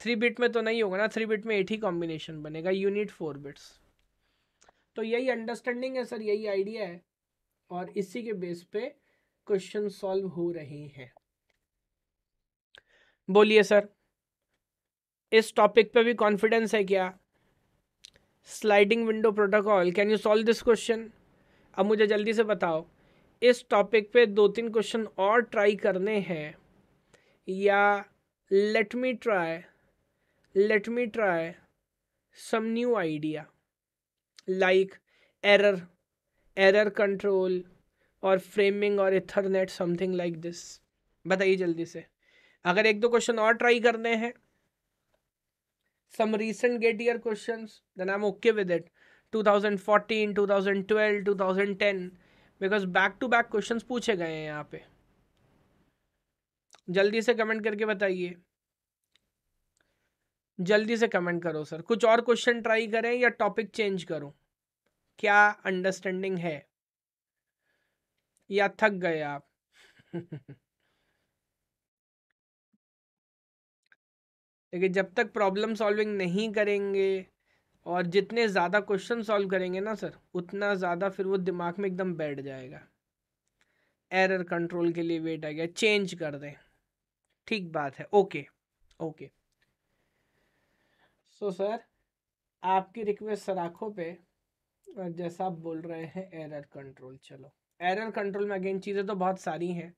थ्री बिट में तो नहीं होगा ना थ्री बिट में एट ही कॉम्बिनेशन बनेगा यूनिट फोर बिट्स तो यही अंडरस्टैंडिंग है सर यही आइडिया है और इसी के बेस पे क्वेश्चन सॉल्व हो रहे हैं बोलिए सर इस टॉपिक पे भी कॉन्फिडेंस है क्या sliding window protocol can you solve this question अब मुझे जल्दी से बताओ इस टॉपिक पे दो तीन क्वेश्चन और ट्राई करने हैं या let me try let me try some new idea like error error control और फ्रेमिंग और इथरनेट समथिंग लाइक दिस बताइए जल्दी से अगर एक दो क्वेश्चन और ट्राई करने हैं some recent get year questions then i'm okay with it 2014 2012 2010 because back to back question पूछे गए हैं यहाँ पे जल्दी से कमेंट करके बताइए जल्दी से कमेंट करो सर कुछ और क्वेश्चन ट्राई करें या टॉपिक चेंज करो क्या अंडरस्टैंडिंग है या थक गए आप लेकिन जब तक प्रॉब्लम सॉल्विंग नहीं करेंगे और जितने ज़्यादा क्वेश्चन सॉल्व करेंगे ना सर उतना ज़्यादा फिर वो दिमाग में एकदम बैठ जाएगा एरर कंट्रोल के लिए वेट आ गया चेंज कर दें ठीक बात है ओके ओके सो सर आपकी रिक्वेस्ट सर आँखों पे और जैसा आप बोल रहे हैं एरर कंट्रोल चलो एरर कंट्रोल में अगेन चीज़ें तो बहुत सारी हैं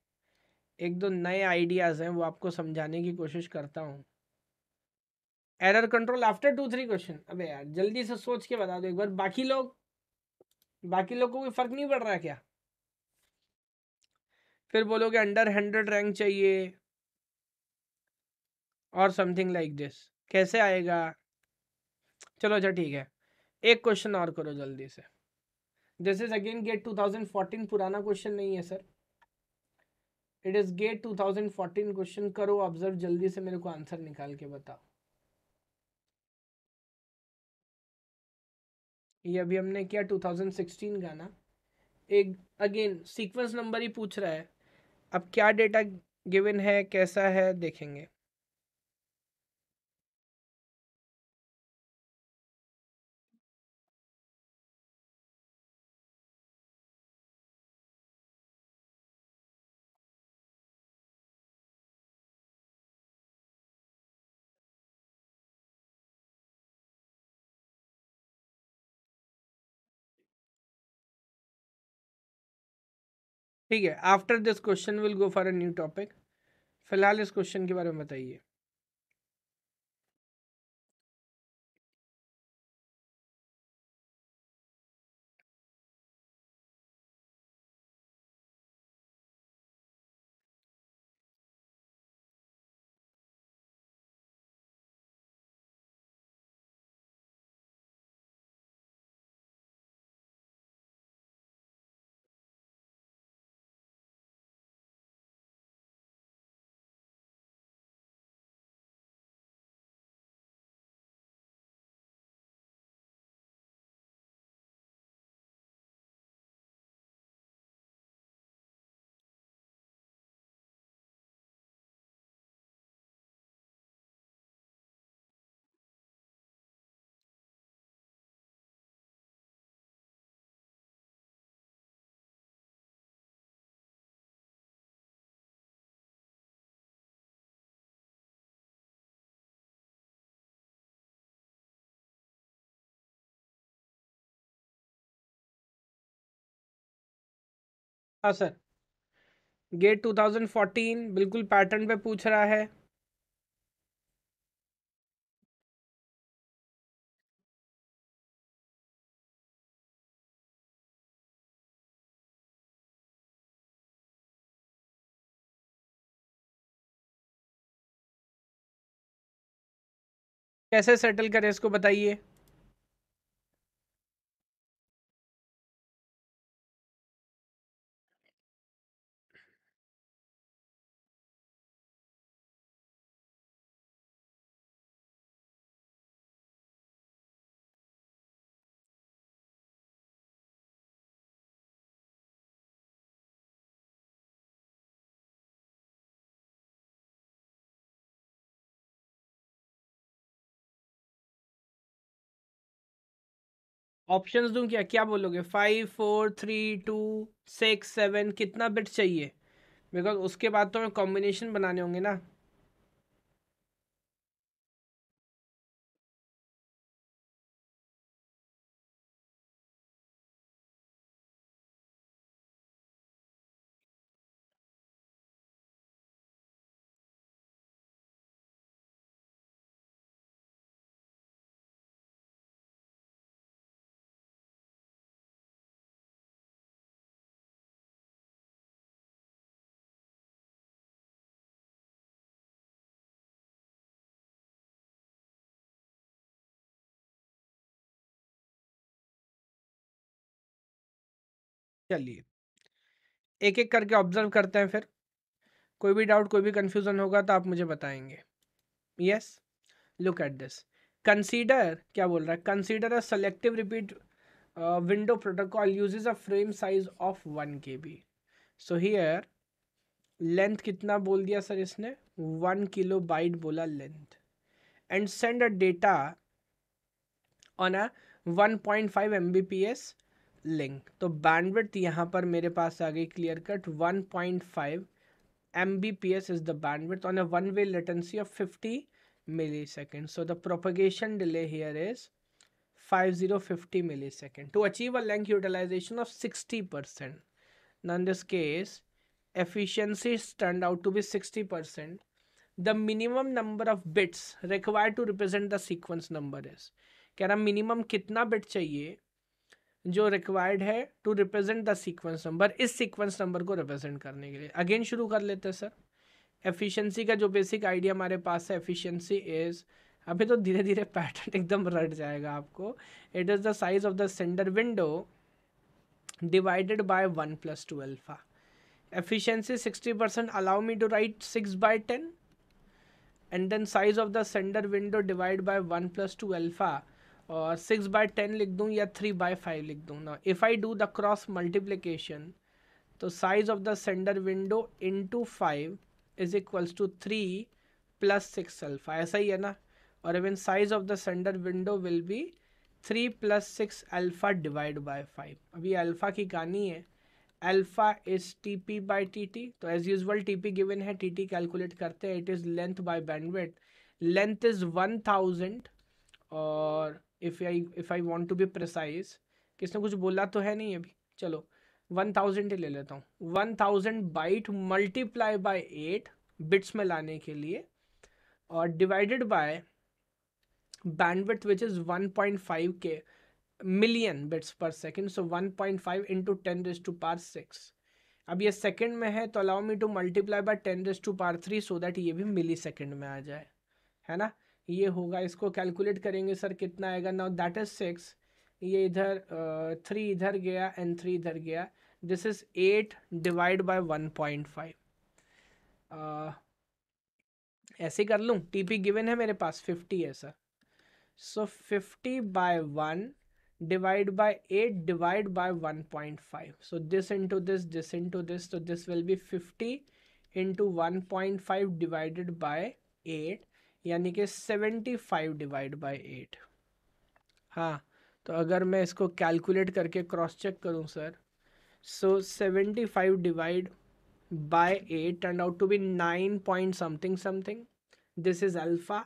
एक दो नए आइडियाज़ हैं वो आपको समझाने की कोशिश करता हूँ error control after two three question अबे यार जल्दी से सोच के बता दो एक बार बाकी लोग बाकी लोग को कोई फर्क नहीं पड़ रहा क्या फिर बोलोगे अंडर हंड्रेड रैंक चाहिए और समथिंग लाइक दिस कैसे आएगा चलो अच्छा ठीक है एक क्वेश्चन और करो जल्दी से दिस इज अगेन गेट 2014 पुराना क्वेश्चन नहीं है sir it is GATE 2014 question करो ऑब्जर्व जल्दी से मेरे को आंसर निकाल के बताओ ये अभी हमने किया 2016 का ना एक अगेन सीक्वेंस नंबर ही पूछ रहा है अब क्या डेटा गिवन है कैसा है देखेंगे ठीक है after this question will go for a new topic फिलहाल इस क्वेश्चन के बारे में बताइए हाँ सर गेट 2014 बिल्कुल पैटर्न पे पूछ रहा है कैसे सेटल करें इसको बताइए ऑप्शंस दूं क्या क्या बोलोगे five four three two six seven कितना बिट्स चाहिए बिकॉज उसके बाद तो हमें कॉम्बिनेशन बनाने होंगे ना चलिए एक एक करके ऑब्जर्व करते हैं फिर कोई भी डाउट कोई भी कंफ्यूजन होगा तो आप मुझे बताएंगे yes look at this consider क्या बोल रहा है consider a selective repeat window protocol uses a frame size of one K B so here length कितना बोल दिया सर इसने वन किलो बाइट बोला length and send a data on a one point five M B P S link तो बैंडविड्थ यहाँ पर मेरे पास आ गई clear cut one point five is the bandwidth on a one way latency of 50 millisecond so the propagation delay here is 5050 millisecond to achieve a length utilization of 60 percent non this case efficiency stand out to be 60 percent the minimum number of bits require to represent the sequence number is कह रहा मिनिमम कितना बिट चाहिए जो रिक्वायर्ड है to represent the sequence number इस सीक्वेंस नंबर को रिप्रेजेंट करने के लिए अगेन शुरू कर लेते हैं सर एफिशिएंसी का जो बेसिक आइडिया हमारे पास है एफिशिएंसी इज़ अभी तो धीरे धीरे पैटर्न एकदम रट जाएगा आपको it is the size of the sender window divided by one plus two alpha efficiency sixty percent allow me to write six by ten and then size of the sender window divide by one plus two alpha और सिक्स बाय टेन लिख दूँ या थ्री बाय फाइव लिख दूँ ना if I do the cross multiplication तो size of the sender window into five is equals to three plus six alpha ऐसा ही है ना और even size of the sender window will be three plus six alpha divide by five अभी अल्फ़ा की कहानी है alpha is T P by T T तो as usual T P given है टी टी कैलकुलेट करते हैं it is length by bandwidth length is one thousand और if I if I want to be precise किसने कुछ बोला तो है नहीं अभी चलो वन थाउजेंड ही ले लेता हूँ one thousand byte multiply by eight bits में लाने के लिए और divided by bandwidth which is one point five के million bits per second so one point five into ten raise to power six अब ये सेकेंड में है तो allow me to multiply by ten raise to power three so that ये भी मिली सेकेंड में आ जाए है ना ये होगा इसको कैलकुलेट करेंगे सर कितना आएगा नाउ दैट इज सिक्स ये इधर थ्री इधर गया एंड थ्री इधर गया this is eight divide by one point five ऐसे कर लूँ टी पी गिवन है मेरे पास फिफ्टी है sir so fifty by one divide by eight divide by one point five so this into this this into this तो this will be fifty into one point five divided by eight यानी कि seventy five divide by eight हाँ तो अगर मैं इसको कैलकुलेट करके क्रॉस चेक करूँ sir so seventy five divide by 8 turn out to be 9 point something something this is alpha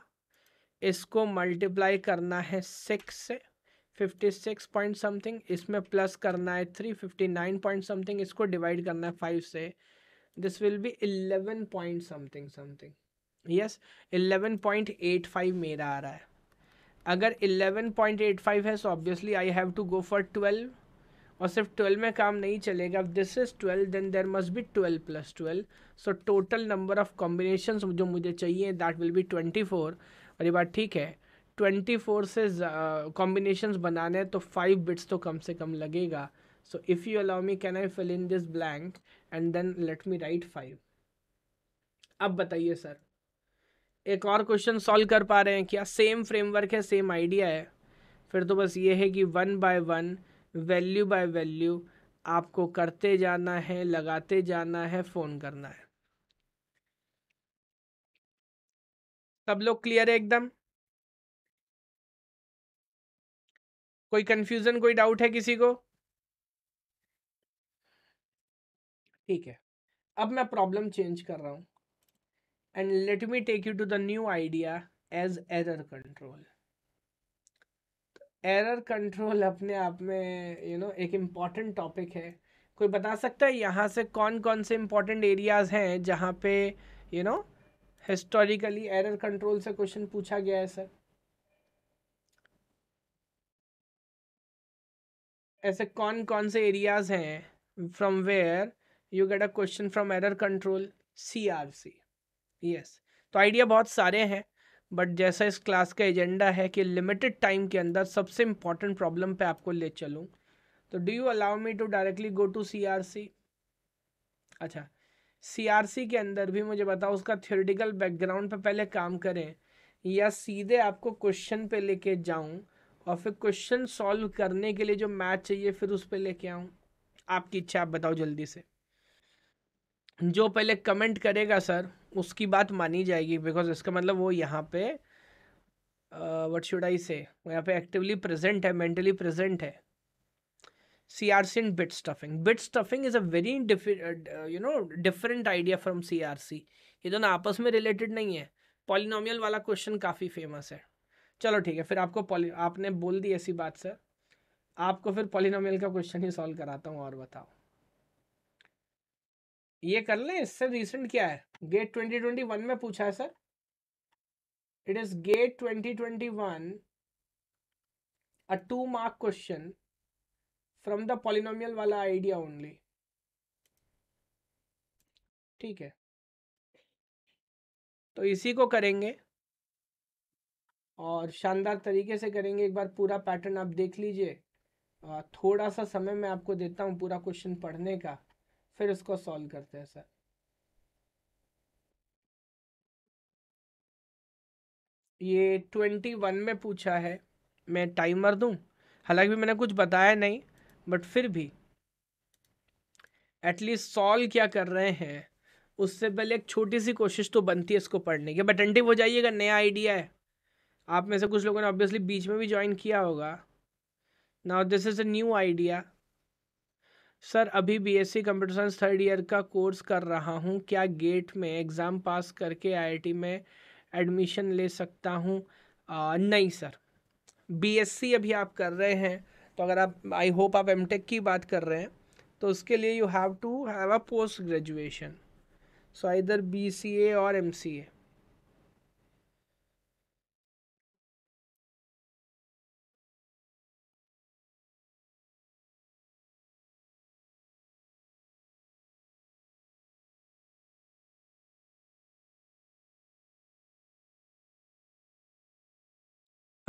इसको मल्टीप्लाई करना है सिक्स से फिफ्टी सिक्स पॉइंट समथिंग इसमें प्लस करना है three fifty nine point something इसको डिवाइड करना है फाइव से this will be eleven point something something yes eleven point eight five मेरा आ रहा है अगर इलेवन पॉइंट एट फाइव है so obviously I have to go for twelve और सिर्फ ट्वेल्व में काम नहीं चलेगा this is twelve then there must be twelve plus twelve so total number of combination जो मुझे चाहिए that will be twenty four और ये बात ठीक है ट्वेंटी फोर से कॉम्बिनेशन बनाने तो फाइव बिट्स तो कम से कम लगेगा so if you allow me can I fill in this blank and then let me write five अब बताइए सर एक और क्वेश्चन सॉल्व कर पा रहे हैं क्या सेम फ्रेमवर्क है सेम आइडिया है फिर तो बस ये है कि one by one value by value आपको करते जाना है लगाते जाना है फ़ोन करना है सब लोग क्लियर है एकदम कोई कंफ्यूजन कोई डाउट है किसी को ठीक है अब मैं प्रॉब्लम चेंज कर रहा हूं and let me take you to the new idea as error control error control अपने आप में यू you नो know, एक इम्पॉर्टेंट टॉपिक है कोई बता सकता है यहाँ से कौन कौन से इम्पॉर्टेंट एरियाज़ हैं जहाँ पे you know historically error control से क्वेश्चन पूछा गया है सर ऐसे कौन कौन से एरियाज़ हैं from where you get a question from error control C R C yes तो आइडिया बहुत सारे हैं बट जैसा इस क्लास का एजेंडा है कि लिमिटेड टाइम के अंदर सबसे इम्पॉर्टेंट प्रॉब्लम पे आपको ले चलूँ तो do you allow me to directly go to C R C अच्छा सी आर सी के अंदर भी मुझे बताओ उसका थियोरिटिकल बैकग्राउंड पे पहले काम करें या सीधे आपको क्वेश्चन पे लेके जाऊं और फिर क्वेश्चन सॉल्व करने के लिए जो मैथ चाहिए फिर उस पर लेके आऊँ आपकी इच्छा आप बताओ जल्दी से जो पहले कमेंट करेगा सर उसकी बात मानी जाएगी बिकॉज इसका मतलब वो यहाँ पे वट शुड आई से वो यहाँ पे एक्टिवली प्रेजेंट है मेंटली प्रेजेंट है C R C in bit stuffing bit stuffing is a very you know different idea from C R C ये दोनों आपस में रिलेटेड नहीं है पॉलिनोमियल वाला क्वेश्चन काफ़ी फेमस है चलो ठीक है फिर आपको आपने बोल दी ऐसी बात सर आपको फिर पॉलिनोमियल का क्वेश्चन ही सॉल्व कराता हूँ और बताओ ये कर लें इससे रिसेंट क्या है गेट ट्वेंटी ट्वेंटी वन में पूछा है sir it is GATE twenty twenty one a two mark question from the polynomial वाला आइडिया ओनली ठीक है तो इसी को करेंगे और शानदार तरीके से करेंगे एक बार पूरा पैटर्न आप देख लीजिए थोड़ा सा समय मैं आपको देता हूँ पूरा क्वेश्चन पढ़ने का फिर इसको सॉल्व करते हैं सर ये ट्वेंटी वन में पूछा है मैं टाइमर दूं हालांकि मैंने कुछ बताया नहीं बट फिर भी एटलीस्ट सॉल्व क्या कर रहे हैं उससे पहले एक छोटी सी कोशिश तो बनती है इसको पढ़ने की बट एंटिव हो जाइएगा नया आइडिया है आप में से कुछ लोगों ने ऑब्वियसली बीच में भी ज्वाइन किया होगा now this is a new idea sir अभी BSc computer science third year का कोर्स कर रहा हूँ क्या गेट में एग्ज़ाम पास करके आईआईटी में एडमिशन ले सकता हूँ नहीं सर बीएससी e अभी आप कर रहे हैं तो अगर आप आई होप आप एमटेक की बात कर रहे हैं तो उसके लिए you have to have a post graduation so इधर बी और A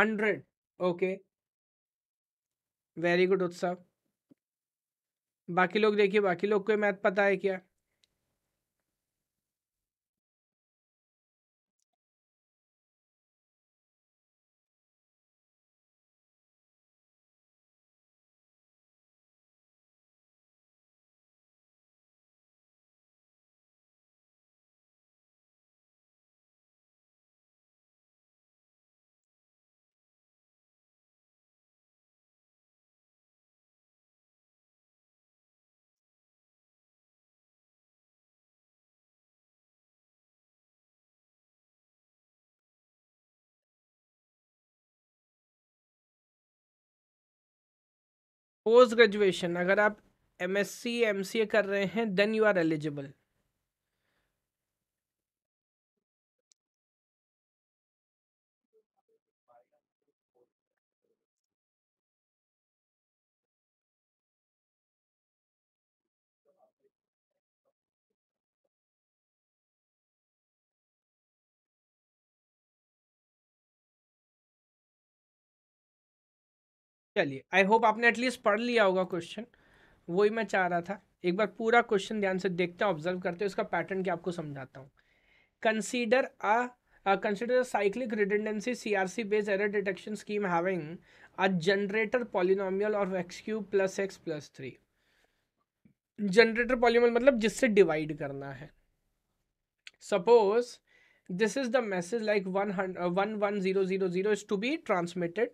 hundred okay very good Utsav बाकी लोग देखिए बाकी लोग को मैथ पता है क्या पोस्ट ग्रेजुएशन अगर आप M S C M C A कर रहे हैं देन यू आर एलिजिबल चलिए आई होप आपने एटलीस्ट पढ़ लिया होगा क्वेश्चन वही मैं चाह रहा था एक बार पूरा क्वेश्चन ध्यान से देखते हैं ऑब्जर्व करते हैं इसका पैटर्न क्या आपको समझाता हूँ consider a consider a uh, cyclic redundancy CRC based error detection scheme having a generator polynomial of x cube plus x plus 3 generator polynomial मतलब जिससे डिवाइड करना है suppose this is the message like one one one zero zero zero is to be transmitted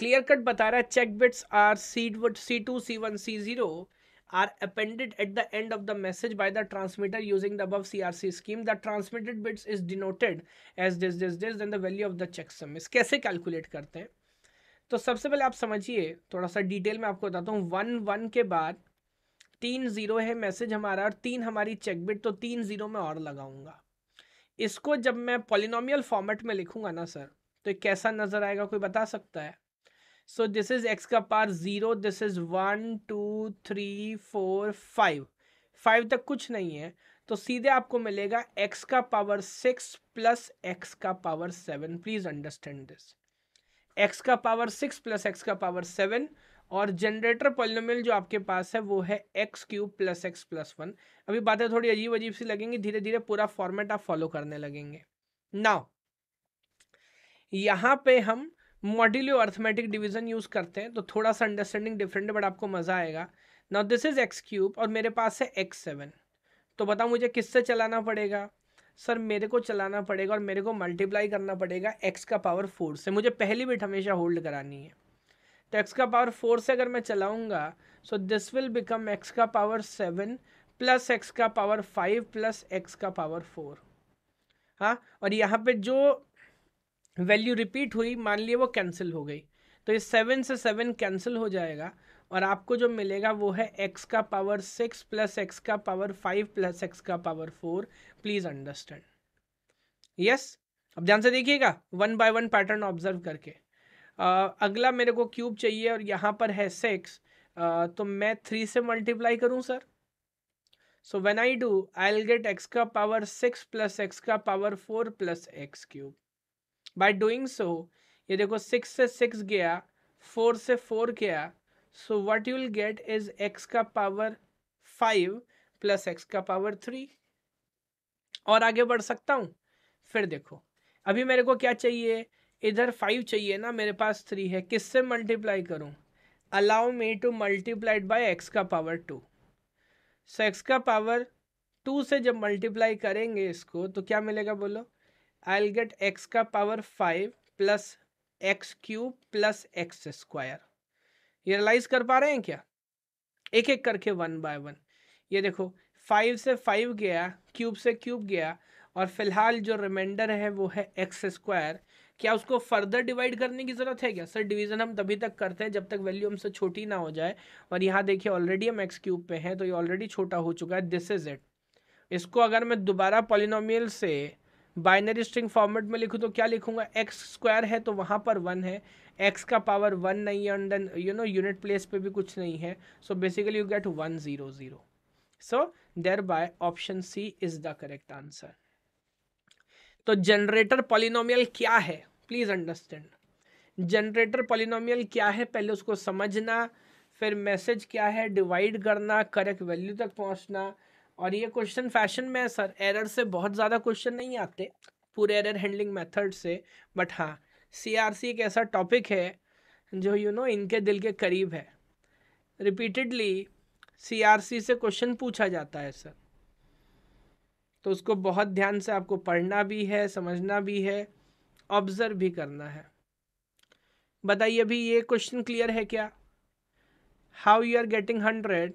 clear cut बता रहा है चेक बिट्स आर सीडवुड C two C one C zero are appended at the end of the message by the transmitter using the above C R C scheme the transmitted bits is denoted as this this this then the value of the check sum इस कैसे कैलकुलेट करते हैं तो सबसे पहले आप समझिए थोड़ा सा डिटेल में आपको बताता हूँ वन वन के बाद तीन जीरो है मैसेज हमारा और तीन हमारी चेक बिट तो तीन जीरो में और लगाऊंगा इसको जब मैं पॉलिनोमियल फॉर्मेट में लिखूंगा ना सर तो कैसा नजर आएगा कोई बता सकता है सो दिस इज एक्स का power zero this is one two three four five five तक कुछ नहीं है तो सीधे आपको मिलेगा x का पावर सिक्स प्लस एक्स का power seven please understand this x का पावर सिक्स प्लस एक्स का पावर सेवन और जनरेटर पॉलिनोमियल जो आपके पास है वो है X cube plus x plus one अभी बातें थोड़ी अजीब अजीब सी लगेंगी धीरे धीरे पूरा फॉर्मेट आप फॉलो करने लगेंगे नाउ यहां पे हम मॉड्यूलो अर्थमेटिक डिवीजन यूज़ करते हैं तो थोड़ा सा अंडरस्टैंडिंग डिफरेंट बट आपको मज़ा आएगा now this is x cube और मेरे पास है एक्स सेवन तो बताओ मुझे किससे चलाना पड़ेगा सर मेरे को चलाना पड़ेगा और मेरे को मल्टीप्लाई करना पड़ेगा एक्स का पावर फोर से मुझे पहली बिट हमेशा होल्ड करानी है तो एक्स का पावर फोर से अगर मैं चलाऊँगा so this will become X का पावर सेवन प्लस एक्स का पावर फाइव प्लस एक्स का पावर फोर हाँ और यहाँ पे जो वैल्यू रिपीट हुई मान लिए वो कैंसिल हो गई तो ये सेवन से सेवन कैंसिल हो जाएगा और आपको जो मिलेगा वो है एक्स का पावर सिक्स प्लस एक्स का पावर फाइव प्लस एक्स का power four please understand yes अब ध्यान से देखिएगा one by one pattern observe करके uh, अगला मेरे को क्यूब चाहिए और यहाँ पर है सिक्स तो मैं थ्री से मल्टीप्लाई करूँ sir so when I do I will get x का पावर सिक्स प्लस एक्स का power four plus x cube by doing so ये देखो सिक्स से सिक्स गया फोर से फोर गया so what you will get is x का पावर फाइव प्लस एक्स का पावर थ्री और आगे बढ़ सकता हूँ फिर देखो अभी मेरे को क्या चाहिए इधर फाइव चाहिए ना मेरे पास थ्री है किससे मल्टीप्लाई करूँ allow me to multiplied by x का पावर टू सो एक्स का पावर टू से जब मल्टीप्लाई करेंगे इसको तो क्या मिलेगा बोलो आई विल गेट एक्स का power five plus x cube plus x square ये रियलाइज कर पा रहे हैं क्या एक एक करके वन बाय वन ये देखो फाइव से फाइव गया क्यूब से क्यूब गया और फिलहाल जो रिमाइंडर है वो है एक्स स्क्वायर क्या उसको फर्दर डिवाइड करने की ज़रूरत है क्या सर डिवीज़न हम तभी तक करते हैं जब तक वैल्यू हमसे छोटी ना हो जाए और यहाँ देखिए ऑलरेडी हम एक्स क्यूब पे हैं तो ये ऑलरेडी छोटा हो चुका है दिस इज़ इट इसको अगर मैं दोबारा पॉलिनोमियल से बाइनरी स्ट्रिंग फॉर्मेट में लिखूँ तो क्या लिखूंगा एक्स स्क्वायर है तो वहाँ पर वन है एक्स का पावर वन नहीं है and then you know unit place पे भी कुछ नहीं है so basically you get one zero zero so thereby option C is the correct answer तो जनरेटर पॉलिनोमियल क्या है प्लीज़ अंडरस्टैंड जनरेटर पॉलिनोमियल क्या है पहले उसको समझना फिर मैसेज क्या है डिवाइड करना करेक्ट वैल्यू तक पहुँचना और ये क्वेश्चन फैशन में है सर एरर से बहुत ज़्यादा क्वेश्चन नहीं आते पूरे एरर हैंडलिंग मेथड से बट हाँ सी आर सी एक ऐसा टॉपिक है जो यू you नो know, इनके दिल के करीब है रिपीटेडली सी आर सी से क्वेश्चन पूछा जाता है सर तो उसको बहुत ध्यान से आपको पढ़ना भी है समझना भी है ऑब्जर्व भी करना है बताइए अभी ये क्वेश्चन क्लियर है क्या how you are getting hundred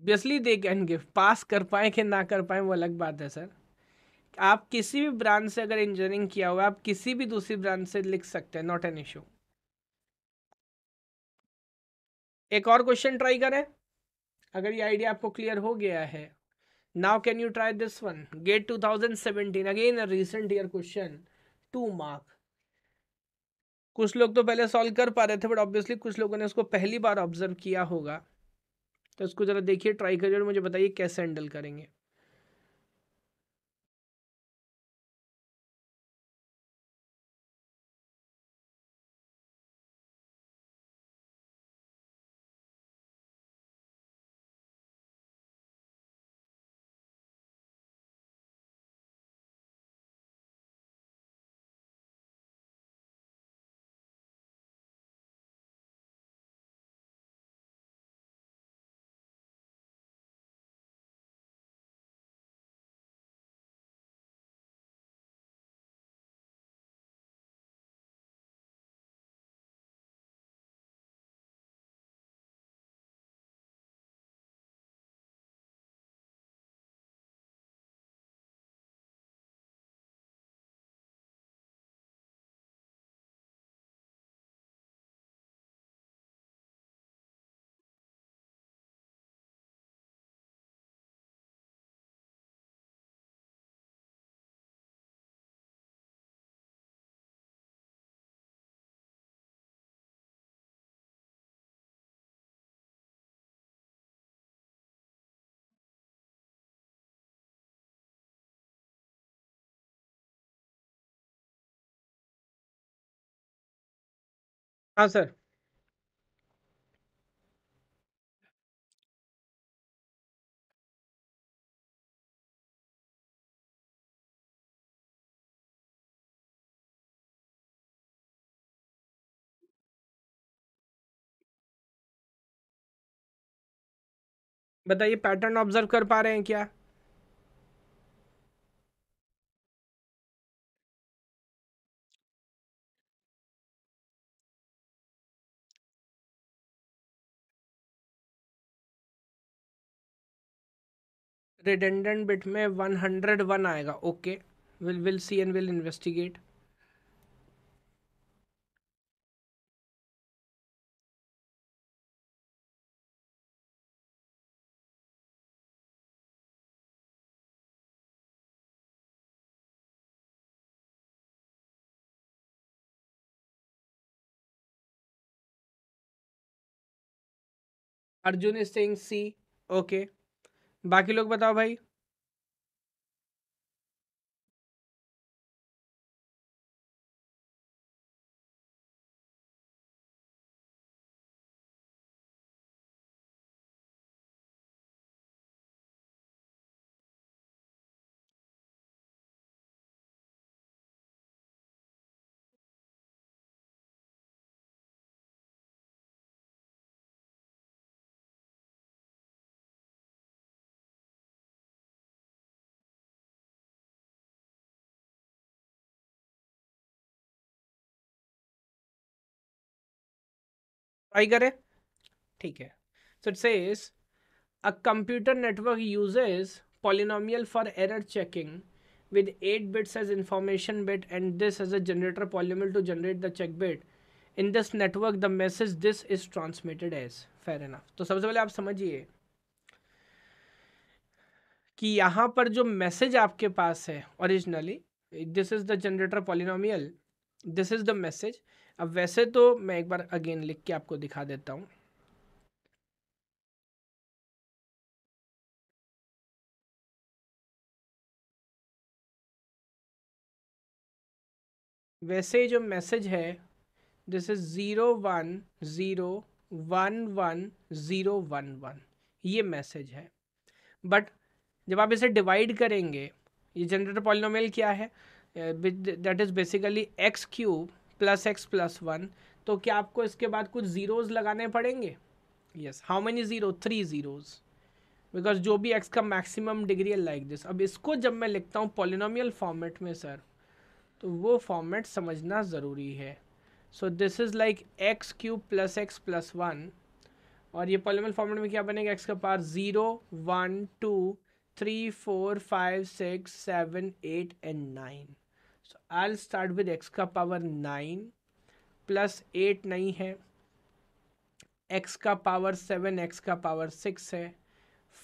obviously they can give pass कर पाए कि ना कर पाए वो अलग बात है सर आप किसी भी ब्रांच से अगर इंजीनियरिंग किया हुआ आप किसी भी दूसरी ब्रांच से लिख सकते हैं नॉट एन इशू एक और क्वेश्चन ट्राई करें अगर ये आइडिया आपको क्लियर हो गया है now can you try this one GATE 2017 again recent year question two mark कुछ लोग तो पहले सॉल्व कर पा रहे थे बट ऑब्वियसली कुछ लोगों ने उसको पहली बार ऑब्जर्व किया होगा तो इसको ज़रा देखिए ट्राई करिए और मुझे बताइए कैसे हैंडल करेंगे हाँ सर। बताइए पैटर्न ऑब्ज़र्व कर पा रहे हैं क्या? रिडेंडेंट बिट में वन हंड्रेड वन आएगा okay will will see and will investigate Arjun Singh see okay बाकी लोग बताओ भाई आई करे ठीक है so it says a computer network uses polynomial for error checking with eight bits as information bit and this as a generator polynomial to generate the check bit in this network the message this is transmitted as fair enough तो सबसे पहले आप समझिए कि यहां पर जो मैसेज आपके पास है originally this is the generator polynomial this is the message अब वैसे तो मैं एक बार अगेन लिख के आपको दिखा देता हूँ वैसे जो मैसेज है this is zero one zero one one zero one one ये मैसेज है बट जब आप इसे डिवाइड करेंगे ये जनरेटर पॉलिनोमियल क्या है that is basically x cube plus x plus one तो क्या आपको इसके बाद कुछ ज़ीरोज़ लगाने पड़ेंगे yes how many zero three zeros because जो भी एक्स का मैक्सिमम डिग्री है लाइक दिस अब इसको जब मैं लिखता हूँ पोलिनोमियल फॉर्मेट में सर तो वो फॉर्मेट समझना ज़रूरी है so this is like x cube plus x plus one और ये पोलिनोमियल फॉर्मेट में क्या बनेगा एक्स का power zero one two three four five six seven eight and nine so I start with x का पावर नाइन प्लस एट नहीं है एक्स का पावर सेवन एक्स का पावर सिक्स है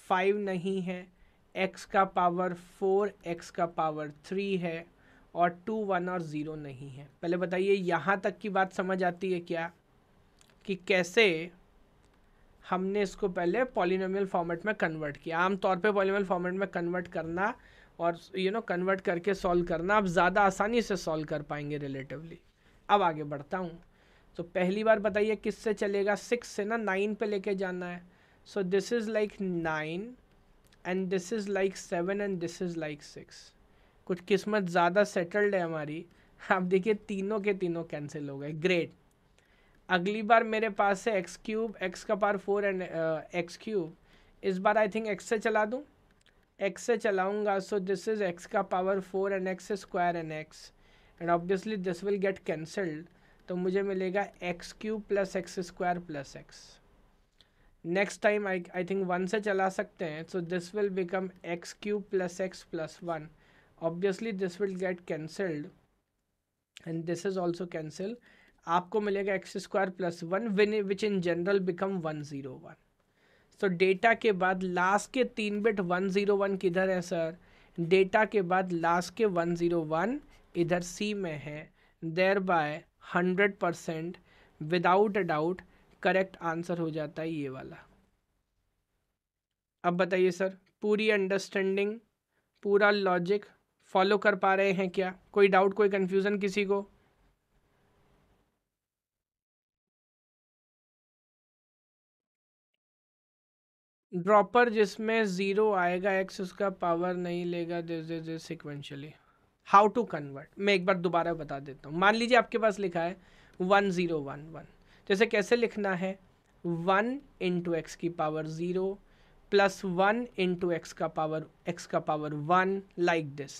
फाइव नहीं है एक्स का पावर फोर एक्स का पावर थ्री है और टू वन और ज़ीरो नहीं है पहले बताइए यहाँ तक की बात समझ आती है क्या कि कैसे हमने इसको पहले पॉलिनोमियल फॉर्मेट में कन्वर्ट किया आमतौर पे पॉलिनोमियल फॉर्मेट में कन्वर्ट करना और यू नो कन्वर्ट करके सॉल्व करना आप ज़्यादा आसानी से सॉल्व कर पाएंगे रिलेटिवली अब आगे बढ़ता हूँ तो पहली बार बताइए किससे चलेगा सिक्स से ना नाइन पे लेके जाना है so this is like nine and this is like seven and this is like six कुछ किस्मत ज़्यादा सेटल्ड है हमारी आप देखिए तीनों के तीनों कैंसिल हो गए ग्रेट अगली बार मेरे पास है एक्स क्यूब एक्स का power four and x cube इस बार आई थिंक एक्स से चला दूँ एक्स से चलाऊंगा सो दिस इज़ एक्स का power four and x square and x and obviously this will get cancelled तो मुझे मिलेगा x cube plus x square plus x next time I I think one से चला सकते हैं so this will become x cube plus x plus one obviously this will get cancelled and this is also cancel आपको मिलेगा x square plus one which in general become one zero one so data के बाद लास्ट के तीन बिट वन ज़ीरो वन किधर है सर डेटा के बाद लास्ट के वन ज़ीरो वन इधर सी में है thereby hundred percent without a doubt correct answer हो जाता है ये वाला अब बताइए सर पूरी अंडरस्टैंडिंग पूरा लॉजिक फॉलो कर पा रहे हैं क्या कोई डाउट कोई कन्फ्यूज़न किसी को ड्रॉपर जिसमें ज़ीरो आएगा एक्स उसका पावर नहीं लेगा this this this sequentially how to convert मैं एक बार दोबारा बता देता हूँ मान लीजिए आपके पास लिखा है वन ज़ीरो वन वन जैसे कैसे लिखना है वन इंटू एक्स की power zero plus one into x का पावर एक्स का power one like this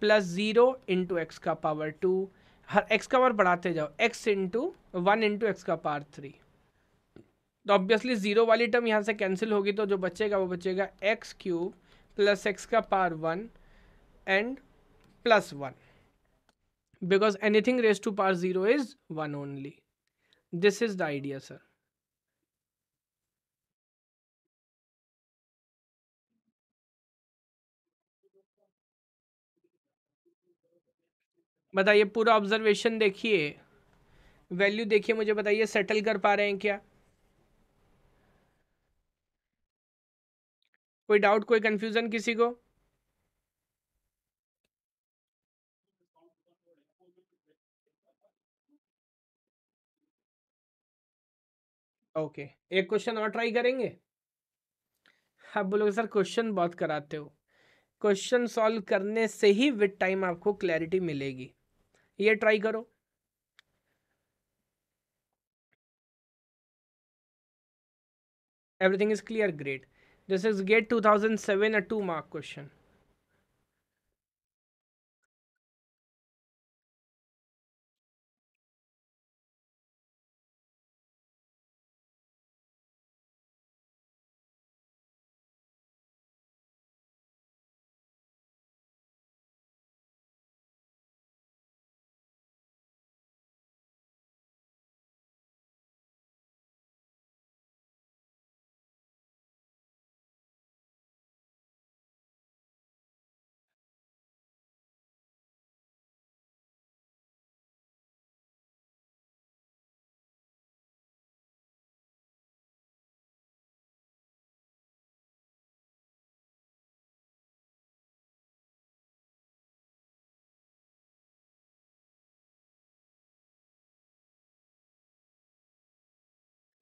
plus zero into x का पावर टू हर एक्स का पावर बढ़ाते जाओ x into one into x का पावर थ्री तो ऑब्वियसली ज़ीरो वाली टर्म यहाँ से कैंसिल होगी तो जो बचेगा वो बचेगा एक्स क्यूब प्लस एक्स का power one and plus one because anything raise to power zero is one only this is the idea sir बताइए पूरा ऑब्जर्वेशन देखिए वैल्यू देखिए मुझे बताइए सेटल कर पा रहे हैं क्या कोई डाउट कोई कंफ्यूजन किसी को ओके okay. एक क्वेश्चन और ट्राई करेंगे आप हाँ, बोलोगे सर क्वेश्चन बहुत कराते हो क्वेश्चन सॉल्व करने से ही विद टाइम आपको क्लैरिटी मिलेगी ये ट्राई करो everything is clear great This is GATE 2007 a 2 mark question.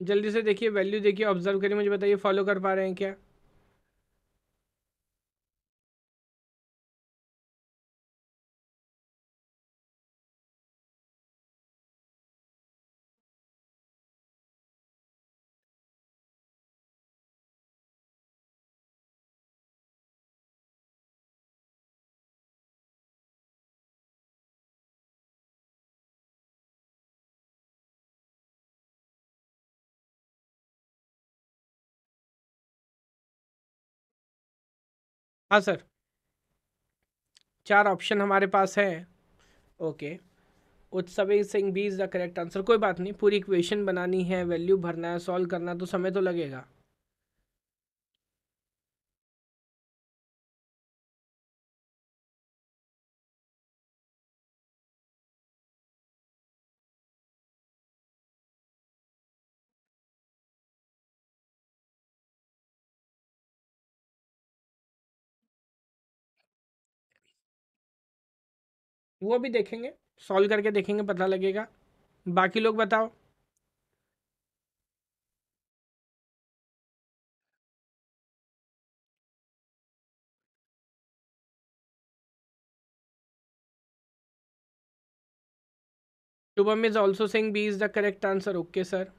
जल्दी से देखिए वैल्यू देखिए ऑब्जर्व करिए मुझे बताइए फॉलो कर पा रहे हैं क्या हाँ सर चार ऑप्शन हमारे पास है okay Utsavi Singh B is the correct answer कोई बात नहीं पूरी इक्वेशन बनानी है वैल्यू भरना है सॉल्व करना तो समय तो लगेगा वो भी देखेंगे सॉल्व करके देखेंगे पता लगेगा बाकी लोग बताओ Shubham is also Singh B is the correct answer okay sir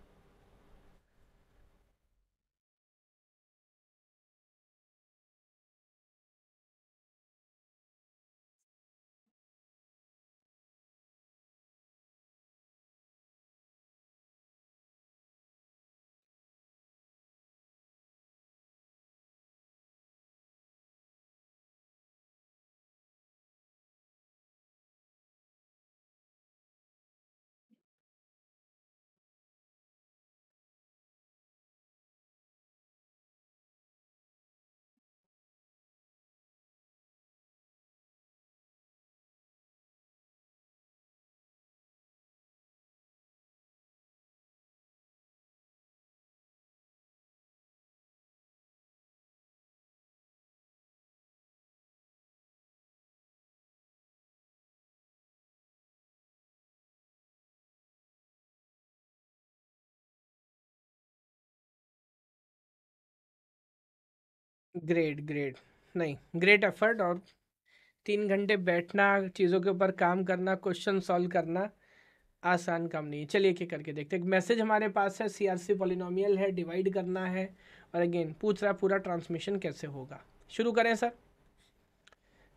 great great नहीं ग्रेट एफर्ट और तीन घंटे बैठना चीज़ों के ऊपर काम करना क्वेश्चन सॉल्व करना आसान काम नहीं है चलिए क्या करके देखते हैं मैसेज हमारे पास है सी आर सी पोलिनोमियल है डिवाइड करना है और अगेन पूछ रहा पूरा ट्रांसमिशन कैसे होगा शुरू करें सर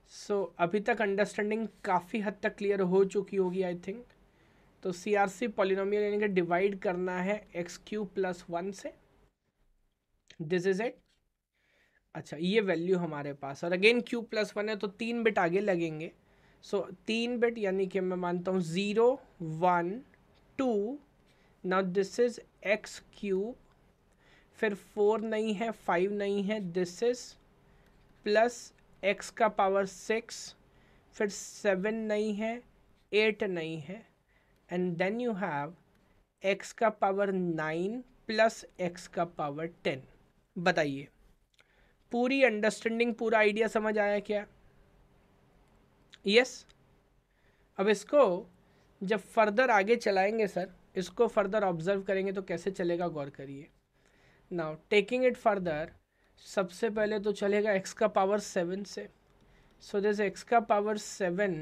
सो so, अभी तक अंडरस्टैंडिंग काफ़ी हद तक क्लियर हो चुकी होगी आई थिंक तो सी आर सी पोलिनोमियल यानी कि डिवाइड करना है एक्स क्यू प्लस वन से दिस इज इट अच्छा ये वैल्यू हमारे पास और अगेन क्यू प्लस वन है तो तीन बिट आगे लगेंगे सो so, तीन बिट यानी कि मैं मानता हूँ zero one two now this is x cube फिर फोर नहीं है फाइव नहीं है दिस इज़ प्लस एक्स का पावर सिक्स फिर सेवन नहीं है एट नहीं है and then you have x का पावर नाइन प्लस एक्स का पावर टेन बताइए पूरी अंडरस्टैंडिंग पूरा आइडिया समझ आया क्या यस yes? अब इसको जब फर्दर आगे चलाएंगे सर इसको फर्दर ऑब्जर्व करेंगे तो कैसे चलेगा गौर करिए नाउ टेकिंग इट फर्दर सबसे पहले तो चलेगा एक्स का पावर सेवन से सो दिस जैसे एक्स का पावर सेवन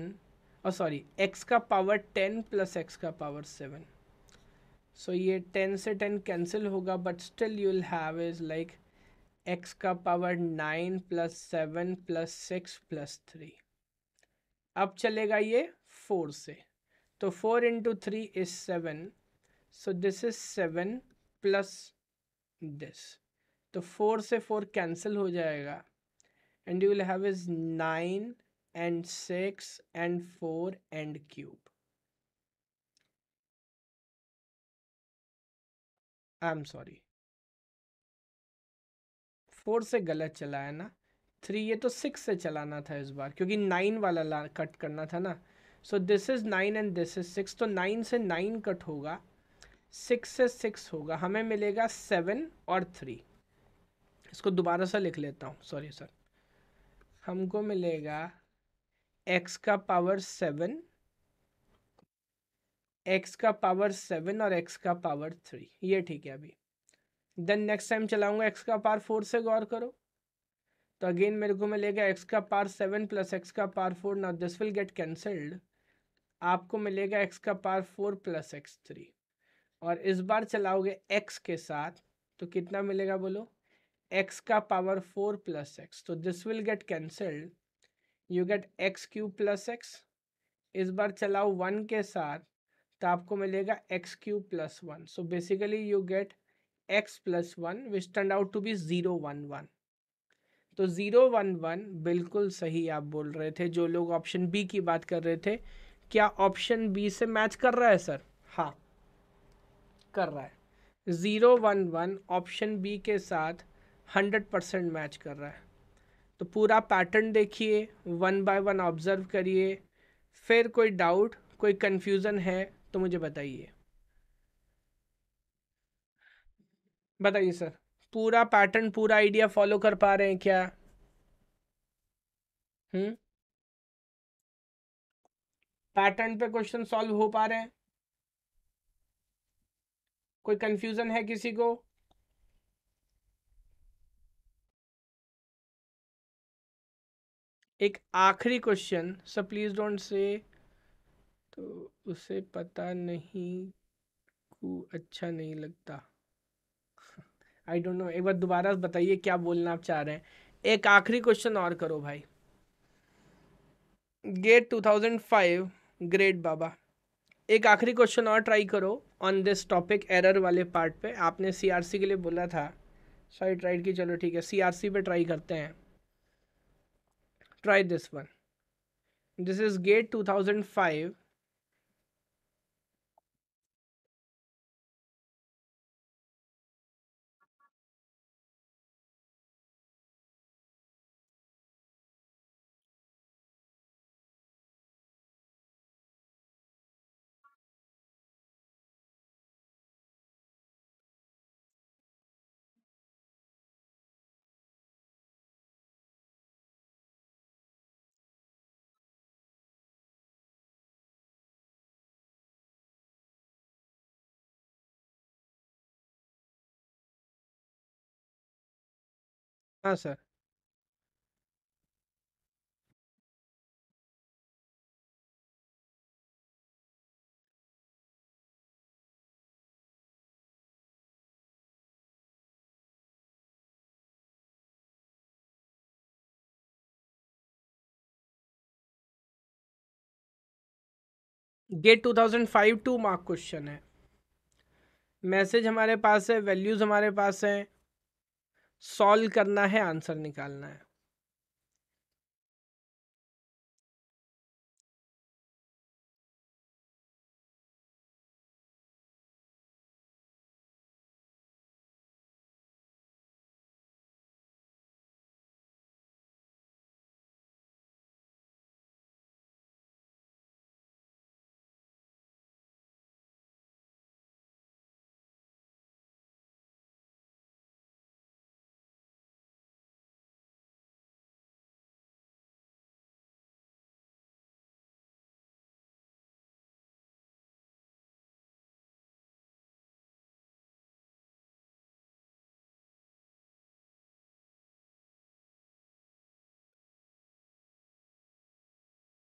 और सॉरी एक्स का पावर टेन प्लस एक्स का पावर सेवन सो ये टेन से टेन कैंसिल होगा but still you will have is like x का power nine plus seven plus six plus three अब चलेगा ये फोर से तो four into three is seven so this is seven plus this तो फोर से फोर कैंसिल हो जाएगा and you will have is nine and six and four and cube I am sorry four से गलत चला है ना थ्री ये तो सिक्स से चलाना था इस बार क्योंकि नाइन वाला कट करना था ना so this is nine and this is six तो नाइन से नाइन कट होगा सिक्स से सिक्स होगा हमें मिलेगा सेवन और थ्री इसको दोबारा से लिख लेता हूँ सॉरी सर हमको मिलेगा एक्स का पावर सेवन एक्स का पावर सेवन और एक्स का पावर थ्री ये ठीक है अभी देन नेक्स्ट टाइम चलाऊंगा एक्स का पार फोर से गौर करो तो अगेन मेरे को मिलेगा एक्स का पार सेवन प्लस एक्स का पार फोर ना दिस विल गेट कैंसल्ड आपको मिलेगा एक्स का power four plus x three और इस बार चलाओगे एक्स के साथ तो कितना मिलेगा बोलो एक्स का पावर फोर प्लस एक्स तो this will get cancelled you get x cube plus x इस बार चलाओ वन के साथ तो आपको मिलेगा x cube plus one so basically you get x plus one which turn out to be zero one one तो ज़ीरो वन वन बिल्कुल सही आप बोल रहे थे जो लोग ऑप्शन बी की बात कर रहे थे क्या ऑप्शन बी से मैच कर रहा है सर हाँ कर रहा है zero one one option B के साथ हंड्रेड परसेंट मैच कर रहा है तो पूरा पैटर्न देखिए वन बाय वन ऑब्ज़र्व करिए फिर कोई डाउट कोई कन्फ्यूज़न है तो मुझे बताइए बताइए सर पूरा पैटर्न पूरा आइडिया फॉलो कर पा रहे हैं क्या हम्म पैटर्न पे क्वेश्चन सॉल्व हो पा रहे हैं कोई कंफ्यूजन है किसी को एक आखिरी question sir please don't say तो उसे पता नहीं को अच्छा नहीं लगता आई डोंट नो एक बार दोबारा बताइए क्या बोलना आप चाह रहे हैं एक आखिरी क्वेश्चन और करो भाई गेट 2005 ग्रेट बाबा एक आखिरी क्वेश्चन और ट्राई करो ऑन दिस टॉपिक एरर वाले पार्ट पे आपने सीआरसी के लिए बोला था सॉरी ट्राइड की चलो ठीक है सीआरसी पे ट्राई करते हैं try this one this is GATE 2005 हाँ sir. Thousand five two mark question है। मैसेज हमारे पास है, वैल्यूज़ हमारे पास हैं। सॉल्व करना है आंसर निकालना है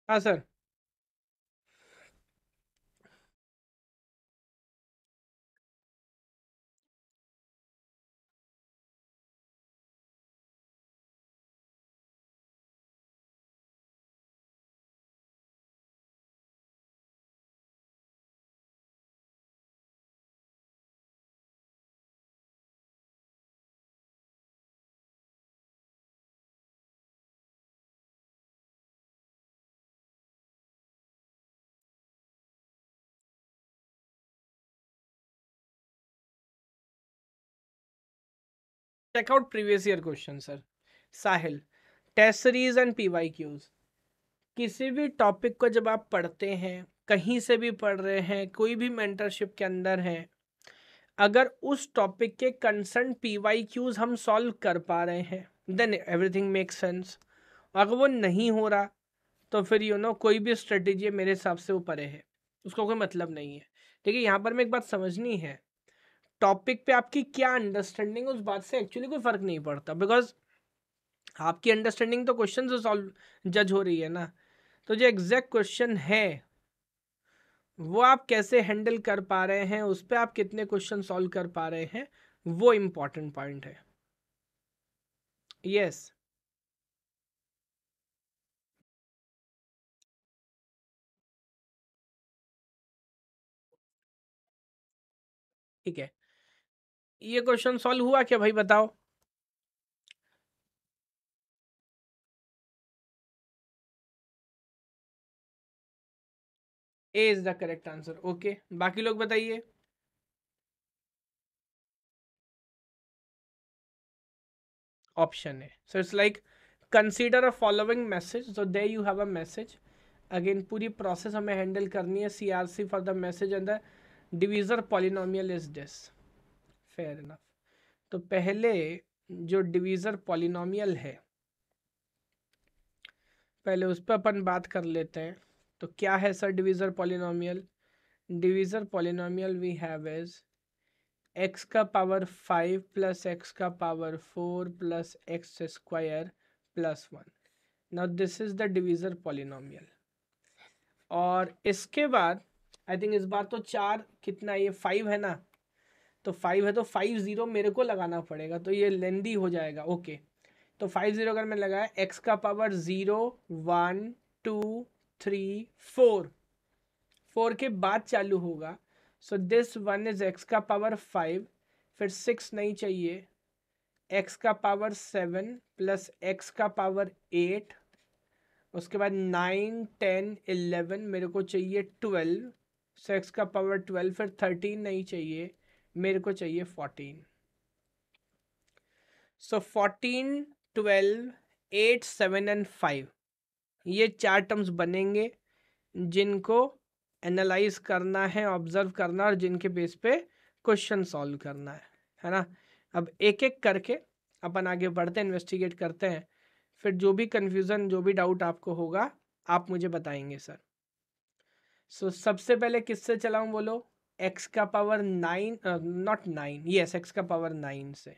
हाँ sir check out previous year question sir sahil test series and P किसी भी टॉपिक को जब आप पढ़ते हैं कहीं से भी पढ़ रहे हैं कोई भी मेंटरशिप के अंदर है अगर उस टॉपिक के कंसर्न पी वाई क्यूज हम सॉल्व कर पा रहे हैं देन एवरीथिंग मेक सेंस अगर वो नहीं हो रहा तो फिर यू you नो know, कोई भी स्ट्रेटेजी मेरे हिसाब से वो परे है उसका कोई मतलब नहीं है ठीक है यहाँ पर मैं एक बात समझनी है टॉपिक पे आपकी क्या अंडरस्टैंडिंग उस बात से एक्चुअली कोई फ़र्क नहीं पड़ता बिकॉज आपकी अंडरस्टैंडिंग तो क्वेश्चन से सॉल्व जज हो रही है ना तो जो एग्जैक्ट क्वेश्चन है वो आप कैसे हैंडल कर पा रहे हैं उस पर आप कितने क्वेश्चन सॉल्व कर पा रहे हैं वो इम्पॉर्टेंट पॉइंट है यस yes. ठीक है ये क्वेश्चन सॉल्व हुआ क्या भाई बताओ A is the correct answer okay बाकी लोग बताइए ऑप्शन है so it's like consider a following message so they you have a message again पूरी प्रोसेस हमें हैंडल करनी है CRC for the message and the divisor polynomial is this fair enough तो पहले जो डिवीज़र पॉलिनोमियल है पहले उस पर अपन बात कर लेते हैं तो क्या है sir divisor polynomial divisor polynomial we have as x का पावर फाइव प्लस एक्स का power four plus x square plus one now this is the divisor polynomial और इसके बाद आई थिंक इस बार तो चार कितना ये फाइव है ना तो फाइव है तो फाइव ज़ीरो मेरे को लगाना पड़ेगा तो ये लेंदी हो जाएगा ओके तो फाइव ज़ीरो अगर मैंने लगाया एक्स का power zero one two three four four के बाद चालू होगा so this one is x का पावर फाइव फिर सिक्स नहीं चाहिए एक्स का पावर सेवन प्लस एक्स का पावर एट उसके बाद नाइन टेन एलेवन मेरे को चाहिए ट्वेल्व सो एक्स का पावर ट्वेल्व फिर थर्टीन नहीं चाहिए मेरे को चाहिए fourteen so fourteen twelve eight seven and five ये चार टर्म्स बनेंगे जिनको एनालाइज करना है ऑब्जर्व करना और जिनके बेस पे क्वेश्चन सॉल्व करना है है ना अब एक एक करके अपन आगे बढ़ते हैं इन्वेस्टिगेट करते हैं फिर जो भी कंफ्यूजन जो भी डाउट आपको होगा आप मुझे बताएंगे सर सो so, सबसे पहले किससे चलाऊं बोलो एक्स का power nine not nine yes x का पावर नाइन से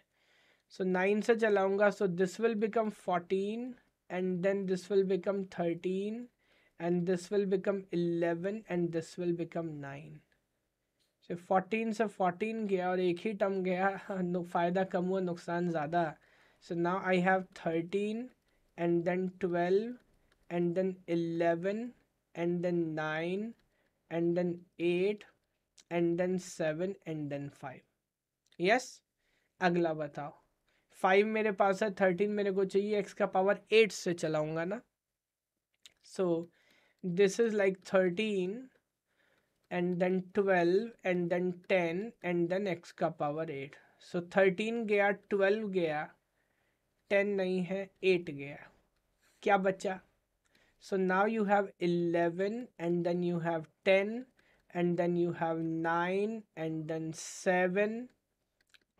सो so, नाइन से चलाऊंगा so this will become fourteen and then this will become thirteen and this will become eleven and this will become nine so fourteen से फोर्टीन गया और एक ही टर्म गया हाँ, फ़ायदा कम हुआ नुकसान ज़्यादा so now I have thirteen and then twelve and then eleven and then nine and then eight and then seven and then five yes अगला बताओ फाइव मेरे पास है थर्टीन मेरे को चाहिए एक्स का पावर एट से चलाऊंगा ना so this is like thirteen and then twelve and then ten and then x का पावर एट सो थर्टीन गया ट्वेल्व गया टेन नहीं है एट गया क्या बच्चा so now you have eleven and then you have ten and then you have 9 and then 7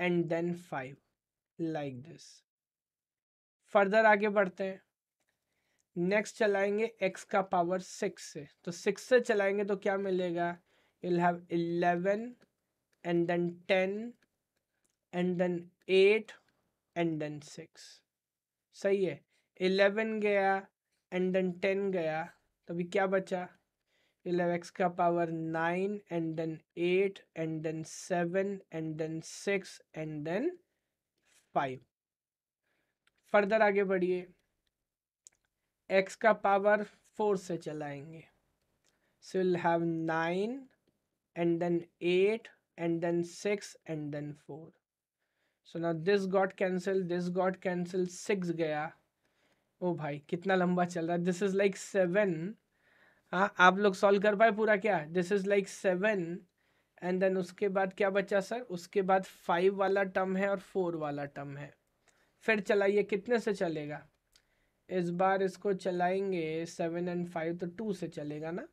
and then 5 like this further आगे बढ़ते हैं next चलाएंगे x का power सिक्स से तो सिक्स से चलाएंगे तो क्या मिलेगा you'll have 11 and then 10 and then 8 and then 6 सही है 11 गया and then 10 गया तो अभी क्या बचा इलेव एक्स का power nine and then eight and then seven and then six and then five further आगे बढ़िए एक्स का पावर फोर से चलाएंगे so will have nine and then eight and then six and then four so ना this got cancel this got cancel six गया ओ भाई कितना लंबा चल रहा है दिस इज लाइक सेवन हाँ आप लोग सॉल्व कर पाए पूरा क्या this is like seven and then उसके बाद क्या बचा सर उसके बाद फाइव वाला टर्म है और फोर वाला टर्म है फिर चलाइए कितने से चलेगा इस बार इसको चलाएंगे सेवन एंड फाइव तो टू से चलेगा ना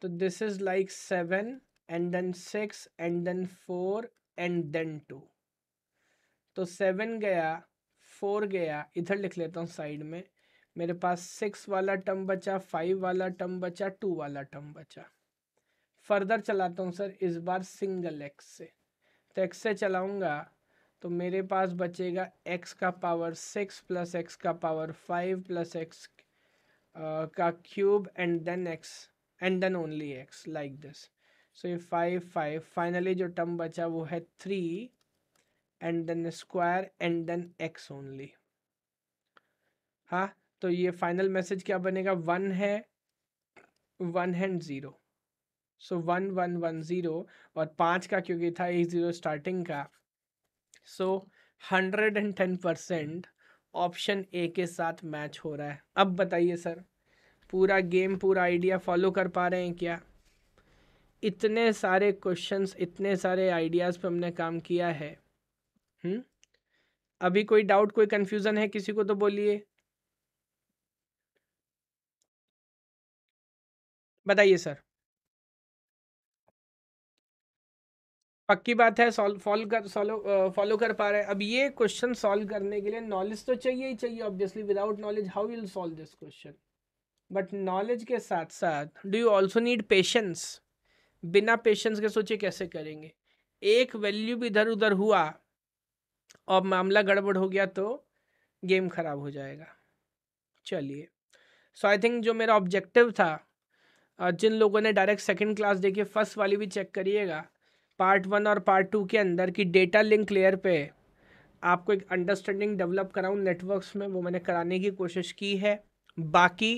तो this is like seven and then six and then four and then two तो सेवन गया फोर गया इधर लिख लेता हूँ साइड में मेरे पास सिक्स वाला टर्म बचा फाइव वाला टर्म बचा टू वाला टर्म बचा फर्दर चलाता हूँ सर इस बार सिंगल एक्स से तो एक्स से चलाऊँगा तो मेरे पास बचेगा एक्स का पावर सिक्स प्लस एक्स का पावर फाइव प्लस एक्स का cube and then x and then only x like this so ये फाइव फाइव फाइनली जो टर्म बचा वो है three and then square and then x only हाँ तो ये फाइनल मैसेज क्या बनेगा वन है one and zero so one one one zero और पाँच का क्योंकि था एक ज़ीरो स्टार्टिंग का so hundred and ten percent option A के साथ मैच हो रहा है अब बताइए सर पूरा गेम पूरा आइडिया फॉलो कर पा रहे हैं क्या इतने सारे क्वेश्चंस इतने सारे आइडियाज़ पे हमने काम किया है हुँ? हम्म? अभी कोई डाउट कोई कन्फ्यूज़न है किसी को तो बोलिए बताइए सर पक्की बात है सॉल्व फॉलो कर सॉलो फॉलो कर पा रहे हैं अब ये क्वेश्चन सॉल्व करने के लिए नॉलेज तो चाहिए ही चाहिए obviously without knowledge how will solve this question but knowledge के साथ साथ do you also need patience बिना पेशेंस के सोचे कैसे करेंगे एक वैल्यू भी इधर उधर हुआ और मामला गड़बड़ हो गया तो गेम खराब हो जाएगा चलिए सो आई थिंक जो मेरा ऑब्जेक्टिव था जिन लोगों ने डायरेक्ट सेकंड क्लास देखी फर्स्ट वाली भी चेक करिएगा पार्ट वन और पार्ट टू के अंदर की डेटा लिंक लेयर पे आपको एक अंडरस्टैंडिंग डेवलप कराऊँ नेटवर्क्स में वो मैंने कराने की कोशिश की है बाकी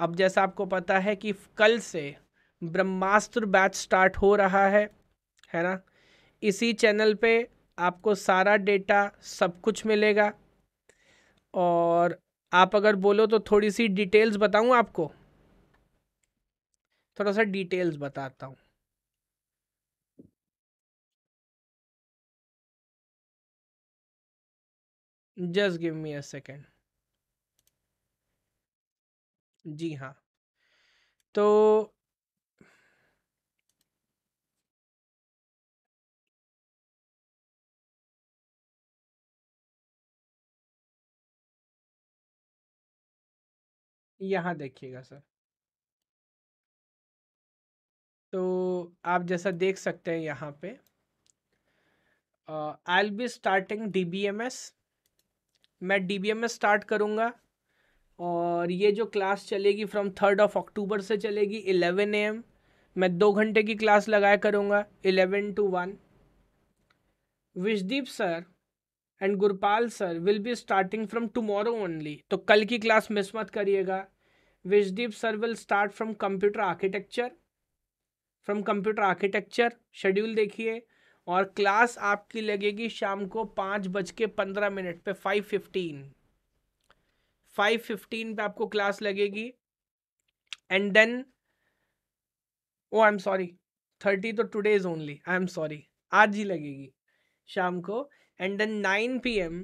अब जैसा आपको पता है कि कल से ब्रह्मास्त्र बैच स्टार्ट हो रहा है है ना इसी चैनल पे आपको सारा डेटा सब कुछ मिलेगा और आप अगर बोलो तो थोड़ी सी डिटेल्स बताऊं आपको थोड़ा सा डिटेल्स बताता हूँ just give me a second जी हाँ तो यहाँ देखिएगा सर तो आप जैसा देख सकते हैं यहाँ पे I L B starting D B M S मैं D B M S start करूँगा और ये जो क्लास चलेगी फ्रॉम थर्ड ऑफ अक्टूबर से चलेगी इलेवन ए एम मैं दो घंटे की क्लास लगाया करूँगा eleven two one Vishdeep sir and Gurpal sir will be starting from tomorrow only तो कल की क्लास मिस मत करिएगा Vishdeep sir will start from computer architecture from computer architecture schedule देखिए और क्लास आपकी लगेगी शाम को पाँच बज के पंद्रह मिनट पे फाइव फिफ्टीन फाइव फिफ्टीन पे आपको क्लास लगेगी and then oh I am sorry thirty तो today is only I am sorry आज ही लगेगी शाम को and then nine P M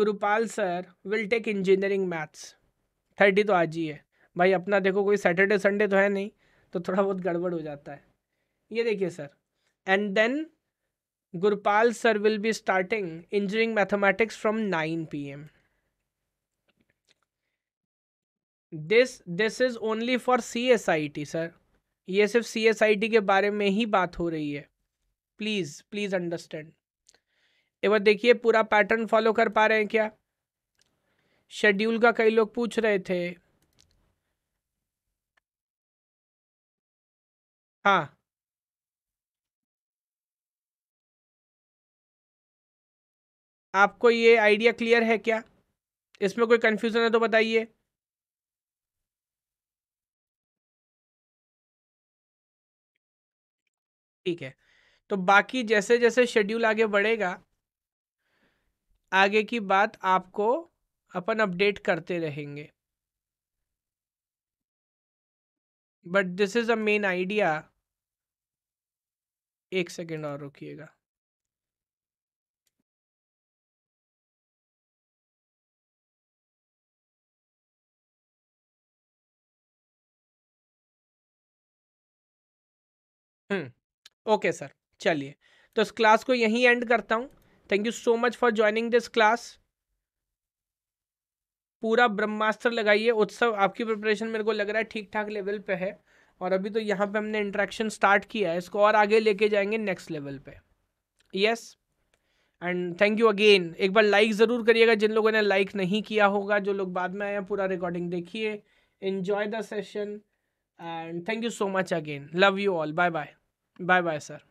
Gurupal sir will take engineering maths thirty तो आज ही है भाई अपना देखो कोई सैटरडे संडे तो है नहीं तो थोड़ा बहुत गड़बड़ हो जाता है ये देखिए sir and then Gurpal sir will be starting engineering mathematics from nine P M this this is only for C S I T sir ये सिर्फ सी एस आई टी के बारे में ही बात हो रही है प्लीज़ प्लीज़ अंडरस्टैंड एवं देखिए पूरा पैटर्न फॉलो कर पा रहे हैं क्या शेड्यूल का कई लोग पूछ रहे थे हाँ आपको ये आइडिया क्लियर है क्या इसमें कोई कन्फ्यूज़न है तो बताइए ठीक है तो बाकी जैसे जैसे शेड्यूल आगे बढ़ेगा आगे की बात आपको अपन अपडेट करते रहेंगे but this is a main idea एक सेकेंड और रुकिएगा हम्म, ओके सर चलिए तो इस क्लास को यहीं एंड करता हूँ thank you so much for joining this class पूरा ब्रह्मास्त्र लगाइए उत्सव आपकी प्रिपरेशन मेरे को लग रहा है ठीक ठाक लेवल पे है और अभी तो यहाँ पे हमने इंट्रैक्शन स्टार्ट किया है इसको और आगे लेके जाएंगे नेक्स्ट लेवल पे yes and thank you again एक बार लाइक ज़रूर करिएगा जिन लोगों ने लाइक नहीं किया होगा जो लोग बाद में आए हैं पूरा रिकॉर्डिंग देखिए enjoy the session and thank you so much again love you all bye bye bye bye sir